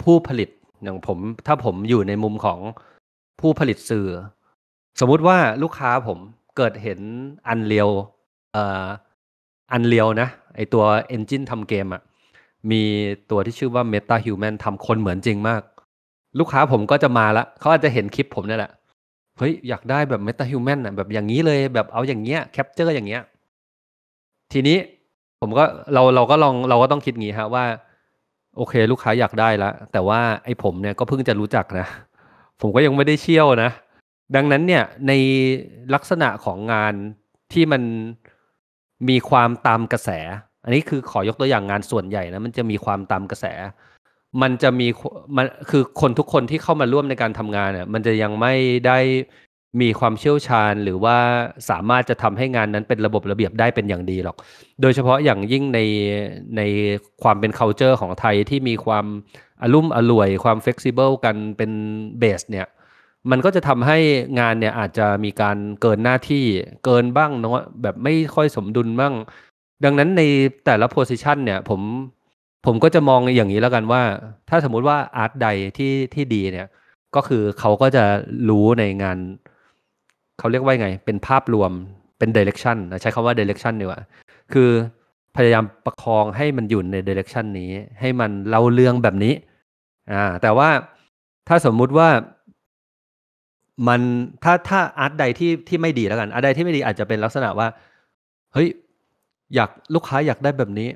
ผู้ผลิต อย่างผมถ้าผมอยู่ในมุมของผู้ผลิตสื่อสมมุติว่าลูกค้าผมเกิดเห็นอันเลียวอันเลียวนะ ไอตัวเอนจินทำเกมอะะมีตัวที่ชื่อว่า Meta Human ทำคนเหมือนจริงมาก ลูกค้าผมก็จะมาละเขาอาจจะเห็นคลิปผมนี่แหละเฮ้ยอยากได้แบบเมตาฮิวแมนอ่ะแบบอย่างนี้เลยแบบเอาอย่างเงี้ยแคปเจอร์อย่างเงี้ยทีนี้ผมก็เราเราก็ลองเราก็ต้องคิดงี้ฮะว่า โอเค ลูกค้าอยากได้ละแต่ว่าไอ้ผมเนี่ยก็เพิ่งจะรู้จักนะผมก็ยังไม่ได้เชี่ยวนะดังนั้นเนี่ยในลักษณะของงานที่มันมีความตามกระแส อันนี้คือขอยกตัวอย่างงานส่วนใหญ่นะมันจะมีความตามกระแสมันจะมีมันคือคนทุกคนที่เข้ามาร่วมในการทำงานเนี่ยมันจะยังไม่ได้มีความเชี่ยวชาญหรือว่าสามารถจะทำให้งานนั้นเป็นระบบระเบียบได้เป็นอย่างดีหรอกโดยเฉพาะอย่างยิ่งในในความเป็น c u เจอร์ของไทยที่มีความอามุ่มอล่วยความ flexible กันเป็นเบสเนี่ย มันก็จะทำให้งานเนี่ยอาจจะมีการเกินหน้าที่เกินบ้างเนาะแบบไม่ค่อยสมดุลบ้างดังนั้นในแต่ละ position เนี่ยผมผมก็จะมองอย่างนี้แล้วกันว่า ถ้าสมมุติว่าอาร์ตใดที่ที่ดีเนี่ยก็คือเขาก็จะรู้ในงาน เขาเรียกว่าไง เป็นภาพรวมเป็นเดเรคชันใช้คำว่าเดเรคชันดีกว่าคือพยายามประคองให้มันอยู่ในเดเรคชันนี้ให้มันเล่าเรื่องแบบนี้ อ่า แต่ว่าถ้าสมมุติว่ามันถ้าถ้าอาร์ตใดที่ที่ไม่ดีแล้วกันอาร์ตใดที่ไม่ดีอาจจะเป็นลักษณะว่าเฮ้ยอยากลูกค้าอยากได้แบบนี้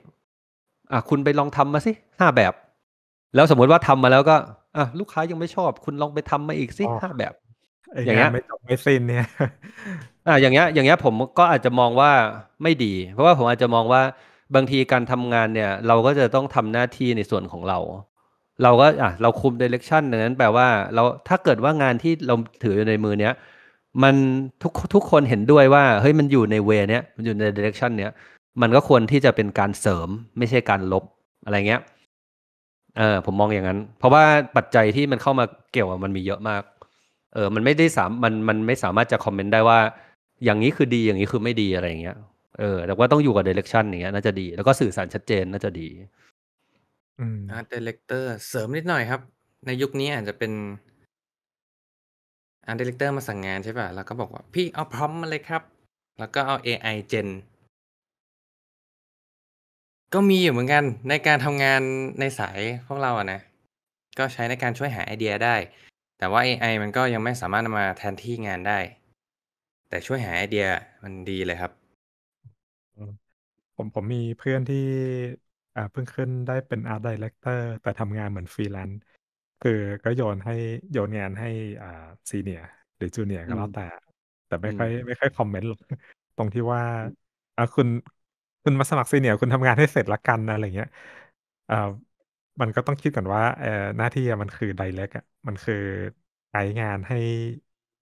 อ่ะคุณไปลองทำมาสิห้าแบบ แล้วสมมติว่าทำมาแล้วก็ อ่ะลูกค้ายังไม่ชอบคุณลองไปทำมาอีกสิห้าแบบอย่างเงี้ยไม่จบไม่สิ้นเนี่ยอ่ะอย่างเงี้ยอย่างเงี้ย ผมก็อาจจะมองว่าไม่ดี เพราะว่าผมอาจจะมองว่าบางทีการทำงานเนี่ย เราก็จะต้องทำหน้าที่ในส่วนของเรา เราก็อ่ะเราคุมเดเรคชั่นดังนั้นแปลว่าเราถ้าเกิดว่างานที่เราถืออยู่ในมือเนี้ยมันทุกทุกคนเห็นด้วยว่าเฮ้ยมันอยู่ในเว เนี้ยมันอยู่ในเดเรคชั่นเนี้ยมันก็ควรที่จะเป็นการเสริมไม่ใช่การลบอะไรเงี้ย เออผมมองอย่างนั้น เพราะว่าปัจจัยที่มันเข้ามาเกี่ยวมันมีเยอะมาก เออมันไม่ได้สามมันมันไม่สามารถจะคอมเมนต์ได้ว่า อย่างนี้คือดีอย่างนี้คือไม่ดีอะไรเงี้ย เออแต่ว่าต้องอยู่กับเดเรคชั่นอย่างเงี้ยน่าจะดีแล้วก็สื่อสารชัดเจน น่าจะดีอืมอาร์ตดเลกเตอร์เสริมนิดหน่อยครับ ในยุคนี้อาจจะเป็นอาร์ตดเลกเตอร์มาสั่งงานใช่ป่ะแล้วก็บอกว่าพี่เอาพร้อมมาเลยครับ แล้วก็เอา AI เจนก็มีอยู่เหมือนกันในการทำงานในสายพวกเราอะนะ ก็ใช้ในการช่วยหาไอเดียได้ แต่ว่า AI มันก็ยังไม่สามารถมาแทนที่งานได้ แต่ช่วยหาไอเดียมันดีเลยครับ ผมผมมีเพื่อนที่อ่าเพิ่งขึ้นได้เป็นอา a ดีเลคเตอร์แต่ทำงานเหมือนฟรีแลนซ์คือก็โยนให้โยนงานให้อ่าซีเนียหรือจูเนียก็แล้วแต่ แต่ไม่ค่อยไม่ค่อยคอมเมนต์หรอกตรงที่ว่าอ่คุณคุณมาสมัครซีเนียร์คุณทำงานให้เสร็จละกันอะไรเงี้ยเอ่อมันก็ต้องคิดก่อนว่าเออหน้าที่มันคือไดเรกอ่ะมันคือไกด์งานให้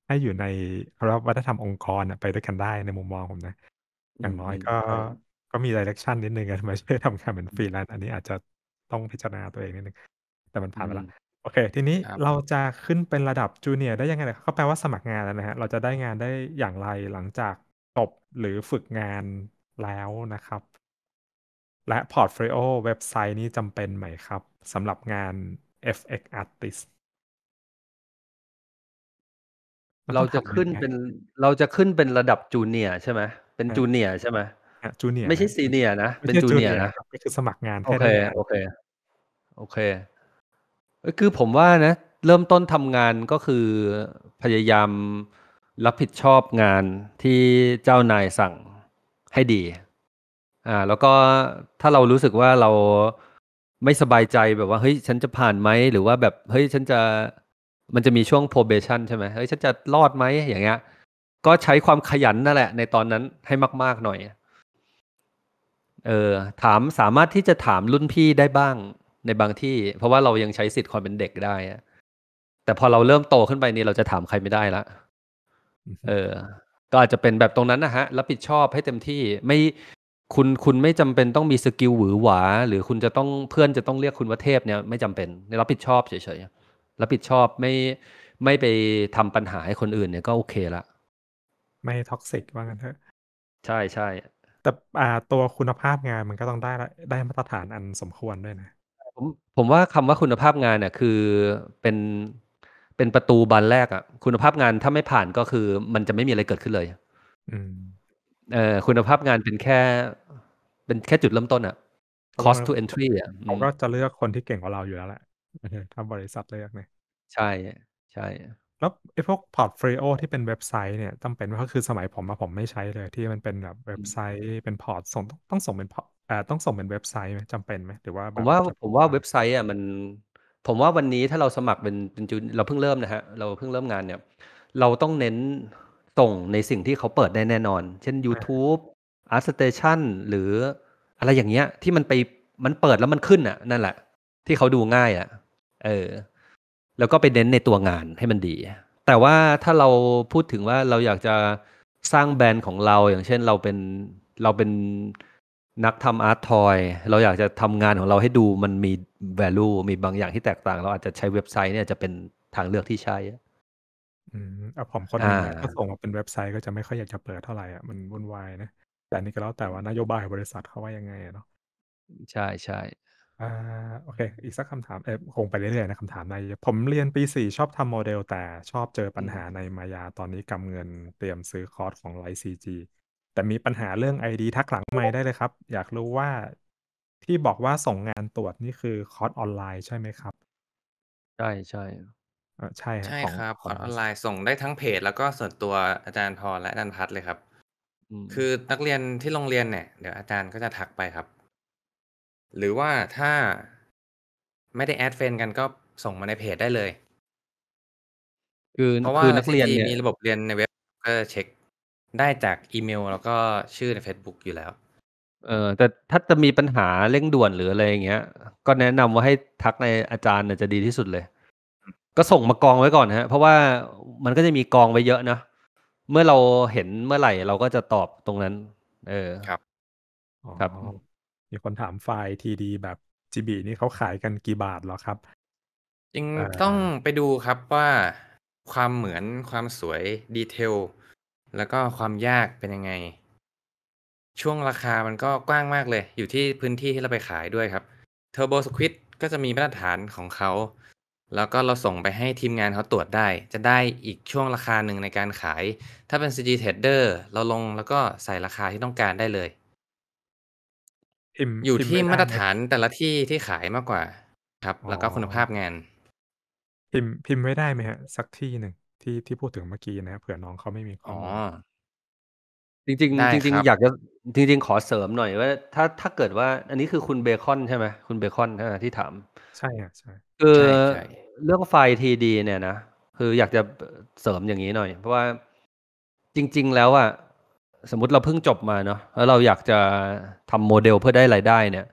ให้อยู่ในรับวัฒนธรรมองค์กรไปด้วยกันได้ในมุมมองผมนะ อย่างน้อยก็ ก็มีดิเรกชันนิดนึงอะมาช่วยทำงานเป็นฟรีแลนซ์อันนี้อาจจะต้องพิจารณาตัวเองนิดนึง แต่มันผ่านไปละโอเค ทีนี้เราจะขึ้นเป็นระดับจูเนียร์ได้ยังไงเขาแปลว่าสมัครงานแล้วนะฮะเราจะได้งานได้อย่างไรหลังจากจบหรือฝึกงานแล้วนะครับ และพอร์ตโฟลิโอเว็บไซต์นี้จำเป็นไหมครับสำหรับงาน FX Artist เราจะขึ้นเป็น เราจะขึ้นเป็นระดับจูเนียใช่ไหมเป็นจูเนียใช่ไหมจูเนียไม่ใช่ซีเนียนะ เป็นจูเนียนะคือสมัครงานโอเคโอเค โอเค คือผมว่านะ เริ่มต้นทำงานก็คือพยายามรับผิดชอบงานที่เจ้านายสั่งให้ดี อ่า แล้วก็ถ้าเรารู้สึกว่าเราไม่สบายใจ แบบว่า เฮ้ย ฉันจะผ่านไหม หรือว่าแบบ เฮ้ย ฉันจะ มันจะมีช่วง probation ใช่ไหมเฮ้ย ฉันจะ รอดไหม อย่างเงี้ย ก็ใช้ความขยันนั่นแหละ ในตอนนั้นให้มาก ๆ หน่อย เออ ถาม สามารถที่จะถามรุ่นพี่ได้บ้าง ในบางที่ เพราะว่าเรายังใช้สิทธิ์ความเป็นเด็กได้ แต่พอเราเริ่มโตขึ้นไปนี่เราจะถามใครไม่ได้ละ เออก็อาจจะเป็นแบบตรงนั้นนะฮะรับผิดชอบให้เต็มที่ไม่คุณคุณไม่จำเป็นต้องมีสกิลหวือหวาหรือคุณจะต้องเพื่อนจะต้องเรียกคุณว่าเทพเนี่ยไม่จำเป็นรับผิดชอบเฉยๆรับผิดชอบไม่ไม่ไปทำปัญหาให้คนอื่นเนี่ย ก็โอเคละ ไม่ท็อกซิกว่างั้นเถอะใช่ใช่แต่อ่าตัวคุณภาพงานมันก็ต้องได้ได้มาตรฐานอันสมควรด้วยนะผมผมว่าคำว่าคุณภาพงานเนี่ยคือเป็นเป็นประตูบานแรกอะคุณภาพงานถ้าไม่ผ่านก็คือ มันจะไม่มีอะไรเกิดขึ้นเลยเออคุณภาพงานเป็นแค่ เป็นแค่จุดเริ่มต้นอะ cost to entry อะเขาก็จะเลือกคนที่เก่งกว่าเราอยู่แล้วแหละ ถ้าบริษัทเลือกเนี่ยใช่ใช่ แล้วไอ้พวกพอร์ตฟรีโอที่เป็นเว็บไซต์เนี่ยจำเป็นก็คือสมัยผมมาผมไม่ใช้เลยที่มันเป็นแบบเว็บไซต์เป็นพอร์ตส่งต้องส่งเป็นพอร์ตต้องส่งเป็นเว็บไซต์ไหมจำเป็นไหมหรือว่าผมว่าผมว่าเว็บไซต์อ่ะมันผมว่าวันนี้ถ้าเราสมัครเป็นเป็นจูเราเพิ่งเริ่มนะฮะเราเพิ่งเริ่มงานเนี่ย เราต้องเน้นส่งในสิ่งที่เขาเปิดได้แน่นอน เช่น YouTube Art Station หรืออะไรอย่างเงี้ย ที่มันไปมันเปิดแล้วมันขึ้นอ่ะ นั่นแหละ ที่เขาดูง่ายอ่ะเออ แล้วก็ไปเน้นในตัวงานให้มันดี แต่ว่าถ้าเราพูดถึงว่าเราอยากจะสร้างแบรนด์ของเราอย่างเช่นเราเป็นเราเป็นนักทำอาร์ตทอย เราอยากจะทำงานของเราให้ดูมันมี value มีบางอย่างที่แตกต่าง เราอาจจะใช้เว็บไซต์เนี่ยจะเป็นทางเลือกที่ใช้ อืมเอาผมคนนึ่งถ้าส่งมาเป็นเว็บไซต์ก็จะไม่ค่อยอยากจะเปิดเท่าไหร่อ่ะ มันวุ่นวายนะ แต่นี่ก็แล้วแต่ว่านโยบายบริษัทเขาว่ายังไงเนาะ ใช่ใช่อ่า โอเค อีกสักคำถาม เออคงไปเรื่อยๆนะคำถามในผมเรียนปีสี่ชอบทำโมเดลแต่ชอบเจอปัญหาในมายา ตอนนี้กำเงินเตรียมซื้อคอร์สของไลซีจีแต่มีปัญหาเรื่องไอดีทักหลังไม่ได้เลยครับ อยากรู้ว่าที่บอกว่าส่งงานตรวจนี่คือคอร์สออนไลน์ใช่ไหมครับ ใช่ใช่ใช่ครับใช่ของครับคอร์สออนไลน์ส่งได้ทั้งเพจ แล้วก็ส่วนตัวอาจารย์พรและอาจารย์พัฒเลยครับคือนักเรียนที่โรงเรียนเนี่ย เดี๋ยวอาจารย์ก็จะทักไปครับ หรือว่าถ้าไม่ได้แอดเฟนกันก็ส่งมาในเพจได้เลยคือเพราะว่านักเรียนเนี่ยมีระบบเรียนในเว็บก็เช็คได้จากอีเมลแล้วก็ชื่อใน Facebook อยู่แล้ว เออ แต่ถ้าจะมีปัญหาเร่งด่วนหรืออะไรอย่างเงี้ยก็แนะนำว่าให้ทักในอาจารย์น่จะดีที่สุดเลย ก็ส่งมากองไว้ก่อนฮะ เพราะว่ามันก็จะมีกองไว้เยอะนะ เมื่อเราเห็นเมื่อไหร่เราก็จะตอบตรงนั้น เออครับ ครับมีคนถามไฟล์ทีดีแบบจีบีนี่เขาขายกันกี่บาทหรอครับจริงต้องไปดูครับว่าความเหมือนความสวยดีเทลแล้วก็ความยากเป็นยังไง ช่วงราคามันก็กว้างมากเลย อยู่ที่พื้นที่ที่เราไปขายด้วยครับ Turbo Squid ก็จะมีมาตรฐานของเขา แล้วก็เราส่งไปให้ทีมงานเขาตรวจได้ จะได้อีกช่วงราคาหนึ่งในการขาย ถ้าเป็น CG t เ a d e r เราลงแล้วก็ใส่ราคาที่ต้องการได้เลย อยู่ที่มาตรฐานแต่ละที่ที่ขายมากกว่า ครับ แล้วก็คุณภาพงาน พิมพ์พิมพ์ไว้ได้ไหมฮะ สักที่หนึ่งที่ที่พูดถึงเมื่อกี้นะครับเผื่อน้องเขาไม่มีขอ้๋อมูลจริงจริงอยากจะจริง ๆขอเสริมหน่อยว่าถ้าถ้าเกิดว่า อันนี้คือคุณเบคอนใช่ไหมคุณเบคอนนะที่ถาม ใช่คใช่คือใชเรื่องไฟทีดีเนี่ยนะคืออยากจะเสริมอย่างนี้หน่อยเพราะว่าจริง ๆแล้วอะสมมติเราเพิ่งจบมาเนาะแล้วเราอยากจะทำโมเดลเพื่อได้รายได้เนี่ย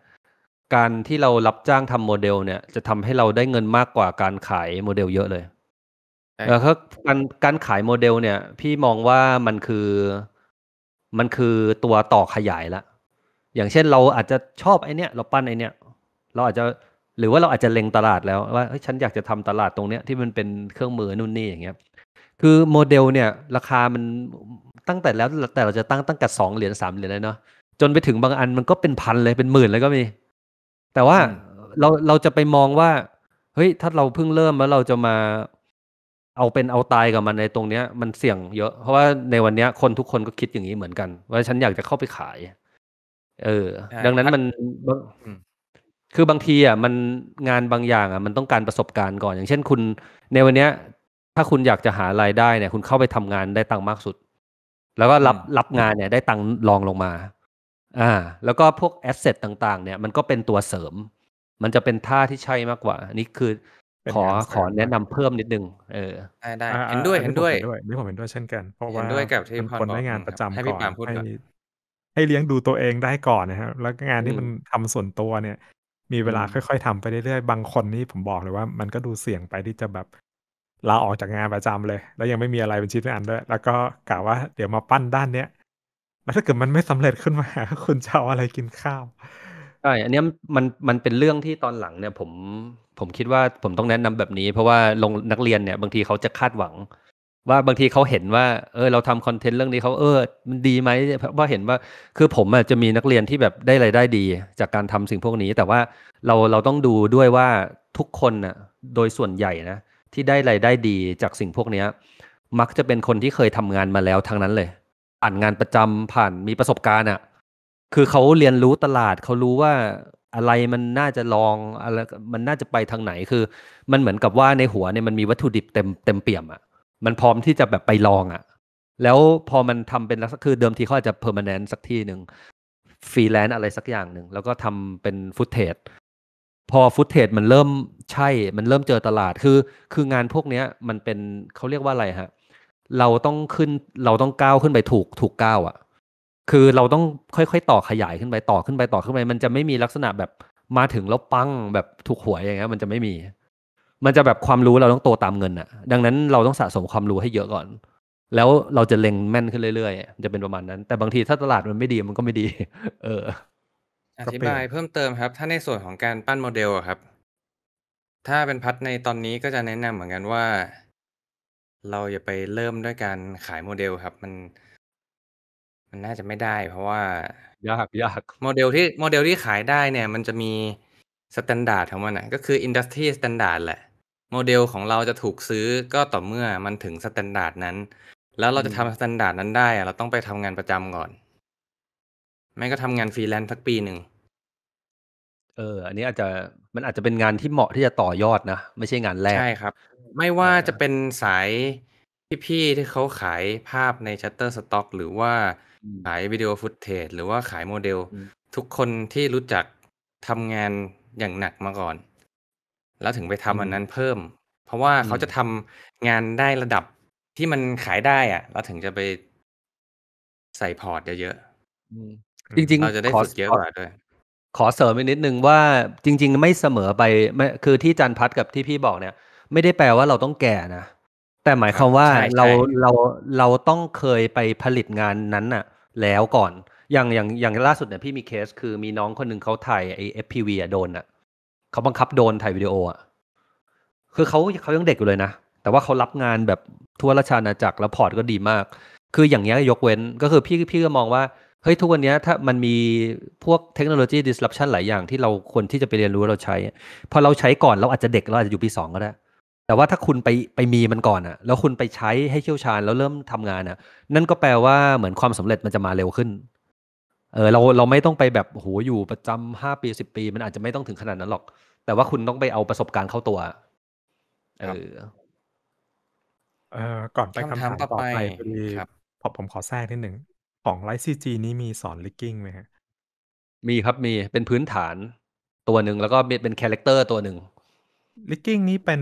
การที่เรารับจ้างทำโมเดลเนี่ย จะทำให้เราได้เงินมากกว่าการขายโมเดลเยอะเลยแล้วก็การการขายโมเดลเนี่ยพี่มองว่ามันคือ มันคือตัวต่อขยายละ อย่างเช่นเราอาจจะชอบไอเนี้ยเราปั้นไอเนี้ย เราอาจจะหรือว่าเราอาจจะเล็งตลาดแล้วว่าเฮ้ยฉันอยากจะทำตลาดตรงเนี้ยที่มันเป็นเครื่องมือนู่นนี่อย่างเงี้ยคือโมเดลเนี่ย ราคามันตั้งแต่แล้วแต่เราจะตั้งตั้งแต่สองเหรียญสามเหรียญเลยเนาะจนไปถึงบางอันมันก็เป็นพันเลยเป็นหมื่นเลยก็มี แต่ว่าเราเราจะไปมองว่าเฮ้ย ถ้าเราเพิ่งเริ่มแล้วเราจะมาเอาเป็นเอาตายกับมันในตรงเนี้ยมันเสี่ยงเยอะเพราะว่าในวันเนี้ยคนทุกคนก็คิดอย่างนี้เหมือนกันว่าฉันอยากจะเข้าไปขาย เออ ดังนั้นมันคือบางทีอ่ะมันงานบางอย่างอ่ะ มันต้องการประสบการณ์ก่อน อย่างเช่นคุณ ในวันเนี้ยถ้าคุณอยากจะหารายได้เนี่ย คุณเข้าไปทำงานได้ตังค์มากสุด แล้วก็รับรับงานเนี่ย ได้ตังค์รองลงมา อ่า แล้วก็พวกแอสเซทต่างๆ เนี่ยมันก็เป็นตัวเสริม มันจะเป็นท่าที่ใช่มากกว่า นี่คือขอขอแนะนำเพิ่มนิดนึง เออได้ได้เห็นด้วยเห็นด้วยนี่ผมเห็นด้วยเช่นกัน เพราะว่าด้วยกับที่คนได้งานประจำก่อนให้ให้เลี้ยงดูตัวเองได้ก่อนนะครับแล้วงานที่มันทำส่วนตัวเนี่ย มีเวลาค่อยๆ ทำไปเรื่อยๆบางคนนี่ผมบอกเลยว่ามันก็ดูเสี่ยงไปที่จะแบบลาออกจากงานประจำเลย แล้วยังไม่มีอะไรเป็นชิ้นเป็นอันด้วยแล้วก็กล่าวว่าเดี๋ยวมาปั้นด้านเนี้ยแล้วถ้าเกิดมันไม่สำเร็จขึ้นมาคุณจะเอาอะไรกินข้าวใช่อันนี้มันมันเป็นเรื่องที่ตอนหลังเนี่ยผมผมคิดว่าผมต้องแนะนำแบบนี้ เพราะว่าลงนักเรียนเนี่ย บางทีเขาจะคาดหวัง ว่าบางทีเขาเห็นว่าเออเราทำคอนเทนต์เรื่องนี้เขาเออ มันดีไหมเพราะเห็นว่าคือผมอจะมีนักเรียนที่แบบได้รายได้ดี จากการทำสิ่งพวกนี้ แต่ว่าเราเราต้องดูด้วยว่าทุกคนน่ะโดยส่วนใหญ่นะ ที่ได้รายได้ดีจากสิ่งพวกเนี้ยมักจะเป็นคนที่เคยทำงานมาแล้วทั้งนั้นเลยอ่านงานประจำผ่านมีประสบการณ์อ่ะคือเขาเรียนรู้ตลาดเขารู้ว่าอะไรมันน่าจะลองอะไรมันน่าจะไปทางไหน คือ มันเหมือนกับว่าในหัวเนี่ยมันมีวัตถุดิบเต็มเต็มเปี่ยมอะ่ะ มันพร้อมที่จะแบบไปลองอะ่ะ แล้วพอมันทำเป็นคือเดิมทีเขาอาจจะเพอร์มานแนนสักที่หนึ่งฟรีแลนซ์อะไรสักอย่างหนึ่งแล้วก็ทำเป็นฟุตเทจพอฟุตเทจมันเริ่มใช่ มันเริ่มเจอตลาดคือคืองานพวกเนี้ย มันเป็นเขาเรียกว่าอะไรฮะ เราต้องขึ้นเราต้องก้าวขึ้นไปถูกถูกก้าวอะ่ะคือเราต้องค่อย ๆ ต่อขยายขึ้นไปต่อขึ้นไปต่อขึ้นไปมันจะไม่มีลักษณะแบบมาถึงแล้วปังแบบถูกหวยอย่างเงี้ยมันจะไม่มี มันจะแบบความรู้เราต้องโตตามเงินอะดังนั้นเราต้องสะสมความรู้ให้เยอะก่อน แล้วเราจะเล็งแม่นขึ้นเรื่อยๆจะเป็นประมาณนั้น แต่บางทีถ้าตลาดมันไม่ดีมันก็ไม่ดี เอออธิบาย เพิ่มเติมครับ ถ้าในส่วนของการปั้นโมเดลครับ ถ้าเป็นพัดในตอนนี้ก็จะแนะนำเหมือนกันว่า เราอย่าไปเริ่มด้วยการขายโมเดลครับ มันมันน่าจะไม่ได้เพราะว่า ยาก ยาก โมเดลที่โมเดลที่ขายได้เนี่ยมันจะมีสแตนดาร์ดของมันนะก็คืออินดัสทรีสแตนดาร์ดแหละ โมเดลของเราจะถูกซื้อก็ต่อเมื่อมันถึงสแตนดาร์ดนั้น แล้วเราจะทำสแตนดาร์ดนั้นได้เราต้องไปทำงานประจำก่อนไม่ก็ทำงานฟรีแลนซ์สักปีหนึ่งเอออันนี้อาจจะมันอาจจะเป็นงานที่เหมาะที่จะต่อยอดนะ ไม่ใช่งานแรกใช่ครับ ไม่ว่าจะเป็นสายพี่ๆที่เขาขายภาพในชัตเตอร์สต็อกหรือว่าขายวิดีโอฟุตเทจหรือว่าขายโมเดล ทุกคนที่รู้จักทำงานอย่างหนักมาก่อน แล้วถึงไปทำำอันนั้นเพิ่ม เพราะว่าเขาจะททำงานได้ระดับที่มันขายได้อะเราถึงจะไปใส่พอร์ตเยอะๆจริงๆเราจะได้ฝึกเยอะกว่าด้วย ขอเสริมอีกนิดนึงว่าจริงๆ ไม่เสมอไปไม่คือที่จันพัดกับที่พี่บอกเนี่ยไม่ได้แปลว่าเราต้องแก่นะแต่หมายความว่าเราเราเราต้องเคยไปผลิตงานนั้นน่ะแล้วก่อนอย่างอย่างอย่างล่าสุดเนี่ยพี่มีเคสคือมีน้องคนหนึ่งเขาถ่ายไอเอพีวีอ่ะโดนอ่ะเขาบังคับโดนถ่ายวิดีโออ่ะคือเขาเขายังเด็กอยู่เลยนะแต่ว่าเขารับงานแบบทั่วราชอาณาจักรแล้วพอร์ตก็ดีมาก คืออย่างเงี้ยยกเว้นก็คือพี่พี่ก็มองว่าเฮ้ยทุกวันนี้ถ้ามันมีพวกเทคโนโลยี disruption หลายอย่างที่เราควรที่จะไปเรียนรู้เราใช้พอเราใช้ก่อนเราอาจจะเด็กเราอาจจะอยู่ปีสองก็ได้แต่ว่าถ้าคุณไปไปมีมันก่อนอะแล้วคุณไปใช้ให้เชี่ยวชาญ แล้วเริ่มทำงานอะนั่นก็แปลว่าเหมือนความสำเร็จมันจะมาเร็วขึ้น เออเราเราไม่ต้องไปแบบโหอยู่ประจำห้าปีสิบปี มันอาจจะไม่ต้องถึงขนาดนั้นหรอก แต่ว่าคุณต้องไปเอาประสบการณ์เข้าตัวเออเออก่อนไปคำถามต่อไปพอผมขอแทรกนิดหนึ่งของไลซีจีนี้มีสอนลิกกิ้งไหมฮะมีครับมีเป็นพื้นฐานตัวหนึ่งแล้วก็เป็นคาแรคเตอร์ตัวหนึ่งลิกกิ้งนี้เป็น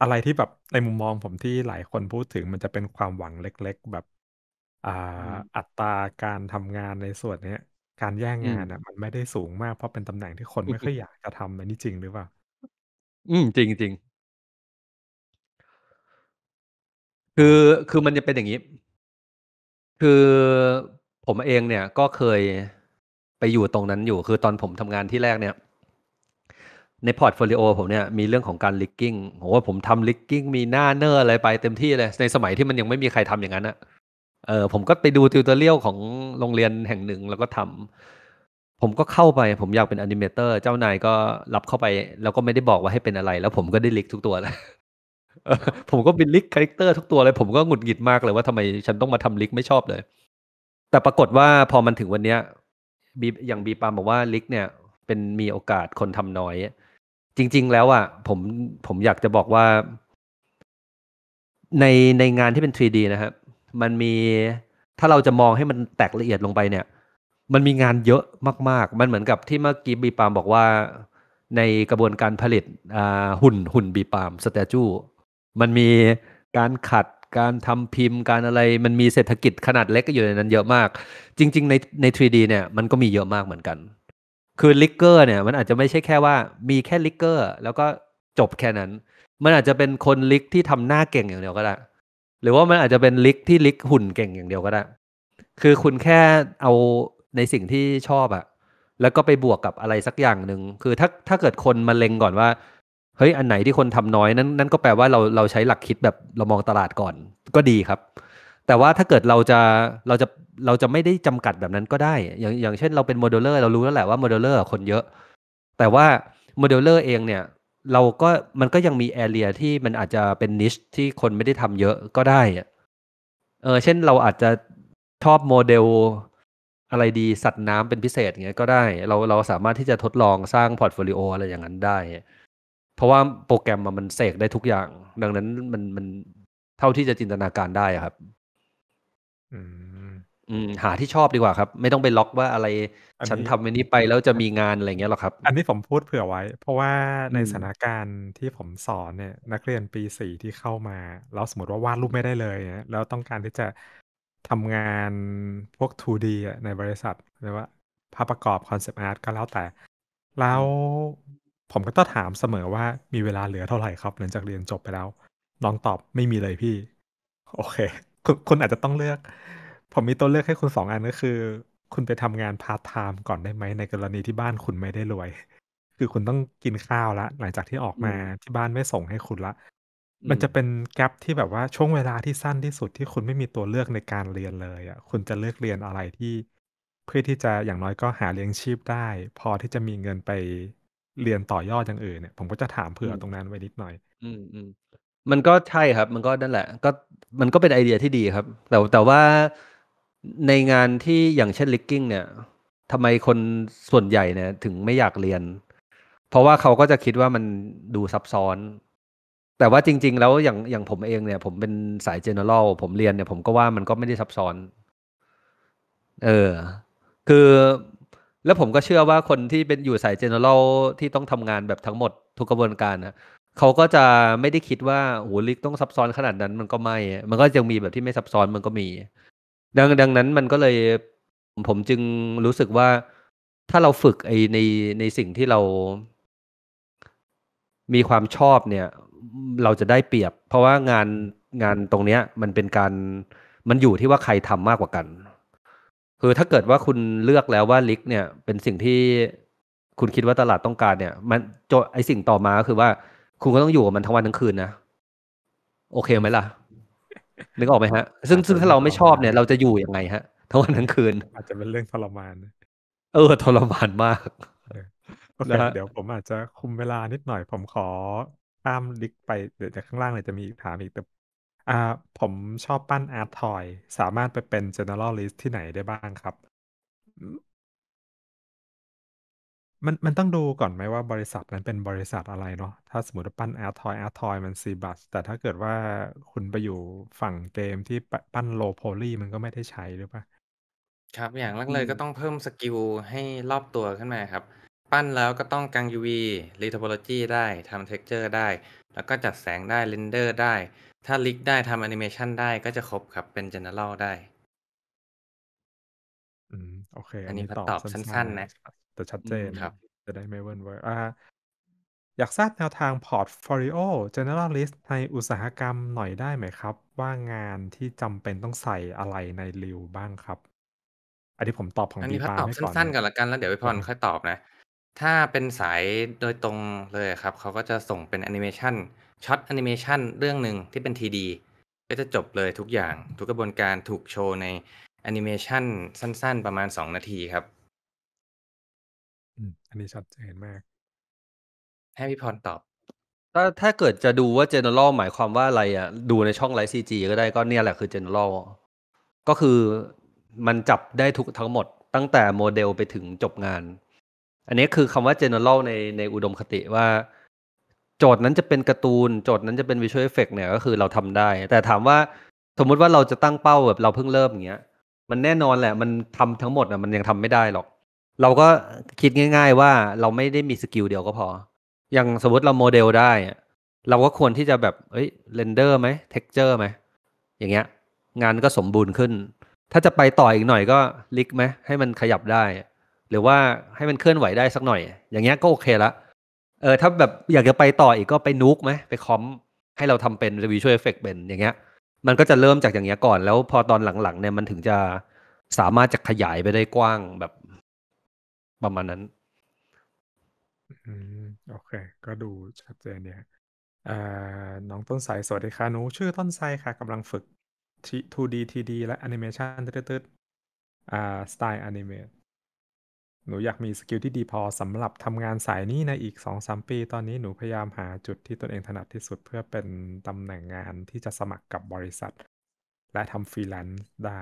อะไรที่แบบในมุมมอง ผมที่หลายคนพูดถึง มันจะเป็นความหวังเล็ก ๆ แบบอ่าอัตราการทำงานในส่วนเนี้ย การแย่งงานอ่ะมันไม่ได้สูงมาก เพราะเป็นตำแหน่งที่คนไม่ค่อยอยากจะทำอันนี้จริงหรือเปล่า อืมจริงจริงคือคือมันจะเป็นอย่างนี้ คือผมเองเนี่ย ก็เคยไปอยู่ตรงนั้นอยู่คือตอนผมทำงานที่แรกเนี่ยในพอร์ตโฟลิโอผมเนี่ยมีเรื่องของการลิกกิ้งผมว่าผมทำลิกกิ้งมีหน้าเนอร์อะไรไปเต็มที่เลย ในสมัยที่มันยังไม่มีใครทำอย่างนั้นอะเออผมก็ไปดูติวเตอร์เรียลของโรงเรียนแห่งหนึ่งแล้วก็ทำ ผมก็เข้าไป ผมอยากเป็นอนิเมเตอร์เจ้านายก็รับเข้าไปแล้วก็ไม่ได้บอกว่าให้เป็นอะไร แล้วผมก็ได้ลิกทุกตัวเลย ผมก็เป็นลิกคาแรคเตอร์ทุกตัวเลย ผมก็หงุดหงิดมากเลยว่าทำไมฉันต้องมาทำลิกไม่ชอบเลย แต่ปรากฏว่าพอมันถึงวันเนี้ยบีอย่างบีปามบอกว่าลิกเนี่ยเป็นมีโอกาสคนทำน้อยจริงๆ แล้วอ่ะผมผมอยากจะบอกว่า ในในงานที่เป็น 3D นะครับ มันมีถ้าเราจะมองให้มันแตกละเอียดลงไปเนี่ย มันมีงานเยอะมากๆมันเหมือนกับที่เมื่อกี้บีปามบอกว่าในกระบวนการผลิตหุ่นหุ่นบีปามสแตจูมันมีการขัดการทำพิมพ์การอะไร มันมีเศรษฐกิจขนาดเล็กก็อยู่ในนั้นเยอะมาก จริงๆในใน 3D เนี่ยมันก็มีเยอะมากเหมือนกันคือลิกเกอร์เนี่ย มันอาจจะไม่ใช่แค่ว่า มีแค่ลิกเกอร์แล้วก็จบแค่นั้น มันอาจจะเป็นคนลิกที่ทำหน้าเก่งอย่างเดียวก็ได้ หรือว่ามันอาจจะเป็นลิกที่ลิกหุ่นเก่งอย่างเดียวก็ได้ คือคุณแค่เอาในสิ่งที่ชอบอะแล้วก็ไปบวกกับอะไรสักอย่างหนึ่ง คือถ้าถ้าเกิดคนมาเล็งก่อนว่าเฮ้ยอันไหนที่คนทำน้อยนั้น นั่นก็แปลว่าเราเราใช้หลักคิดแบบเรามองตลาดก่อนก็ดีครับแต่ว่าถ้าเกิดเราจะเราจะเราจะไม่ได้จำกัดแบบนั้นก็ได้ อย่างอย่างเช่นเราเป็นโมเดลเลอร์เรารู้แล้วแหละว่าโมเดลเลอร์คนเยอะ แต่ว่าโมเดลเลอร์เองเนี่ยเราก็มันก็ยังมีแอเรียที่มันอาจจะเป็นนิชที่คนไม่ได้ทำเยอะก็ได้เออเช่นเราอาจจะชอบโมเดลอะไรดีสัตว์น้ำเป็นพิเศษเงี้ยก็ได้ เราเราสามารถที่จะทดลองสร้างพอร์ตโฟลิโออะไรอย่างนั้นได้ เพราะว่าโปรแกรมมันเสกได้ทุกอย่าง ดังนั้นมันมันเท่าที่จะจินตนาการได้ครับอืมอืมหาที่ชอบดีกว่าครับ ไม่ต้องไปล็อกว่าอะไรนนฉันทำอันนี้ไปแล้วจะมีงานอะไรอย่างเงี้ยหรอครับ อันนี้ผมพูดเผื่อไว้ เพราะว่าในสถานการณ์ที่ผมสอนเนี่ย นักเรียนปีสี่ที่เข้ามา แล้วสมมติว่าวาดรูปไม่ได้เลยเนี่ยแล้วต้องการที่จะทำงานพวก 2D อะในบริษัท หรือว่าภาพประกอบคอนเซปต์อาร์ตก็แล้วแต่ แล้วมผมก็ต้องถามเสมอว่ามีเวลาเหลือเท่าไหร่ครับ หลังจากเรียนจบไปแล้วน้องตอบไม่มีเลยพี่ โอเคคุณคุณอาจจะต้องเลือก ผมมีตัวเลือกให้คุณสองอันก็คือคุณไปทำงานพาร์ทไทม์ก่อนได้ไหมในกรณีที่บ้านคุณไม่ได้รวย คือคุณต้องกินข้าวละหลังจากที่ออกมาที่บ้านไม่ส่งให้คุณละ มันจะเป็นแกลบที่แบบว่า ช่วงเวลาที่สั้นที่สุดที่คุณไม่มีตัวเลือกในการเรียนเลย อ่ะ คุณจะเลือกเรียนอะไรที่ เพื่อที่จะอย่างน้อยก็หาเลี้ยงชีพได้ พอที่จะมีเงินไปเรียนต่อยอดอย่างอื่นเนี่ยผมก็จะถามเผื่อตรงนั้นไว้นิดหน่อย อืมอืมมันก็ใช่ครับ มันก็นั่นแหละ ก็มันก็เป็นไอเดียที่ดีครับแต่แต่ว่าในงานที่อย่างเช่นลิกกิ้งเนี่ยทำไมคนส่วนใหญ่เนี่ย ถึงไม่อยากเรียน เพราะว่าเขาก็จะคิดว่ามันดูซับซ้อน แต่ว่าจริงๆแล้วอย่างอย่างผมเองเนี่ย ผมเป็นสายเจเนอเรลผมเรียนเนี่ยผมก็ว่ามันก็ไม่ได้ซับซ้อน เออ คือแล้วผมก็เชื่อว่าคนที่เป็นอยู่สายเจเนอเรลที่ต้องทำงานแบบทั้งหมดทุกกระบวนการนะเขาก็จะไม่ได้คิดว่าโอ้โหลิกต้องซับซ้อนขนาดนั้นมันก็ไม่ มันก็ยังมีแบบที่ไม่ซับซ้อนมันก็มี ดังดังนั้นมันก็เลยผมจึงรู้สึกว่า ถ้าเราฝึกไอในในสิ่งที่เรา มีความชอบเนี่ย เราจะได้เปรียบ เพราะว่างานงานตรงเนี้ยมันเป็นการมันอยู่ที่ว่าใครทำมากกว่ากันคือถ้าเกิดว่าคุณเลือกแล้วว่าลิก เนี่ยเป็นสิ่งที่คุณคิดว่าตลาดต้องการเนี่ย มันโจไอสิ่งต่อมาก็คือว่าคุณก็ต้องอยู่กับมันทั้งวันทั้งคืนนะ โอเคไหมล่ะนึกออกไหมฮะซึ่งซึ่งถ้าเราไม่ชอบเนี่ย เราจะอยู่ยังไงฮะทั้งวันทั้งคืน อาจจะเป็นเรื่องทรมาน เออทรมานมากโอเคเดี๋ยวผมอาจจะคุมเวลานิดหน่อยผมขอตามลิกไป เดี๋ยวข้างล่างเลยจะมีอีกถามอีกแต่อ่า ผมชอบปั้นอาร์ตทอย สามารถไปเป็น generalist ที่ไหนได้บ้างครับมันมันต้องดูก่อนไหมว่าบริษัทนั้นเป็นบริษัทอะไรเนาะถ้าสมมติว่าปั้นแอร์ทอยแอร์ทอยมันซีบัสแต่ถ้าเกิดว่าคุณไปอยู่ฝั่งเกมที่ปั้นโลโพลีมันก็ไม่ได้ใช้หรือเปล่า ครับอย่างแรกเลยก็ต้องเพิ่มสกิลให้รอบตัวขึ้นมาครับ ปั้นแล้วก็ต้องกัง UV รีทอโพโลจีได้ทำเท็กเจอร์ได้ แล้วก็จัดแสงได้เรนเดอร์ได้ ถ้าลิกได้ทำแอนิเมชันได้ก็จะครบครับเป็นเจเนอเรลได้อืมโอเค อันนี้นีตอบสั้นๆ นะแต่ชัดเจนครับจะได้ไม่เวิร์นเวอร์อ่าอยากทราบแนวทางพอฟ o r t อ o l i เ Generalist ในอุตสาหกรรมหน่อยได้ไหมครับ ว่างานที่จำเป็นต้องใส่อะไรในริวบ้างครับ อันนี้ผมตอบของอีี้ก็าตอบให้สกอั้นๆก่อนละกัน แล้วเดี๋ยวไปพรค่อยตอบนะ ถ้าเป็นสายโดยตรงเลยครับ เขาก็จะส่งเป็นแอนิเมชันช็อตแอนิเมชันเรื่องหนึ่งที่เป็นทีดีก็จะจบเลยทุกอย่าง ทุกกระบวนการถูกโชว์ในแอนิเมชันสั้นๆ ประมาณ 2 นาทีครับนนี้ชัดเจนมากให้พี่พรตอบถ้าถ้าเกิดจะดูว่า general หมายความว่าอะไรอ่ะดูในช่องไลฟ์ซีจีก็ได้ก็เนี่ยแหละคือ general ก็คือมันจับได้ทุกทั้งหมดตั้งแต่โมเดลไปถึงจบงาน อันนี้คือคำว่า general ในในอุดมคติว่า โจทย์นั้นจะเป็นการ์ตูนโจทย์นั้นจะเป็นวิชวลเอฟเฟกเนี่ยก็คือเราทำได้ แต่ถามว่าสมมุติว่าเราจะตั้งเป้าแบบเราเพิ่งเริ่มอย่างเงี้ยมันแน่นอนแหละ มันทำทั้งหมดอ่ะมันยังทำไม่ได้หรอกเราก็คิดง่ายๆว่าเราไม่ได้มีสกิลเดียวก็พอ อย่างสมมติเราโมเดลได้ เราก็ควรที่จะแบบเอ้ยเรนเดอร์ไหมเท็กเจอร์ไหม อย่างเงี้ย งานก็สมบูรณ์ขึ้น ถ้าจะไปต่ออีกหน่อยก็ลิกไหม ให้มันขยับได้ หรือว่าให้มันเคลื่อนไหวได้สักหน่อย อย่างเงี้ย ก็โอเคละ เออ ถ้าแบบอยากจะไปต่ออีกก็ไปนุกไหม ไปคอมให้เราทำเป็นีวิชวลเอฟเฟกเป็น อย่างเงี้ย มันก็จะเริ่มจากอย่างเงี้ยก่อน แล้วพอตอนหลังๆเนี่ยมันถึงจะสามารถจะขยายไปได้กว้างแบบประมาณนั้น อืม โอเค ก็ดูชัดเจนเนี่ย อ่า น้องต้นสายสวัสดีค่ะ หนูชื่อต้นสายค่ะ กำลังฝึก 2D ด d และแอนิเมชันตืดๆอ่าสไตล์แอนิเมตหนูอยากมีสกิลที่ดีพอสำหรับทำงานสายนี้ในอีกสองสามปี ตอนนี้หนูพยายามหาจุดที่ตนเองถนัดที่สุดเพื่อเป็นตำแหน่งงานที่จะสมัครกับบริษัท และทำฟรีแลนซ์ได้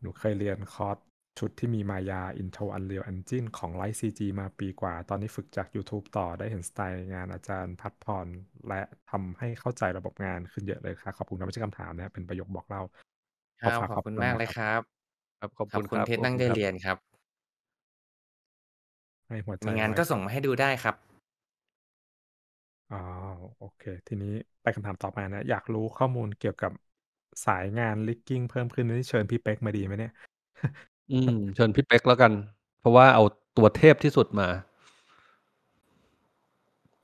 หนูเคยเรียนคอร์สชุดที่มีมายา Into Unreal Engine ของไลท์ t CG มาปีกว่า ตอนนี้ฝึกจาก YouTube ต่อได้เห็นสไตล์งานอาจารย์พัดพรและทำให้เข้าใจระบบงานขึ้นเยอะเลยครับขอบคุณนะไม่ใช่คำถามนะครับเป็นประโยคบอกเล่าครับขอบคุณมากเลยครับครับขอบคุณคุณเทชนั่งได้เรียนครับให้หัวใจมีงานก็ส่งมาให้ดูได้ครับอ๋อโอเค ทีนี้ไปคำถามต่อมานะ อยากรู้ข้อมูลเกี่ยวกับสายงานลิกกิ้งเพิ่มขึ้นนี่เชิญพี่เป็กมาดีไหมเนี่ยอืมเชิญพี่เป็กแล้วกันเพราะว่าเอาตัวเทพที่สุดมา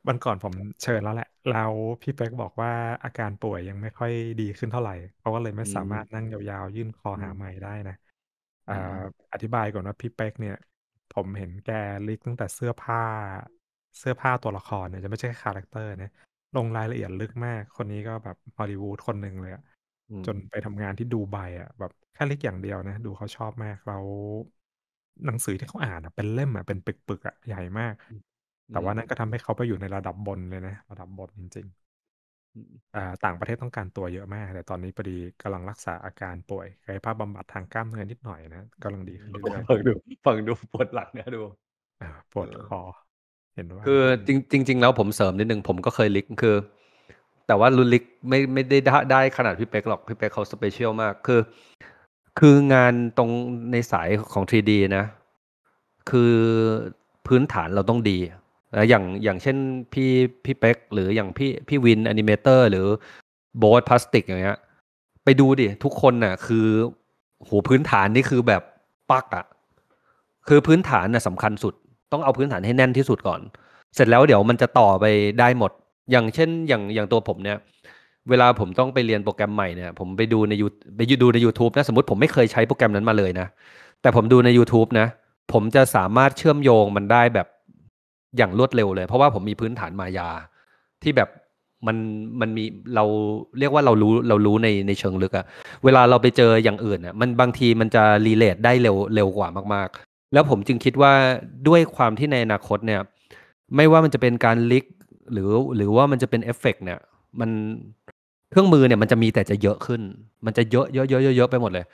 วันก่อนผมเชิญแล้วแหละ แล้วพี่เป็กบอกว่าอาการป่วยยังไม่ค่อยดีขึ้นเท่าไหร่เขาก็เลยไม่สามารถนั่งยาวๆยื่นคอหาไม่ได้นะออธิบายก่อนว่าพี่เป็กเนี่ย ผมเห็นแกลิกตั้งแต่เสื้อผ้า เสื้อผ้าตัวละครเนี่ยจะไม่ใช่แค่คาแรคเตอร์นะลงรายละเอียดลึกมาก คนนี้ก็แบบฮอลลีวูดคนหนึ่งเลยอะจนไปทำงานที่ดูใบอะแบบแค่เล็กอย่างเดียวนะดูเขาชอบมาก แล้วหนังสือที่เขาอ่านอะเป็นเล่มอะเป็นปึกๆอะใหญ่มาก แต่ว่านั่นก็ทำให้เขาไปอยู่ในระดับบนเลยนะ ระดับบนจริงๆอ่าต่างประเทศต้องการตัวเยอะมาก แต่ตอนนี้พอดีกำลังรักษาอาการป่วยกายภาพบำบัดทางกล้ามเนื้อนิดหน่อยนะกำกำลังดีขึ้นเรื่อยๆฟังดูฟังดูปวดหลังนะดูอาปวดคอ เห็นว่าคือ จริงจริงๆแล้วผมเสริมนิดนึงผมก็เคยลิกคือแต่ว่าลุลิกไม่ไม่ได้ได้ขนาดพี่เป็กหรอก พี่เป็กเขาสเปเชียลมากคือ คืองานตรงในสายของ 3D นะ คือพื้นฐานเราต้องดีนะอย่างอย่างเช่น พี่พี่เป็กหรืออย่างพี่พี่วินแอนิเมเตอร์หรือโบสพลาสติกอย่างเงี้ยไปดูดิ ทุกคนนะ่ะคือหูพื้นฐานนี่คือแบบปักอะ่ะคือพื้นฐานน่ะสำคัญสุด ต้องเอาพื้นฐานให้แน่นที่สุดก่อน เสร็จแล้วเดี๋ยวมันจะต่อไปได้หมดอย่างเช่นอย่างอย่างตัวผมเนี่ย เวลาผมต้องไปเรียนโปรแกรมใหม่เนี่ยผมไปดูในยูไปดูใน YouTube นะ สมมติผมไม่เคยใช้โปรแกรมนั้นมาเลยนะ แต่ผมดูใน YouTube นะ ผมจะสามารถเชื่อมโยงมันได้แบบอย่างรวดเร็วเลย เพราะว่าผมมีพื้นฐานมายา ที่แบบมันมันมีเราเรียกว่าเรารู้เรารู้ในในเชิงลึกอะเวลาเราไปเจออย่างอื่นอะมันบางทีมันจะรีเลทได้เร็วเร็วกว่ามากๆ แล้วผมจึงคิดว่าด้วยความที่ในอนาคตเนี่ยไม่ว่ามันจะเป็นการลิกหรือหรือว่ามันจะเป็นเอฟเฟกเนี่ย มันเครื่องมือเนี่ยมันจะมีแต่จะเยอะขึ้น มันจะเยอะเยอะเยอะเยอะไปหมดเลย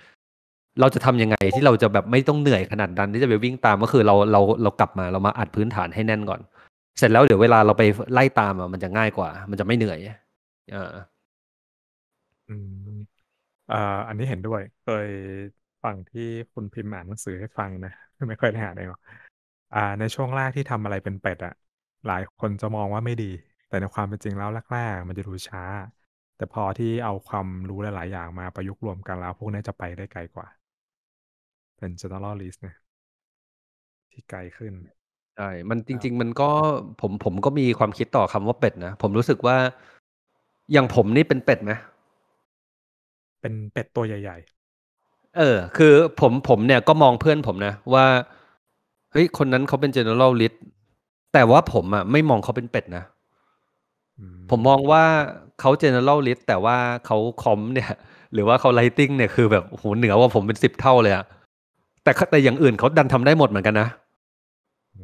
เราจะทํำยังไงที่เราจะแบบไม่ต้องเหนื่อยขนาดนั้นที่จะไปวิ่งตามก็คือเราเราเรากลับมาเรามาอัดพื้นฐานให้แน่นก่อน เสร็จแล้วเดี๋ยวเวลาเราไปไล่ตามอ่ะมันจะง่ายกว่า มันจะไม่เหนื่อยอ่าอืมอ่าอันนี้เห็นด้วยเคยฟังที่คุณพิมพ์อ่านหนังสือให้ฟังนะไม่ค่อยได้อ่านเองอ่าในช่วงแรกที่ทำอะไรเป็นเป็ดอ่ะหลายคนจะมองว่าไม่ดี แต่ในความเป็นจริงแล้วแรกๆ มันจะดูช้า แต่พอที่เอาความรู้หลายๆ อย่างมาประยุกต์รวมกันแล้วพวกนี้จะไปได้ไกลกว่า เป็น general list นะที่ไกลขึ้นใช่ มันจริง ๆ มันก็ผมผมก็มีความคิดต่อคำว่าเป็ดนะ ผมรู้สึกว่าอย่างผมนี่เป็นเป็ดไหมเป็นเป็ดตัวใหญ่ ๆ เออ คือผมผมเนี่ย ก็มองเพื่อนผมนะว่าเฮ้ยคนนั้นเขาเป็น general list แต่ว่าผมอ่ะไม่มองเขาเป็นเป็ดนะผมมองว่าเขาเจเนอเรลลิสแต่ว่าเขาคอมเนี่ย หรือว่าเขาไลติงเนี่ยคือ แบบโหเหนือกว่าผมเป็นสิบเท่าเลยอะแต่แต่อย่างอื่นเขาดันทำได้หมดเหมือนกันนะ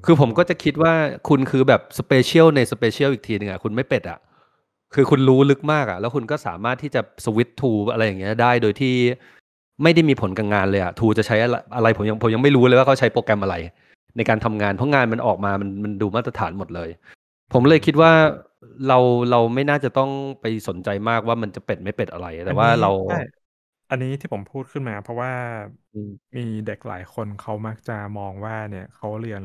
คือผมก็จะคิดว่าคุณคือแบบสเปเชียลในสเปเชียลอีกทีหนึ่งอะคุณไม่เป็ดอะคือคุณรู้ลึกมากอะแล้วคุณก็สามารถที่จะสวิตทูอะไรอย่างเงี้ยได้โดยที่ไม่ได้มีผลกับงานเลยอะทูจะใช้อะไรผมยังผมยังไม่รู้เลยว่าเขาใช้โปรแกรมอะไรในการทำงาน เพราะงานมันออกมา มันมันดูมาตรฐานหมดเลย ผมเลยคิดว่าเราเราไม่น่าจะต้องไปสนใจมากว่ามันจะเป็ดไม่เป็ดอะไร แต่ว่าเราอันนี้ที่ผมพูดขึ้นมา เพราะว่ามีเด็กหลายคนเขามักจะมองว่าเนี่ยเขาเรียน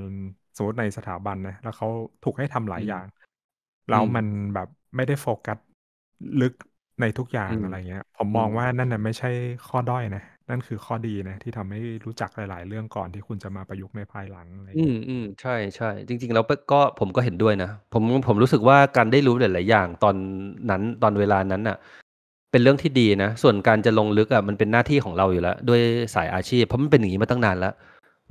สมมติในสถาบันนะแล้วเขาถูกให้ทำหลายอย่างแล้วมันแบบไม่ได้โฟกัสลึกในทุกอย่างอะไรเงี้ยผมมองว่านั่นน่ะไม่ใช่ข้อด้อยนะนั่นคือข้อดีนะ ที่ทำให้รู้จักหลาย ๆ เรื่องก่อนที่คุณจะมาประยุกต์ในภายหลังอะไร อืมใอืมใช่จริงๆแล้วก็ผมก็เห็นด้วยนะผมผมรู้สึกว่าการได้รู้หลายๆอย่างตอนนั้นตอนเวลานั้นน่ะเป็นเรื่องที่ดีนะ ส่วนการจะลงลึกอะมันเป็นหน้าที่ของเราอยู่แล้วด้วยสายอาชีพเพราะมันเป็นอย่างนี้มาตั้งนานแล้ว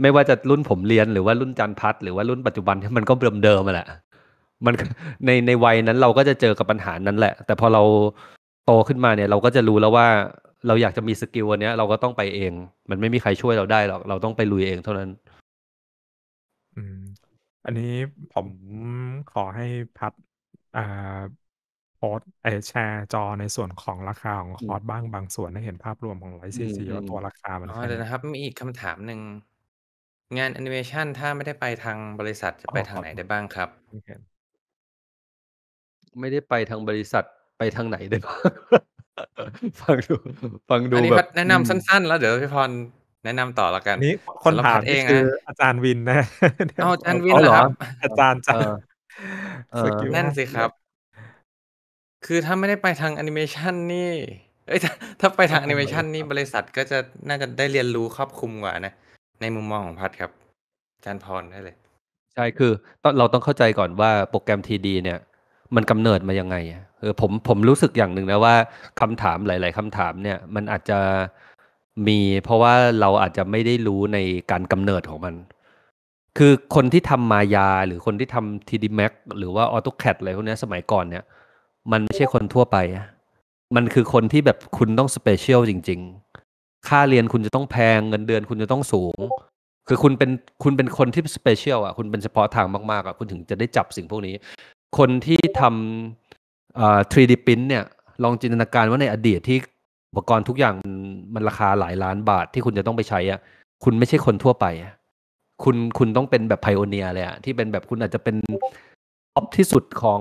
ไม่ว่าจะรุ่นผมเรียนหรือว่ารุ่นจันพัฒหรือว่ารุ่นปัจจุบันมันก็เดิมดิมแหละมันในในวัยนั้นเราก็จะเจอกับปัญหานั้นแหละ แต่พอเราโตขึ้นมาเนี่ยเราก็จะรู้แล้วว่าเราอยากจะมีสกิลวันนี้เราก็ต้องไปเอง มันไม่มีใครช่วยเราได้หรอกเราต้องไปลุยเอง เท่านั้น อืม อันนี้ผมขอให้พัดอ่าโพสไอแชร์จอ ในส่วนของราคาของคอร์สบ้างบางส่วนให้เห็นภาพรวมของไลซีซีว่าตัวราคามันอ๋อเดี๋ยวนะครับมีอีกคำถามหนึ่งงานแอนิเมชันถ้าไม่ได้ไปทางบริษัทจะไปทางไหนได้บ้างครับ ไม่ได้ไปทางบริษัทไปทางไหนได้บ้างฟังดู ฟังดูแบบแนะนำสั้น ๆ แล้วเดี๋ยวพี่พร แนะนำต่อแล้วกันนี่คนถามเองคืออาจารย์วินนะอาจารย์วินเหรอครับอาจารย์จะนั่นสิครับ คือถ้าไม่ได้ไปทางแอนิเมชันนี่เอ้ยถ้าไปทางแอนิเมชันนี่บริษัทก็จะน่าจะได้เรียนรู้ครอบคลุมกว่านะ ในมุมมองของพัดครับอาจารย์พรได้เลย ใช่คือเราต้องเข้าใจก่อนว่าโปรแกรมทีดีเนี่ยมันกำเนิดมายังไงเออผมผมรู้สึกอย่างหนึ่งนะว่า คำถามหลายๆ คำถามเนี่ย มันอาจจะมีเพราะว่าเราอาจจะไม่ได้รู้ในการกำเนิดของมัน คือคนที่ทำมายาหรือคนที่ทำี d Max หรือว่า AutoCAD อะไรพวกนี้สมัยก่อนเนี่ย มันไม่ใช่คนทั่วไป มันคือคนที่แบบคุณต้องสเปเชียลจริงๆ ค่าเรียนคุณจะต้องแพงเงินเดือนคุณจะต้องสูง คือคุณเป็นคุณเป็นคนที่สเปเชียลอ่ะคุณเป็นเฉพาะทางมากๆอ่ะคุณถึงจะได้จับสิ่งพวกนี้คนที่ทำ 3D print เนี่ย ลองจินตนาการว่าในอดีตที่อุปกรณ์ทุกอย่างมันราคาหลายล้านบาทที่คุณจะต้องไปใช้อ่ะ คุณไม่ใช่คนทั่วไปอ่ะคุณคุณต้องเป็นแบบไพโอเนียเลยอ่ะที่เป็นแบบคุณอาจจะเป็นท็อปที่สุดของ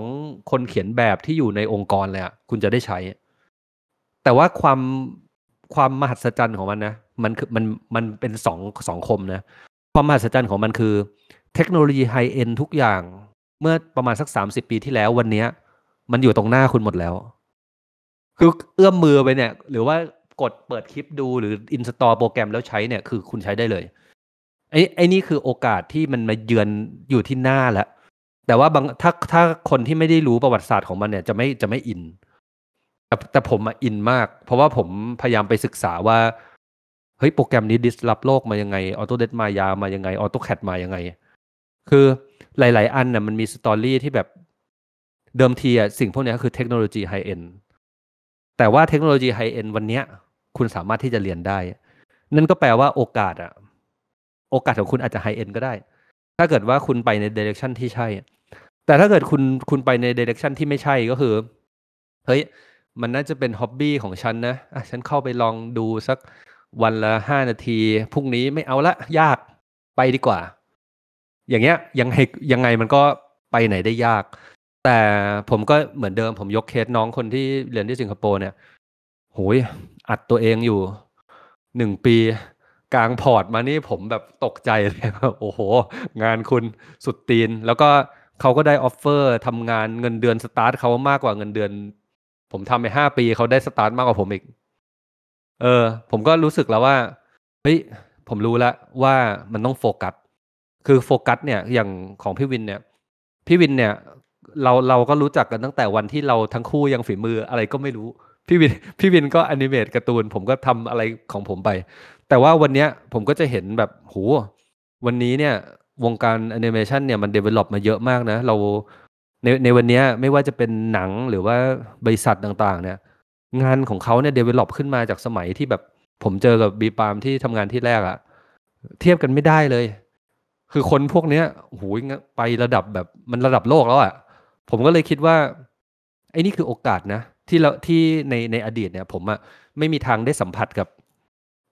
คนเขียนแบบที่อยู่ในองค์กรเลยอ่ะคุณจะได้ใช้ แต่ว่าความความมหัศจรรย์ของมันนะมันคือมันมันเป็นสองสองคมนะความมหัศจรรย์ของมันคือ เทคโนโลยีไฮเอ็นทุกอย่างเมื่อประมาณสักสามสิบปีที่แล้ววันเนี้ย มันอยู่ตรงหน้าคุณหมดแล้ว คือเอื้อมมือไปเนี่ยหรือว่ากดเปิดคลิปดูหรืออินสตอลโปรแกรมแล้วใช้เนี่ยคือคุณใช้ได้เลยไอ้ไอ้นี่คือโอกาสที่มันมาเยือนอยู่ที่หน้าแล้ว แต่ว่าบาง ถ้าถ้าคนที่ไม่ได้รู้ประวัติศาสตร์ของมันเนี่ยจะไม่จะไม่อิน แต่แต่ผมอินมาก เพราะว่าผมพยายามไปศึกษาว่าเฮ้ยโปรแกรมนี้ดิสลอฟโลกมายังไงออโตเดตมายามายังไงออโตแคดมายังไง คือหลายๆอันน่ะมันมีสตอรี่ที่แบบเดิมทีอ่ะสิ่งพวกนี้คือเทคโนโลยีไฮเอ็นแต่ว่าเทคโนโลยีไฮเอ็นวันเนี้ย คุณสามารถที่จะเรียนได้ นั่นก็แปลว่าโอกาสอ่ะโอกาสของคุณอาจจะไฮเอ็นก็ได้ ถ้าเกิดว่าคุณไปในเดเรคชันที่ใช่ แต่ถ้าเกิดคุณคุณไปในเดเรคชันที่ไม่ใช่ก็คือ เฮ้ย มันน่าจะเป็นฮ็อบบี้ของฉันนะะฉันเข้าไปลองดูสักวันละห้านาที พรุ่งนี้ไม่เอาละยากไปดีกว่าอย่างเงี้ยยังไงยังไงมันก็ไปไหนได้ยาก แต่ผมก็เหมือนเดิม ผมยกเคสน้องคนที่เรียนที่สิงคโปร์เนี่ยโหยอัดตัวเองอยู่หนึ่งปี กลางพอร์ตมานี่ผมแบบตกใจเลยโอ้โห งานคุณสุดตีน แล้วก็เขาก็ได้ออฟเฟอร์ทำงานเงินเดือนสตาร์ทเขามากกว่าเงินเดือน ผมทำไปห้าปีเขาได้สตาร์ทมากกว่าผมอีก เออ ผมก็รู้สึกแล้วว่าเฮ้ยผมรู้แล้วว่ามันต้องโฟกัสคือโฟกัสเนี่ยอย่างของพี่วินเนี่ย พี่วินเนี่ย เราเราก็รู้จักกันตั้งแต่วันที่เราทั้งคู่ยังฝีมืออะไรก็ไม่รู้ พี่วิน พี่วินก็อนิเมตการ์ตูน ผมก็ทำอะไรของผมไป แต่ว่าวันเนี้ยผมก็จะเห็นแบบหูวันนี้เนี่ย วงการแอนิเมชันเนี่ยมันเดเวล็อปมาเยอะมากนะเราในในวันนี้ไม่ว่าจะเป็นหนังหรือว่าบริษัทต่างๆ เนี่ย งานของเขาเนี่ยเดเวล็อปขึ้นมาจากสมัยที่แบบผมเจอกับบีปามที่ทำงานที่แรกอะเทียบกันไม่ได้เลยคือคนพวกเนี้ยโหยไประดับแบบมันระดับโลกแล้วอะ่ะ ผมก็เลยคิดว่าไอ้นี่คือโอกาสนะที่เราที่ในในอดีตเนี่ย ผมอะ่ะไม่มีทางได้สัมผัสกับ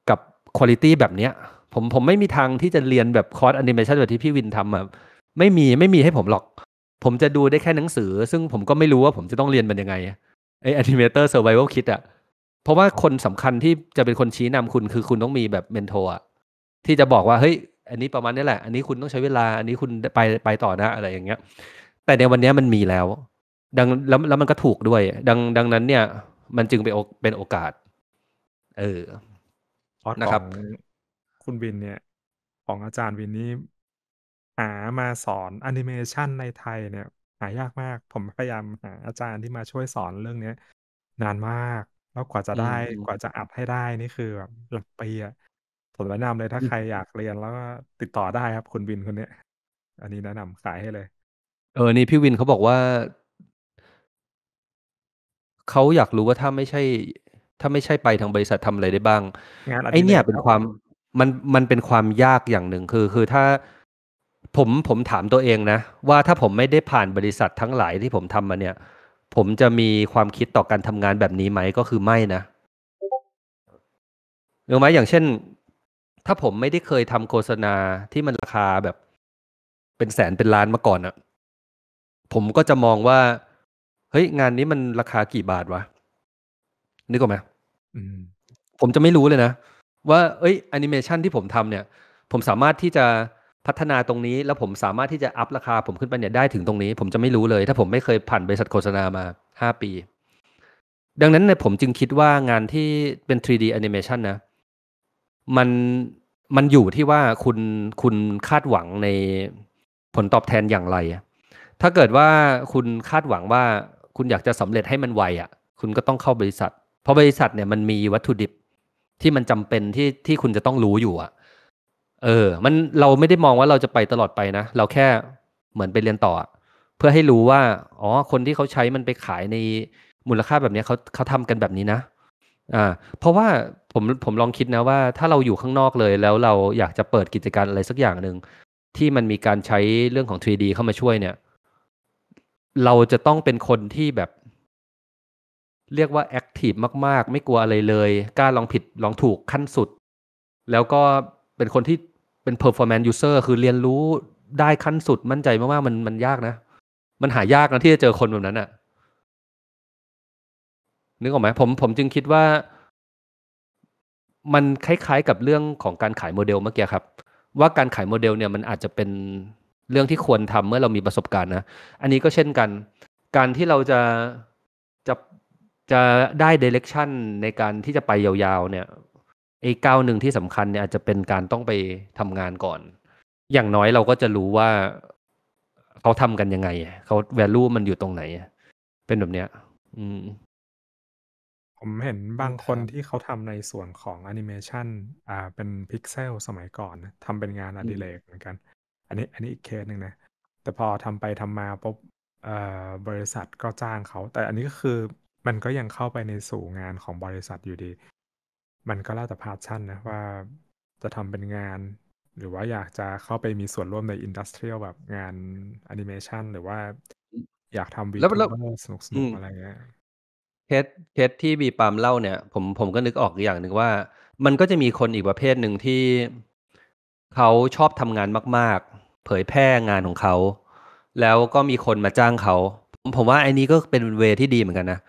กับคุณลิตี้แบบเนี้ย ผมผมไม่มีทางที่จะเรียนแบบคอร์สแอนิเมชันแบบที่พี่วินทำอะ่ะไม่มีไม่มีให้ผมหรอก ผมจะดูได้แค่หนังสือ ซึ่งผมก็ไม่รู้ว่าผมจะต้องเรียนมันยังไงไอแอนิเมเตอร์เซอร์ไวเวลคิดอ่ะเพราะว่าคนสำคัญที่จะเป็นคนชี้นำคุณคือคุณต้องมีแบบเมนโทอ่ะที่จะบอกว่าเฮ้ยอันนี้ประมาณนี้แหละ อันนี้คุณต้องใช้เวลา อันนี้คุณไปไปต่อนะ อะไรอย่างเงี้ย แต่ในวันนี้มันมีแล้ว ดัง แล้ว แล้วมันก็ถูกด้วย ดัง ดังนั้น เนี่ย มันจึงเป็นเป็นโอกาส เออนะครับ คุณวิน เนี่ย ของอาจารย์วินนี่หามาสอนแอนิเมชันในไทย เนี่ย หายากมาก ผมพยายามหาอาจารย์ที่มาช่วยสอนเรื่องเนี้ย นานมาก แล้วกว่าจะได้ กว่าจะอัดให้ได้นี่คือแบบหลักปีอะผมแนะนำเลย ถ้าใครอยากเรียนแล้วติดต่อได้ครับคุณวินคนเนี้ยอันนี้แนะนำขายให้เลย เออนี่พี่วินเขาบอกว่าเขาอยากรู้ว่าถ้าไม่ใช่ ถ้าไม่ใช่ไปทางบริษัททำอะไรได้บ้างงานอดิเไอเนี่ยเป็นความมันมันเป็นความยากอย่างหนึ่งคือคือถ้าผมผมถามตัวเองนะว่าถ้าผมไม่ได้ผ่านบริษัททั้งหลายที่ผมทำมาเนี่ย ผมจะมีความคิดต่อการทำงานแบบนี้ไหม ก็คือไม่นะเอาไหมอย่างเช่นถ้าผมไม่ได้เคยทำโฆษณาที่มันราคาแบบ เป็นแสนเป็นล้านมาก่อนอะผมก็จะมองว่าเฮ้ย งานนี้มันราคากี่บาทวะนึกออกไหมผมจะไม่รู้เลยนะว่า เอ้ยแอนิเมชันที่ผมทำเนี่ย ผมสามารถที่จะพัฒนาตรงนี้ แล้วผมสามารถที่จะอัพราคาผมขึ้นไปเนี่ยได้ถึงตรงนี้ผมจะไม่รู้เลย ถ้าผมไม่เคยผ่านบริษัทโฆษณามาห้าปี ดังนั้นเนี่ยผมจึงคิดว่างานที่เป็น 3D animation นะมันมันอยู่ที่ว่าคุณคุณคาดหวังในผลตอบแทนอย่างไรถ้าเกิดว่าคุณคาดหวังว่าคุณอยากจะสำเร็จให้มันไวอ่ะคุณก็ต้องเข้าบริษัท เพราะบริษัทเนี่ยมันมีวัตถุดิบที่มันจำเป็นที่ที่คุณจะต้องรู้อยู่อ่ะเออ มันเราไม่ได้มองว่าเราจะไปตลอดไปนะเราแค่เหมือนไปเรียนต่อ เพื่อให้รู้ว่า อ๋อคนที่เขาใช้มันไปขายในมูลค่าแบบนี้เขาเขาทำกันแบบนี้นะอ่าเพราะว่าผมผมลองคิดนะว่าถ้าเราอยู่ข้างนอกเลย แล้วเราอยากจะเปิดกิจการอะไรสักอย่างหนึ่ง ที่มันมีการใช้เรื่องของ 3D เข้ามาช่วยเนี่ย เราจะต้องเป็นคนที่แบบ เรียกว่าแอคทีฟมากๆ ไม่กลัวอะไรเลย กล้าลองผิดลองถูกขั้นสุด แล้วก็เป็นคนที่เป็น performance user คือเรียนรู้ได้ขั้นสุดมั่นใจมากๆมันมันยากนะ มันหายากนะที่จะเจอคนแบบนั้นอะ่ะนึกออกไหมผมผมจึงคิดว่ามันคล้ายๆกับเรื่องของการขายโมเดลเมื่อกี้ครับ ว่าการขายโมเดลเนี่ยมันอาจจะเป็นเรื่องที่ควรทำเมื่อเรามีประสบการณ์นะอันนี้ก็เช่นกัน การที่เราจะจะจะได้เดเรคชั่นในการที่จะไปยาวๆ เนี่ยไอ้ก้าวหนึ่งที่สำคัญเนี่ยอาจจะเป็นการต้องไปทำงานก่อน อย่างน้อยเราก็จะรู้ว่าเขาทำกันยังไงเขาแวลูมันอยู่ตรงไหนเป็นแบบเนี้ยอืมผมเห็นบางคนที่เขาทำในส่วนของแอนิเมชันอ่าเป็นพิกเซลสมัยก่อนนะทำเป็นงานอดิเรกเหมือนกัน อันนี้อันนี้อีกเคสหนึ่งนะ แต่พอทำไปทำมาปุ๊บอ่บริษัทก็จ้างเขา แต่อันนี้ก็คือมันก็ยังเข้าไปในสู่งานของบริษัทอยู่ดี มันก็แล้วแต่พาชั่นนะว่าจะทำเป็นงาน หรือว่าอยากจะเข้าไปมีส่วนร่วมในอินดัสเทรียลแบบงานแอนิเมชันหรือว่าอยากทำวิดีโอสนุกๆอะไรเงี้ยเคสเคสที่บีปามเล่าเนี่ยผมผมก็นึกออกอย่างหนึ่งว่า มันก็จะมีคนอีกประเภทหนึ่งที่เขาชอบทำงานมาก ๆ เผยแพร่งานของเขา แล้วก็มีคนมาจ้างเขา ผมผมว่าไอ้นี้ก็เป็นเวที่ดีเหมือนกันนะ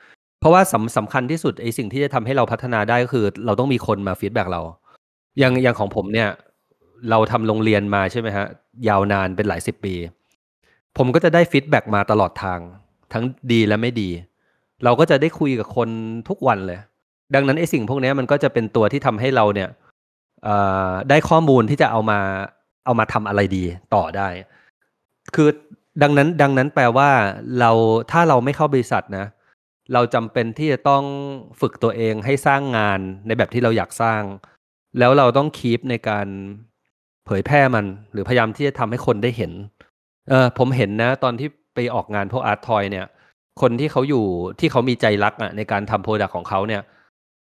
เพราะว่าสำสำคัญที่สุดไอ้สิ่งที่จะทำให้เราพัฒนาได้ก็คือเราต้องมีคนมาฟีดแบ็กเราอย่างอย่างของผมเนี่ยเราทำโรงเรียนมาใช่ไหมฮะยาวนานเป็นหลายสิบปีผมก็จะได้ฟีดแบ็กมาตลอดทาง ทั้งดีและไม่ดีเราก็จะได้คุยกับคนทุกวันเลย ดังนั้นไอ้สิ่งพวกนี้มันก็จะเป็นตัวที่ทำให้เราเนี่ยได้ข้อมูลที่จะเอามาเอามาทำอะไรดีต่อได้ คือดังนั้น ดังนั้นแปลว่า เราถ้าเราไม่เข้าบริษัทนะ เราจำเป็นที่จะต้องฝึกตัวเองให้สร้างงาน ในแบบที่เราอยากสร้าง แล้วเราต้องคีปในการเผยแพร่มัน หรือพยายามที่จะทำให้คนได้เห็น เออผมเห็นนะตอนที่ไปออกงานพวกอาร์ตทอยเนี่ยคนที่เขาอยู่ที่เขามีใจรักอ่ะในการทำโปรดักของเขาเนี่ย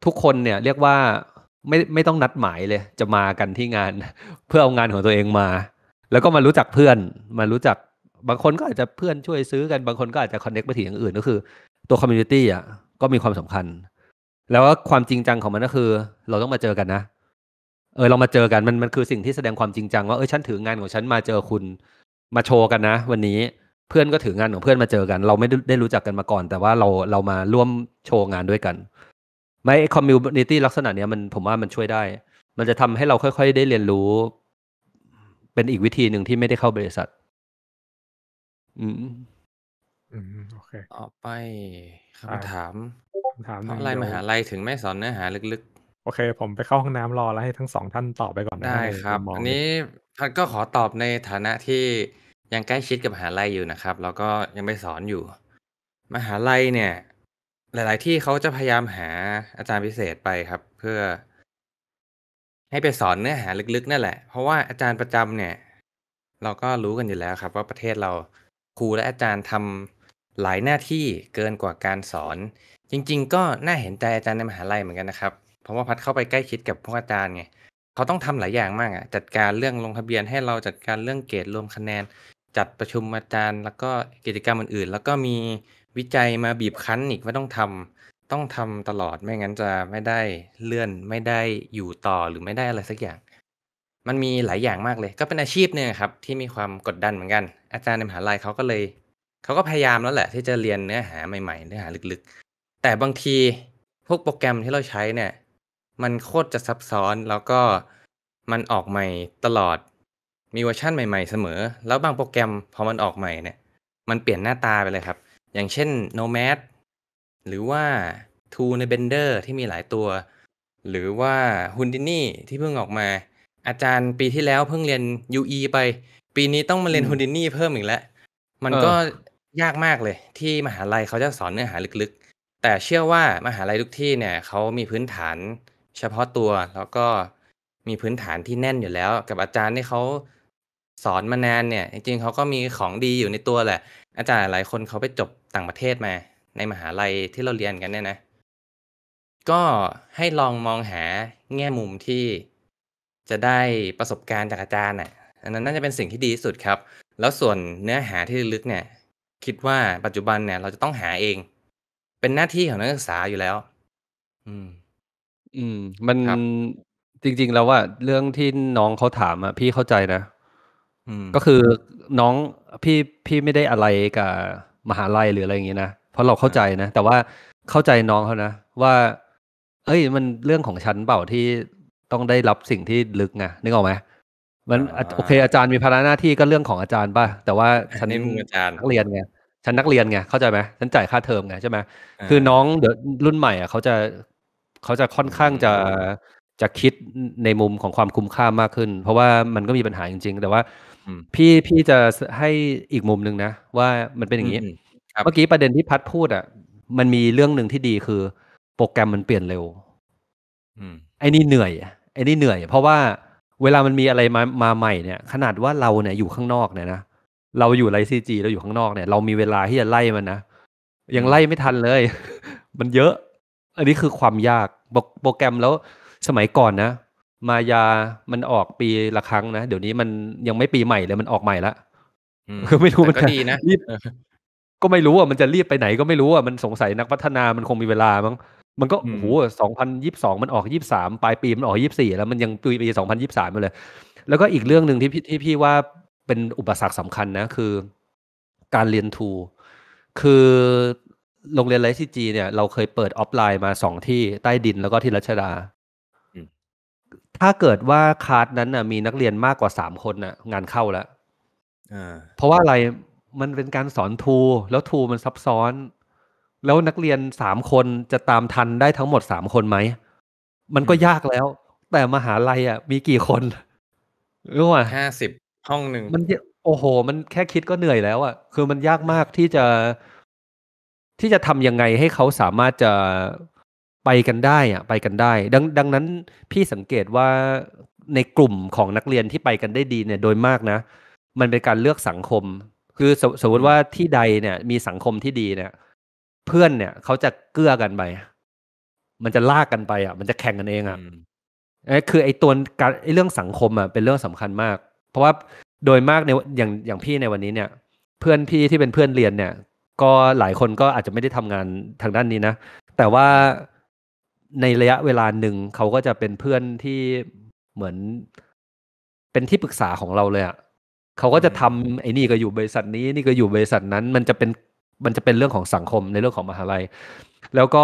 ทุกคนเนี่ยเรียกว่าไม่ไม่ต้องนัดหมายเลยจะมากันที่งานเพื่อเอางานของตัวเองมา แล้วก็มารู้จักเพื่อนมารู้จักบางคนก็อาจจะเพื่อนช่วยซื้อกันบางคนก็อาจจะคอนเน็กไปถึงอย่างอื่นก็คือ ตัวคอมมูนิตี้อ่ะก็มีความสำคัญ แล้วก็ความจริงจังของมันก็คือ เราต้องมาเจอกันนะ เออเรามาเจอกันมันมันคือสิ่งที่แสดงความจริงจังว่าเออฉันถืองานของฉันมาเจอคุณมาโชว์กันนะ วันนี้เพื่อนก็ถืองานของเพื่อนมาเจอกัน เราไม่ได้รู้จักกันมาก่อน แต่ว่าเราเรามาร่วมโชว์งานด้วยกัน ไม่คอมมูนิตี้ลักษณะเนี้ยมันผมว่ามันช่วยได้ มันจะทำให้เราค่อยๆ ได้เรียนรู้ เป็นอีกวิธีหนึ่งที่ไม่ได้เข้าบริษัทอืมอืมโอเคอออไปคำถาม ถามอะไรมหาลัยถึงไม่สอนเนื้อหาลึกๆ โอเค ผมไปเข้าห้องน้ำรอ แล้วให้ทั้งสองท่านตอบไปก่อนได้ครับอันนี้ท่านก็ขอตอบในฐานะที่ยังใกล้ชิดกับมหาลัยอยู่นะครับแล้วก็ยังไปสอนอยู่ มหาลัยเนี่ย หลาย ๆ ที่เขาจะพยายามหาอาจารย์พิเศษไปครับ เพื่อให้ไปสอนเนื้อหาลึก ๆ นั่นแหละ เพราะว่าอาจารย์ประจำเนี่ย เราก็รู้กันอยู่แล้วครับว่าประเทศเราครูและอาจารย์ทำหลายหน้าที่เกินกว่าการสอน จริง ๆ ก็น่าเห็นใจอาจารย์ในมหาลัยเหมือนกันนะครับเพราะว่าพัดเข้าไปใกล้ชิดกับพวกอาจารย์ไงเขาต้องทำหลายอย่างมากอ่ะจัดการเรื่องลงทะเบียนให้เราจัดการเรื่องเกรดรวมคะแนนจัดประชุมอาจารย์แล้วก็กิจกรรมอื่นๆ แล้วก็มีวิจัยมาบีบคั้นอีกว่าต้องทำ ต้องทำตลอดไม่งั้นจะไม่ได้เลื่อนไม่ได้อยู่ต่อหรือไม่ได้อะไรสักอย่าง มันมีหลายอย่างมากเลยก็เป็นอาชีพเนี่ยครับที่มีความกดดันเหมือนกัน อาจารย์ในมหาลัยเขาก็เลยเขาก็พยายามแล้วแหละ ที่จะเรียนเนื้อหาใหม่ๆเนื้อหาลึกๆ แต่บางทีพวกโปรแกรมที่เราใช้เนี่ยมันโคตรจะซับซ้อนแล้วก็มันออกใหม่ตลอดมีเวอร์ชันใหม่ๆเสมอ แล้วบางโปรแกรมพอมันออกใหม่เนี่ยมันเปลี่ยนหน้าตาไปเลยครับ อย่างเช่น Nomad หรือว่า t o ใน b e n d e r ที่มีหลายตัว หรือว่า h u n d i n i ที่เพิ่งออกมา อาจารย์ปีที่แล้วเพิ่งเรียน UE ไป ปีนี้ต้องมาเรียน h u n d i n i เพิ่มอีกแล้วมันก็ยากมากเลยที่มหาลัยเขาจะสอนเนื้อหาลึกๆ แต่เชื่อว่ามหาลัยทุกที่เนี่ยเขามีพื้นฐานเฉพาะตัวแล้วก็มีพื้นฐานที่แน่นอยู่แล้ว กับอาจารย์ที่เขาสอนมานานเนี่ย จริง ๆเขาก็มีของดีอยู่ในตัวแหละ อาจารย์หลายคนเขาไปจบต่างประเทศมา ในมหาลัยที่เราเรียนกันเนี่ยนะ ก็ให้ลองมองหาแง่มุมที่จะได้ประสบการณ์จากอาจารย์อ่ะ อันนั้นน่าจะเป็นสิ่งที่ดีที่สุดครับ แล้วส่วนเนื้อหาที่ลึกเนี่ย คิดว่าปัจจุบันเนี่ย เราจะต้องหาเอง เป็นหน้าที่ของนักศึกษาอยู่แล้ว อืม อืม มันรจริงๆแล้วว่าเรื่องที่น้องเขาถามอ่ะพี่เข้าใจนะก็คือน้องพี่พี่ไม่ได้อะไรกับมหาลัยหรืออะไรอย่างนี้นะเพราะเราเข้าใจนะ แต่ว่าเข้าใจน้องเขานะว่า เอ้ยมันเรื่องของชั้นเปล่าที่ต้องได้รับสิ่งที่ลึกไงนึกออกไหมมันโอเค อาจารย์มีภาระหน้าที่ก็เรื่องของอาจารย์ป่ะแต่ว่าฉันนักเรียนไงฉันนักเรียนไงเข้าใจไหมฉันจ่ายค่าเทอมไงใช่ไหมคือน้องเดี๋ยวรุ่นใหม่อ่ะเขาจะเขาจะค่อนข้างจะจะคิดในมุมของความคุ้มค่ามากขึ้น เพราะว่ามันก็มีปัญหาจริงๆ แต่ว่าพี่พี่จะให้อีกมุมหนึ่งนะ ว่ามันเป็นอย่างนี้เมื่อกี้ประเด็นที่พัดพูดอ่ะมันมีเรื่องหนึ่งที่ดีคือ โปรแกรมมันเปลี่ยนเร็วไอ้นี่เหนื่อยไอ้นี่เหนื่อยเพราะว่าเวลามันมีอะไรมามาใหม่เนี่ย ขนาดว่าเราเนี่ยอยู่ข้างนอกเนี่ยนะเราอยู่ไรซีจีเราอยู่ข้างนอกเนี่ยเรามีเวลาที่จะไล่มันนะยังไล่ไม่ทันเลย มันเยอะ อันนี้คือความยากโปรแกรมแล้วสมัยก่อนนะมายา มันออกปีละครั้งนะ เดี๋ยวนี้มันยังไม่ปีใหม่เลย มันออกใหม่ละคือไม่รู้มันก็ดีนะรีบก็ไม่รู้อ่ะมันจะรีบไปไหนก็ไม่รู้อ่ะมันสงสัยนักพัฒนามันคงมีเวลามั้ง มันก็โอ้โหสองพันยิบสองมันออกยี่สามปลายปีมันออกยี่สี่แล้วมันยังปีปีสองพันยิบสามมาเลย แล้วก็อีกเรื่องหนึ่งที่พี่ที่พี่ว่าเป็นอุปสรรคสำคัญนะ คือ การเรียนทู คือโรงเรียนไรซีจีเนี่ย เราเคยเปิดออฟไลน์มาสองที่ใต้ดินแล้วก็ที่รัชดาถ้าเกิดว่าคราสนั้นน่ะ มีนักเรียนมากกว่าสามคนน่ะ งานเข้าแล้วเพราะว่าอะไรมันเป็นการสอนทู แล้วทูมันซับซ้อน แล้วนักเรียนสามคนจะตามทันได้ทั้งหมดสามคนไหมมันก็ยากแล้ว แต่มหาลัยอ่ะ มีกี่คนรู้ว่าห้าสิบห้องหนึ่งมันโอ้โห มันแค่คิดก็เหนื่อยแล้วอ่ะคือมันยากมากที่จะ ที่จะทำยังไงให้เขาสามารถจะไปกันได้อะไปกันได้ ดังดังนั้นพี่สังเกตว่าในกลุ่มของนักเรียนที่ไปกันได้ดีเนี่ย โดยมากนะ มันเป็นการเลือกสังคม คือสสมมติว่าที่ใดเนี่ย มีสังคมที่ดีเนี่ย เพื่อนเนี่ยเขาจะเกื้อกันไป มันจะลากกันไปอ่ะ มันจะแข่งกันเองอ่ะไอ้คือไอ้ตัวการไอ้เรื่องสังคมอ่ะเป็นเรื่องสำคัญมาก เพราะว่าโดยมากในอย่างอย่างพี่ในวันนี้เนี่ย เพื่อนพี่ที่เป็นเพื่อนเรียนเนี่ย ก็หลายคนก็อาจจะไม่ได้ทำงานทางด้านนี้นะ แต่ว่าในระยะเวลาหนึ่งเขาก็จะเป็นเพื่อนที่เหมือนเป็นที่ปรึกษาของเราเลยอะ่ะเขาก็จะทำไอ้นี่ก็อยู่บริษัทนี้นี่ก็อยู่บริษัทนั้น มันจะเป็น มันจะเป็นเรื่องของสังคมในเรื่องของมหาลัย แล้วก็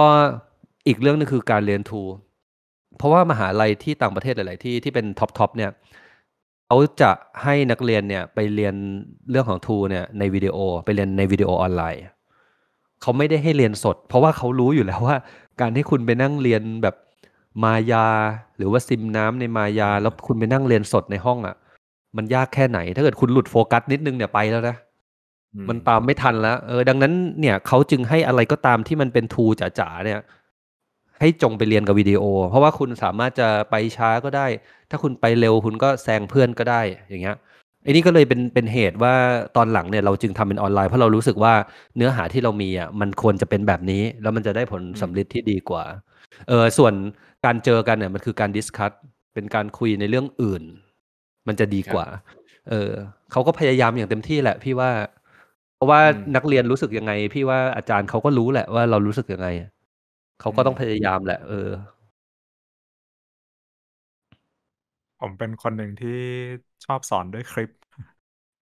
อีกเรื่องนึงคือการเรียนทู เพราะว่ามหาลัยที่ต่างประเทศหลายๆที่ที่เป็นท็อปทอปเนี่ย เขาจะให้นักเรียนเนี่ยไปเรียนเรื่องของทูเนี่ยในวิดีโอไปเรียนในวิดีโอออนไลน์เขาไม่ได้ให้เรียนสด เพราะว่าเขารู้อยู่แล้วว่า การที่คุณไปนั่งเรียนแบบมายาหรือว่าซิมน้ำในมายา แล้วคุณไปนั่งเรียนสดในห้องอะ่ะ มันยากแค่ไหน ถ้าเกิดคุณหลุดโฟกัสนิดนึงเนี่ยไปแล้วนะมันตามไม่ทันแล้วเออดังนั้นเนี่ย เขาจึงให้อะไรก็ตามที่มันเป็นทูจ๋าๆเนี่ยให้จงไปเรียนกับวิดีโอ เพราะว่าคุณสามารถจะไปช้าก็ได้ ถ้าคุณไปเร็วคุณก็แซงเพื่อนก็ได้อย่างเงี้ยอ้นี่ก็เลยเป็นเป็นเหตุว่าตอนหลังเนี่ย เราจึงทำเป็นออนไลน์เพราะเรารู้สึกว่าเนื้อหาที่เรามีอ่ะมันควรจะเป็นแบบนี้ แล้วมันจะได้ผลสำลิดที่ดีกว่า เออส่วนการเจอกันเนี่ยมันคือการดิสคัตเป็นการคุยในเรื่องอื่น มันจะดีกว่า เออเขาก็พยายามอย่างเต็มที่แหละ พี่ว่า เพราะว่านักเรียนรู้สึกยังไง พี่ว่าอาจารย์เขาก็รู้แหละว่าเรารู้สึกยังไงเขาก็ต้องพยายามแหละเออผมเป็นคนหนึ่งที่ชอบสอนด้วยคลิป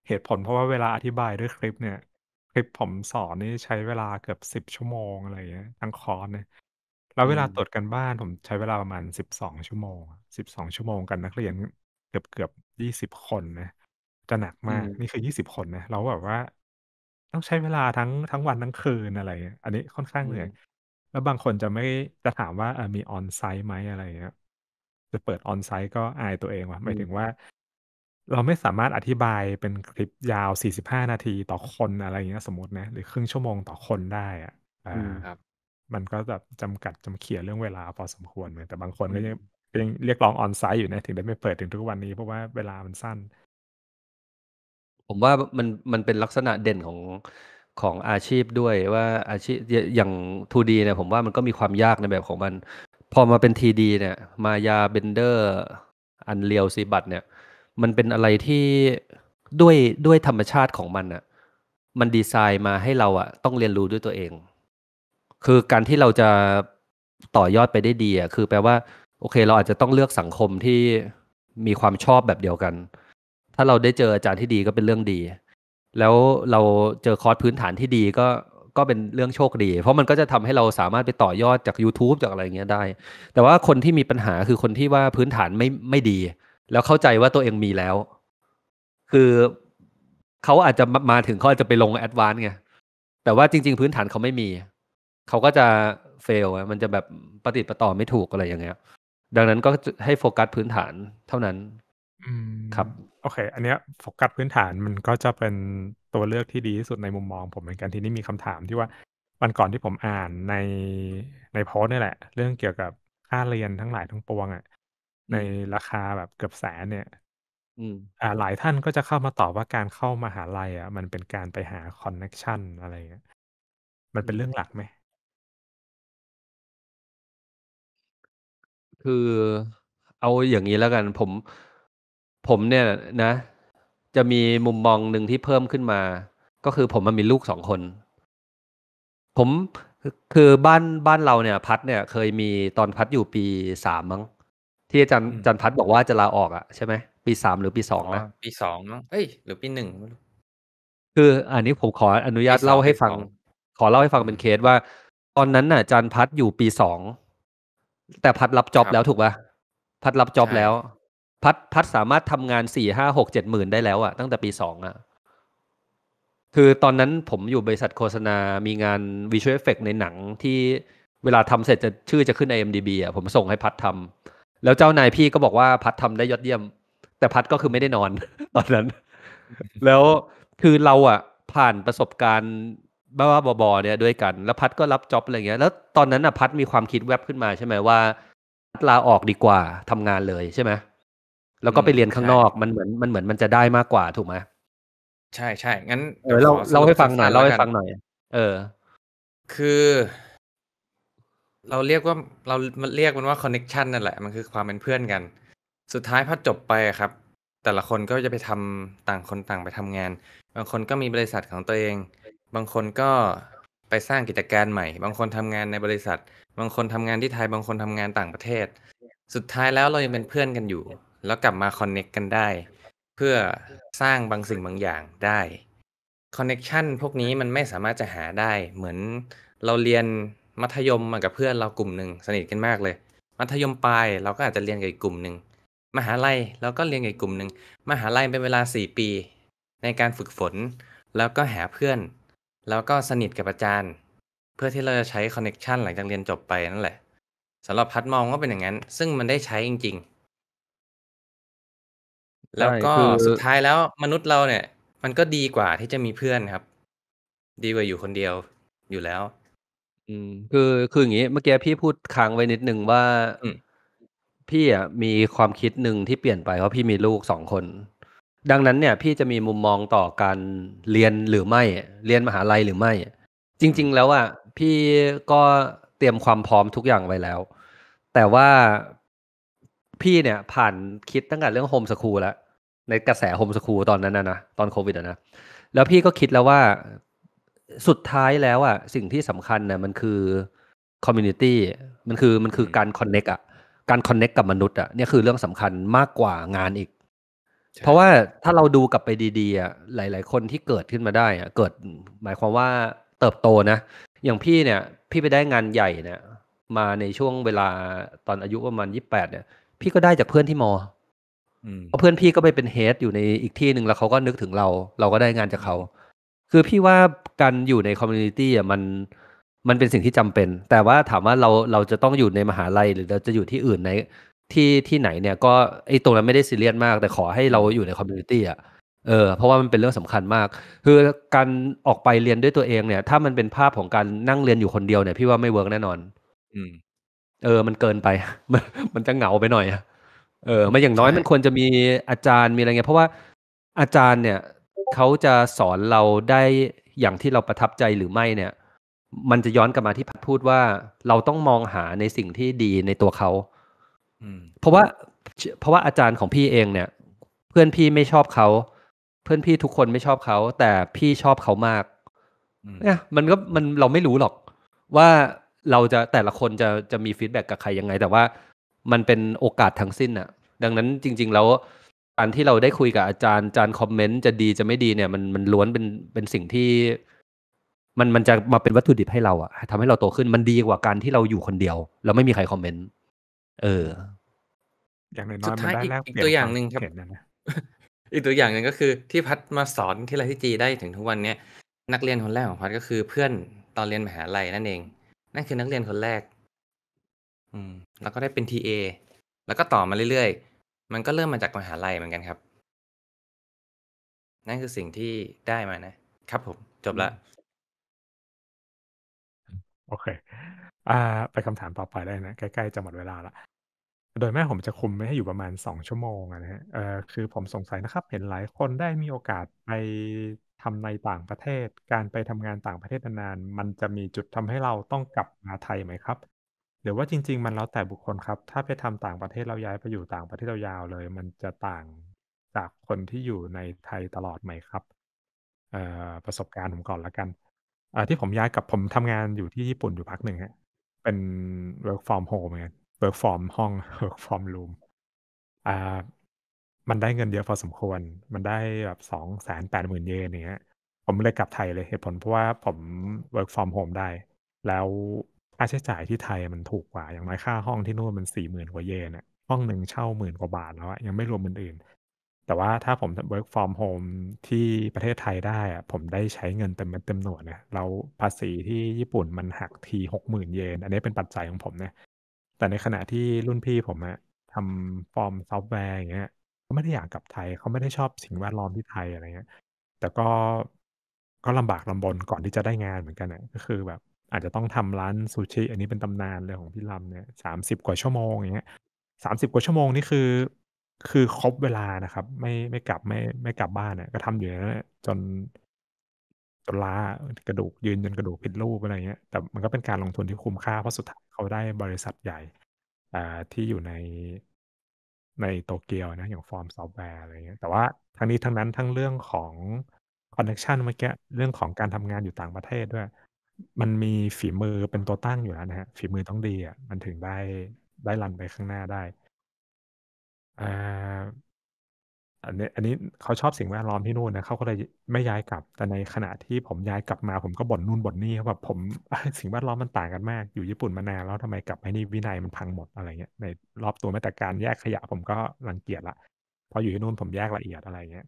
เหตุผลเพราะว่าเวลาอธิบายด้วยคลิป เนี่ย คลิปผมสอนนี่ใช้เวลาเกือบสิบชั่วโมงอะไรเงี้ย ทั้งคอร์สเนี่ยแล้วเวลาตรวจกันบ้าน ผมใช้เวลาประมาณสิบสองชั่วโมงสิบสองชั่วโมงกันนักเรียนเกือบเกือบยี่สิบคนนะ จะหนักมากนี่คือยี่สิบคนนะ เราแบบว่าต้องใช้เวลาทั้งทั้งวันทั้งคืนอะไร อันนี้ค่อนข้างเหนื่อย แล้วบางคนจะไม่จะถามว่ามีออนไซต์ไหมอะไรเงี้ย จะเปิดออนไซต์ก็อายตัวเองว่ะหมายถึงว่าเราไม่สามารถอธิบายเป็นคลิปยาว 45 นาทีต่อคนอะไรอย่างเงี้ยสมมตินะ หรือครึ่งชั่วโมงต่อคนได้อะอ่าครับ มันก็แบบจำกัดจำเขียเรื่องเวลาพอสมควรเหมือนแต่บางคนก็ยังเรียกร้องออนไซต์อยู่นะถึงได้ไม่เปิดถึงทุกวันนี้ เพราะว่าเวลามันสั้น ผมว่ามันมันเป็นลักษณะเด่นของของอาชีพด้วยว่าอาชีพอย่าง 2D เนี่ยผมว่ามันก็มีความยากในแบบของมัน พอมาเป็น 3D เนี่ย มายาเบนเดอร์อันเลียวซีบัตเนี่ยมันเป็นอะไรที่ด้วยด้วยธรรมชาติของมันอะมันดีไซน์มาให้เราอะต้องเรียนรู้ด้วยตัวเอง คือการที่เราจะต่อยอดไปได้ดีอะคือแปลว่าโอเคเราอาจจะต้องเลือกสังคมที่มีความชอบแบบเดียวกัน ถ้าเราได้เจออาจารย์ที่ดีก็เป็นเรื่องดี แล้วเราเจอคอร์สพื้นฐานที่ดีก็ก็เป็นเรื่องโชคดี เพราะมันก็จะทำให้เราสามารถไปต่อยอดจาก YouTube จากอะไรเงี้ยได้ แต่ว่าคนที่มีปัญหาคือคนที่ว่าพื้นฐานไม่ไม่ดีแล้วเข้าใจว่าตัวเองมีแล้ว คือเขาอาจจะมาถึงเขาอาจจะไปลงแอดวานซ์ไงแต่ว่าจริงๆพื้นฐานเขาไม่มีเขาก็จะเฟลมันจะแบบปฏิปต่อไม่ถูกอะไรอย่างเงี้ย ดังนั้นก็ให้โฟกัสพื้นฐานเท่านั้นครับ โอเค อันเนี้ยโฟกัสพื้นฐานมันก็จะเป็นตัวเลือกที่ดีที่สุดในมุมมองผมเหมือนกันที่นี่มีคำถามที่ว่าวันก่อนที่ผมอ่านในในโพสนี่แหละ เรื่องเกี่ยวกับค่าเรียนทั้งหลายทั้งปวงอะ่ะในราคาแบบเกือบแสนเนี่ย อืม อ่า หลายท่านก็จะเข้ามาตอบว่าการเข้ามหาลัย อ่ะ มันเป็นการไปหาคอนเน็กชันอะไรเงี้ย มันเป็นเรื่องหลักไหม คือเอาอย่างนี้แล้วกัน ผม ผมเนี่ย นะ จะมีมุมมองหนึ่งที่เพิ่มขึ้นมา ก็คือผมมันมีลูกสองคน ผมคือบ้านบ้านเราเนี่ย พัดเนี่ย เคยมีตอนพัดอยู่ปีสามมั้งที่อาจารย์จันพัฒบอกว่าจะลาออกอ่ะใช่ไหมปีสามหรือปีสองนะปีสองมั้งเอ้ยหรือปีหนึ่งคืออันนี้ผมขออนุญาตเล่าให้ฟัง ขอเล่าให้ฟังเป็นเคสว่า ตอนนั้นน่ะจันพัฒอยู่ปีสองแต่พัดรับจ็อบแล้วถูกป่ะพัดรับจ็อบแล้ว พัดพัดสามารถทำงานสี่ห้าหกเจ็ดหมื่นได้แล้วอ่ะตั้งแต่ปีสองอ่ะ คือตอนนั้นผมอยู่บริษัทโฆษณา มีงานวิชวลเอฟเฟกในหนังที่เวลาทำเสร็จจะชื่อจะขึ้น IMDB อ่ะผมส่งให้พัดทำแล้วเจ้านายพี่ก็บอกว่าพัดทำได้ยอดเยี่ยม แต่พัดก็คือไม่ได้นอนตอนนั้น แล้วคือเราอ่ะผ่านประสบการณ์บ้าๆบอๆเนี่ยด้วยกันแล้วพัดก็รับจ็อบอะไรเงี้ยแล้วตอนนั้นอ่ะพัดมีความคิดแวบขึ้นมาใช่ไหมว่าลาออกดีกว่าทำงานเลยใช่ไหมแล้วก็ไปเรียนข้างนอกมันเหมือนมันเหมือนมันจะได้มากกว่าถูกไหมใช่ใช่งั้นเยวเราเราให้ฟังหน่อยเราให้ฟังหน่อย เออ คือเราเรียกว่าเราเรียกมันว่าคอนเน็ชันนั่นแหละ มันคือความเป็นเพื่อนกัน สุดท้ายพอจบไปครับ แต่ละคนก็จะไปทำต่างคนต่างไปทำงาน บางคนก็มีบริษัทของตัวเอง บางคนก็ไปสร้างกิจการใหม่ บางคนทำงานในบริษัท บางคนทำงานที่ไทยบางคนทำงานต่างประเทศ สุดท้ายแล้วเรายังเป็นเพื่อนกันอยู่ แล้วกลับมาคอนเน็กกันได้ เพื่อสร้างบางสิ่งบางอย่างได้คอนเน็กชันพวกนี้มันไม่สามารถจะหาได้ เหมือนเราเรียนมัธยมมากับเพื่อนเรากลุ่มหนึ่งสนิทกันมากเลย มัธยมปลายเราก็อาจจะเรียนกับอีกกลุ่มหนึ่งมหาลัยเราก็เรียนกับอีกกลุ่มหนึ่ง มหาลัยเป็นเวลา 4 ปี ในการฝึกฝน แล้วก็หาเพื่อน แล้วก็สนิทกับอาจารย์เพื่อที่เราจะใช้คอนเน็ชันหลังจากเรียนจบไปนั่นแหละสำหรับพัดมองว่าเป็นอย่างนั้น ซึ่งมันได้ใช้จริงๆ แล้วก็สุดท้ายแล้วมนุษย์เราเนี่ย มันก็ดีกว่าที่จะมีเพื่อนครับ ดีกว่าอยู่คนเดียวอยู่แล้วอืมคือคือ อย่างงี้ เมื่อกี้พี่พูดค้างไว้นิดหนึ่งว่าพี่อ่ะมีความคิดหนึ่งที่เปลี่ยนไปเพราะพี่มีลูกสองคน ดังนั้นเนี่ย พี่จะมีมุมมองต่อการเรียนหรือไม่ เรียนมหาลัยหรือไม่ จริง ๆ แล้วอ่ะพี่ก็เตรียมความพร้อมทุกอย่างไว้แล้ว แต่ว่า พี่เนี่ย ผ่านคิดตั้งแต่เรื่องโฮมสคูลแล้วในกระแสโฮมสคูลตอนนั้นนะนะตอนโควิดนะแล้วพี่ก็คิดแล้วว่าสุดท้ายแล้วอ่ะสิ่งที่สำคัญนะมันคือคอมมูนิตี้มันคือมันคือการคอนเน็กอ่ะการคอนเน็กกับมนุษย์อ่ะเนี่ยคือเรื่องสำคัญมากกว่างานอีก เพราะว่าถ้าเราดูกลับไปดี ๆอ่ะหลาย ๆ คนที่เกิดขึ้นมาได้ อ่ะ เกิด หมายความว่าเติบโตนะอย่างพี่เนี่ย พี่ไปได้งานใหญ่เนี่ยมาในช่วงเวลาตอนอายุประมาณยี่แปดเนี่ยพี่ก็ได้จากเพื่อนที่มอเพราะเพื่อนพี่ก็ไปเป็นเฮดอยู่ในอีกที่หนึ่งแล้วเขาก็นึกถึงเราเราก็ได้งานจากเขาคือพี่ว่าการอยู่ในคอมมูนิตี้อ่ะมัน มันเป็นสิ่งที่จำเป็น แต่ว่าถามว่าเราเราจะต้องอยู่ในมหาลัย หรือเราจะอยู่ที่อื่นในที่ที่ไหนเนี่ยก็ไอ้ตรงนั้นไม่ได้ซีเรียสมาก แต่ขอให้เราอยู่ในคอมมูนิตี้อ่ะเออเพราะว่ามันเป็นเรื่องสำคัญมากคือการออกไปเรียนด้วยตัวเองเนี่ย ถ้ามันเป็นภาพของการนั่งเรียนอยู่คนเดียวเนี่ย พี่ว่าไม่เวิร์กแน่นอนอเออ มันเกินไป มันมันจะเหงาไปหน่อยอะเออมันอย่างน้อยมันควรจะมีอาจารย์มีอะไรเงี้ยเพราะว่าอาจารย์เนี่ยเขาจะสอนเราได้อย่างที่เราประทับใจหรือไม่เนี่ย มันจะย้อนกลับมาที่พัดพูดว่าเราต้องมองหาในสิ่งที่ดีในตัวเขาเพราะว่าเพราะว่าอาจารย์ของพี่เองเนี่ย เพื่อนพี่ไม่ชอบเขาเพื่อนพี่ทุกคนไม่ชอบเขา แต่พี่ชอบเขามากเนี่ย มันก็มันเราไม่รู้หรอก ว่าเราจะแต่ละคนจะจะมีฟีดแบ็กกับใครยังไง แต่ว่ามันเป็นโอกาสทั้งสิ้นอะดังนั้นจริง ๆ แล้วการที่เราได้คุยกับอาจารย์อาจารย์คอมเมนต์จะดีจะไม่ดีเนี่ย มันมันล้วนเป็นเป็นสิ่งที่ มันมันจะมาเป็นวัตถุดิบให้เราอะทำให้เราโตขึ้นมันดีกว่าการที่เราอยู่คนเดียว เราไม่มีใครคอมเมนต์เอออย่างน้อยมันได้แลกเีกตัวอย่างหนึ่งครับอีกตัวอย่างหนึ่งก็คือ ที่พัดมาสอนที่ไรที่จีได้ถึงทุกวันเนี้ยนักเรียนคนแรกของพัดก็คือเพื่อนตอนเรียนมหาลัยนั่นเอง นั่นคือนักเรียนคนแรก อืมแล้วก็ได้เป็นทีเอแล้วก็ต่อมาเรื่อยๆมันก็เริ่มมาจากมหาลัยเหมือนกันครับ นั่นคือสิ่งที่ได้มานะ ครับผม จบละ โอเค อ่า ไปคำถามต่อไปได้นะ ใกล้ๆจะหมดเวลาละ โดยแม่ผมจะคุมไม่ให้อยู่ประมาณสองชั่วโมงนะฮะเอ่อคือผมสงสัยนะครับ เห็นหลายคนได้มีโอกาส ไปทำในต่างประเทศ การไปทำงานต่างประเทศนานๆ มันจะมีจุดทำให้เราต้องกลับมาไทยไหมครับหรือว่าจริง ๆ มันแล้วแต่บุคคลครับถ้าไปทำต่างประเทศเราย้ายไปอยู่ต่างประเทศเรายาวเลย มันจะต่างจากคนที่อยู่ในไทยตลอดไหมครับประสบการณ์ผมก่อนละกันที่ผมย้ายกับผมทำงานอยู่ที่ญี่ปุ่นอยู่พักหนึ่งฮะเป็น work from home เหมือน work from ห้อง work from room มันได้เงินเยอะพอสมควร มันได้แบบสองแสนแปดหมื่นเยนอย่างเงี้ย ผมเลยกลับไทยเลยเหตุผลเพราะว่าผม work from home ได้แล้วค่าใช้จ่ายที่ไทยมันถูกกว่าอย่างน้อยค่าห้องที่นู่นมันสี่หมื่นกว่าเยนอะห้องหนึ่งเช่าหมื่นกว่าบาทแล้วอะยังไม่รวมอื่นๆแต่ว่าถ้าผม work from home ที่ประเทศไทยได้อะผมได้ใช้เงินเต็มเ็เต็มหน่วยนี่ยเราภาษีที่ญี่ปุ่นมันหักทีหกหมื่นเยน อันนี้เป็นปัจจัยของผมนะแต่ในขณะที่รุ่นพี่ผมอะทำฟอร์มซอฟต์แวร์อย่างเงี้ยเขาไม่ได้อยากกลับไทยเขาไม่ได้ชอบสิ่งแวดล้อมที่ไทยอะไรเงี้ย แต่ก็ก็ลำบากลำบนก่อนที่จะได้งานเหมือนกันนะก็คือแบบอาจจะต้องทำร้าน ซูชิ อันนี้เป็นตำนานเลยของพี่ลำเนี่ยสามสิบกว่าชั่วโมงอย่างเงี้ยสามสิบกว่าชั่วโมงนี่คือ คือครบเวลานะครับ ไม่ไม่กลับไม่ไม่กลับบ้านเนี่ยก็ทำอยู่นั่นแหละจน จนล้ากระดูกยืน จนกระดูกผิดรูปอะไรเงี้ยแต่มันก็เป็นการลงทุนที่คุ้มค่า เพราะสุดท้ายเขาได้บริษัทใหญ่ อ่าที่อยู่ในในโตเกียวนะอย่างฟอร์มซอฟต์แวร์อะไรเงี้ยแต่ว่าทั้งนี้ทั้งนั้นทั้งเรื่องของคอนเน็ชันเมื่อกี้เรื่องของการทำงานอยู่ต่างประเทศด้วยมันมีฝีมือเป็นตัวตั้งอยู่แล้วนะฮะฝีมือต้องดีอ่ะมันถึงได้ได้รันไปข้างหน้าได้อ่าอันนี้ อันนี้เขาชอบสิ่งแวดล้อมที่นู่นนะเขาก็เลยไม่ย้ายกลับ แต่ในขณะที่ผมย้ายกลับมา ผมก็บ่นนู่นบ่นนี่เขาแบบผม สิ่งแวดล้อมมันต่างกันมาก อยู่ญี่ปุ่นมานานแล้วทำไมกลับมานี่วินัยมันพังหมด อะไรเงี้ยในรอบตัวแม้แต่การแยกขยะ ผมก็รังเกียจละพออยู่ที่นู่นผมแยกละเอียดอะไรเงี้ย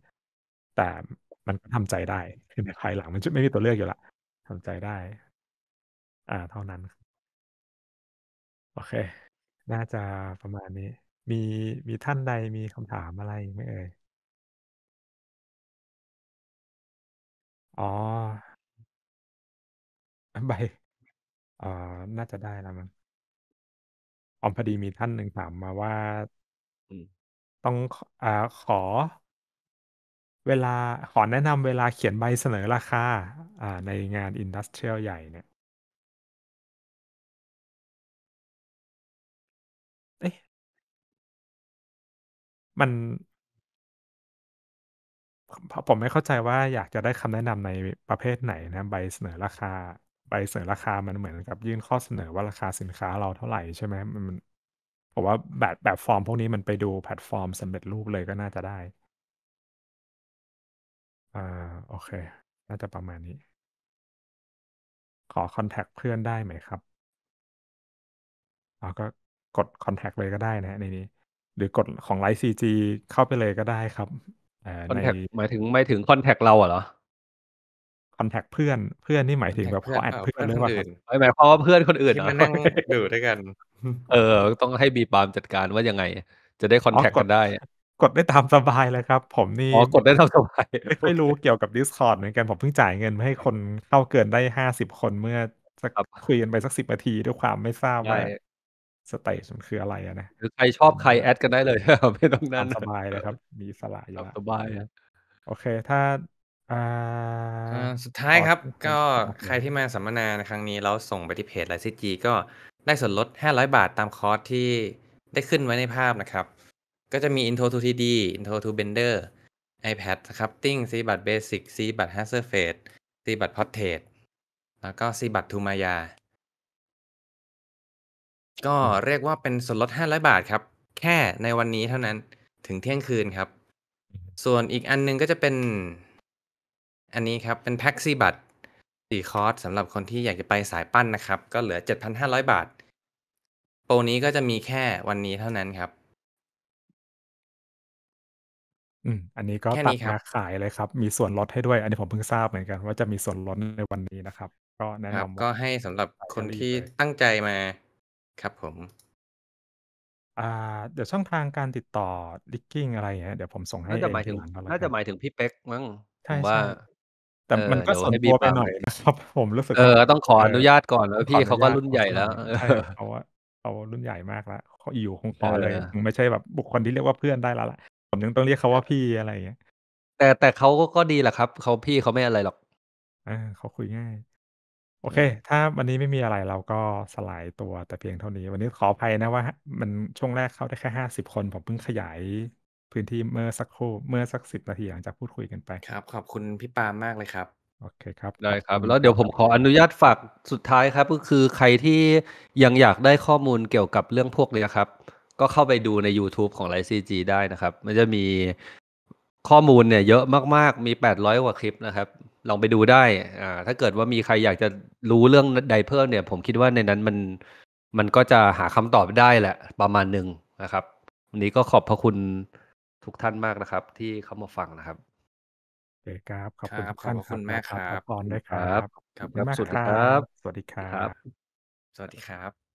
แต่มันทำใจได้ในภายหลังมันจะไม่มีตัวเลือกอยู่ละทำใจได้ อ่า เท่านั้น โอเค น่าจะประมาณนี้ มี มีท่านใดมีคำถามอะไรไหมเอ่ย อ๋อใบเอ่อน่าจะได้ละมั้งอ๋อพอดีมีท่านหนึ่งถามมาว่า ต้องอ่าขอเวลาขอแนะนำเวลาเขียนใบเสนอราคาอ่า ในงานอินดัสเทรียลใหญ่ เนี่ย เอ๊ะ มัน ผมไม่เข้าใจว่าอยากจะได้คำแนะนำในประเภทไหน นะ ใบเสนอราคา ใบเสนอราคา มันเหมือนกับยื่นข้อเสนอว่าราคาสินค้าเราเท่าไหร่ใช่ไหมมันผมว่าแบบแบบฟอร์มพวกนี้มันไปดูแพลตฟอร์มสำเร็จรูปเลยก็น่าจะได้อ่าโอเค น่าจะประมาณนี้ ขอคอนแทคเพื่อนได้ไหมครับอราก็กดคอนแทคเลยก็ได้นะ ในนี้ หรือกดของไลฟ์ซีจีเข้าไปเลยก็ได้ครับอ่าคอนแทคหมายถึงหมายถึงคอนแทคเราเหรอคอนแทคเพื่อนเพื่อน นี่หมายถึงแบบเพื่อขนแอดเพื่อนหรืคอน่าคอื่รับนหมายหมายความว่าเพื่อนคนอื่นที่เหรอมานั่งดูด้วยกัน เออ ต้องให้บีปามจัดการว่ายังไง จะได้คอนแทคกกันได้กดได้ตามสบายเลยครับ ผมนี่ อ๋อ กดได้ตามสบาย ไม่ค่รู้เกี่ยวกับ Discord เหมือนกัน ผมเพิ่งจ่ายเงินให้คนเข้าเกินได้ห้าสิบคนเมื่อสักคุยกันไปสักสิบนาทีด้วยความไม่ทราบว่าสเตจมันคืออะไรอะนะหรือใครชอบใครแอดกันได้เลยไม่ต้องนั่นสบายเลยครับ มีสลายอยู่สบาย โอเค ถ้าสุดท้ายครับ ก็ใครที่มาสัมมนาในครั้งนี้เราส่งไปที่เพจไลซิจีก็ได้ส่วนลด500บาทตามคอร์สที่ได้ขึ้นไว้ในภาพนะครับก็จะมี Intro to t d Intro to b e n d e r iPad c r a p t i n g C บัต Basic C บัต Hazard Face C บัต Portrait แล้วก็ C บัต To Maya ก็เรียกว่าเป็นส่วนลด 500 บาทครับ แค่ในวันนี้เท่านั้น ถึงเที่ยงคืนครับ ส่วนอีกอันนึงก็จะเป็น อันนี้ครับ เป็นแพ็กซีบัตสี่คอร์สสำหรับคนที่อยากจะไปสายปั้นนะครับ ก็เหลือ 7,500 บาท โปรนี้ก็จะมีแค่วันนี้เท่านั้นครับอืมอันนี้ก็แค่ตัดนี้ครัมาบขายเลยครับ มีส่วนลดให้ด้วย อันนี้ผมเพิ่งทราบเหมือนกันว่าจะมีส่วนลดในวันนี้นะครับก็แนะครับนำก็ให้สำหรับไคนรีที่เลยตั้งใจมาครับผม อ่าเดี๋ยวช่องทางการติดต่อลิกกิ้งอะไรเงี้ยเดี๋ยวผมส่งใหน้้าจะอหมายถึงหลัง้น่ากจะนหมายถึงพี่เป๊กมั้งใชผมว่า่แต่เมันก็เดี๋ยวส่วให้นตพีัวไปหน่อยนะครับผมรู้สึเกอว่าอต้องขออนุญาตก่อนแล้วพี่อเนขุาก็าตรุ่นใหญ่แล้วเขาใช่เขาอะเขารุ่นใหญ่มากแล้วเขาอยู่คงตเออเลยไม่ใช่แบบบุคคลที่เรียกว่าเพื่อนได้แล้วล่ะผมยังต้องเรียกเขาว่าพี่อะไรอย่างเงี้ยแต่แต่เขาก็ดีแหละครับ เขาพี่เขาไม่อะไรหรอกออเขาคุยง่าย โอเค ถ้าวันนี้ไม่มีอะไรเราก็สลายตัวแต่เพียงเท่านี้ วันนี้ขออภัยนะว่า มันช่วงแรกเข้าได้แค่ห้าสิบคนผมเพิ่งขยาย พื้นที่เมื่อสักครู่เมื่อสักสิบนาทีหลังจากพูดคุยกันไปครับขอบคุณพี่ปามมากเลยครับ โอเค ครับได้ครับแล้วเดี๋ยวผมขออนุญาตฝากสุดท้ายครับ ก็คือใครที่ยังอยากได้ข้อมูลเกี่ยวกับเรื่องพวกนี้ครับก็เข้าไปดูใน YouTube ของไลซีจีได้นะครับ มันจะมีข้อมูลเนี่ย เยอะมาก ๆ มี800กว่าคลิปนะครับ ลองไปดูได้ อ่า ถ้าเกิดว่ามีใครอยากจะรู้เรื่องใดเพิ่มเนี่ย ผมคิดว่าในนั้นมันมันก็จะหาคำตอบได้แหละ ประมาณหนึ่งนะครับวันนี้ก็ขอบพระคุณทุกท่านมากนะครับ ที่เข้ามาฟังนะครับเอเคครับขอบคุณท่านขอบคุณแม่ครับขอบคุด้วยครับ ขอบคุณมากครับ สวัสดีครับ สวัสดีครับ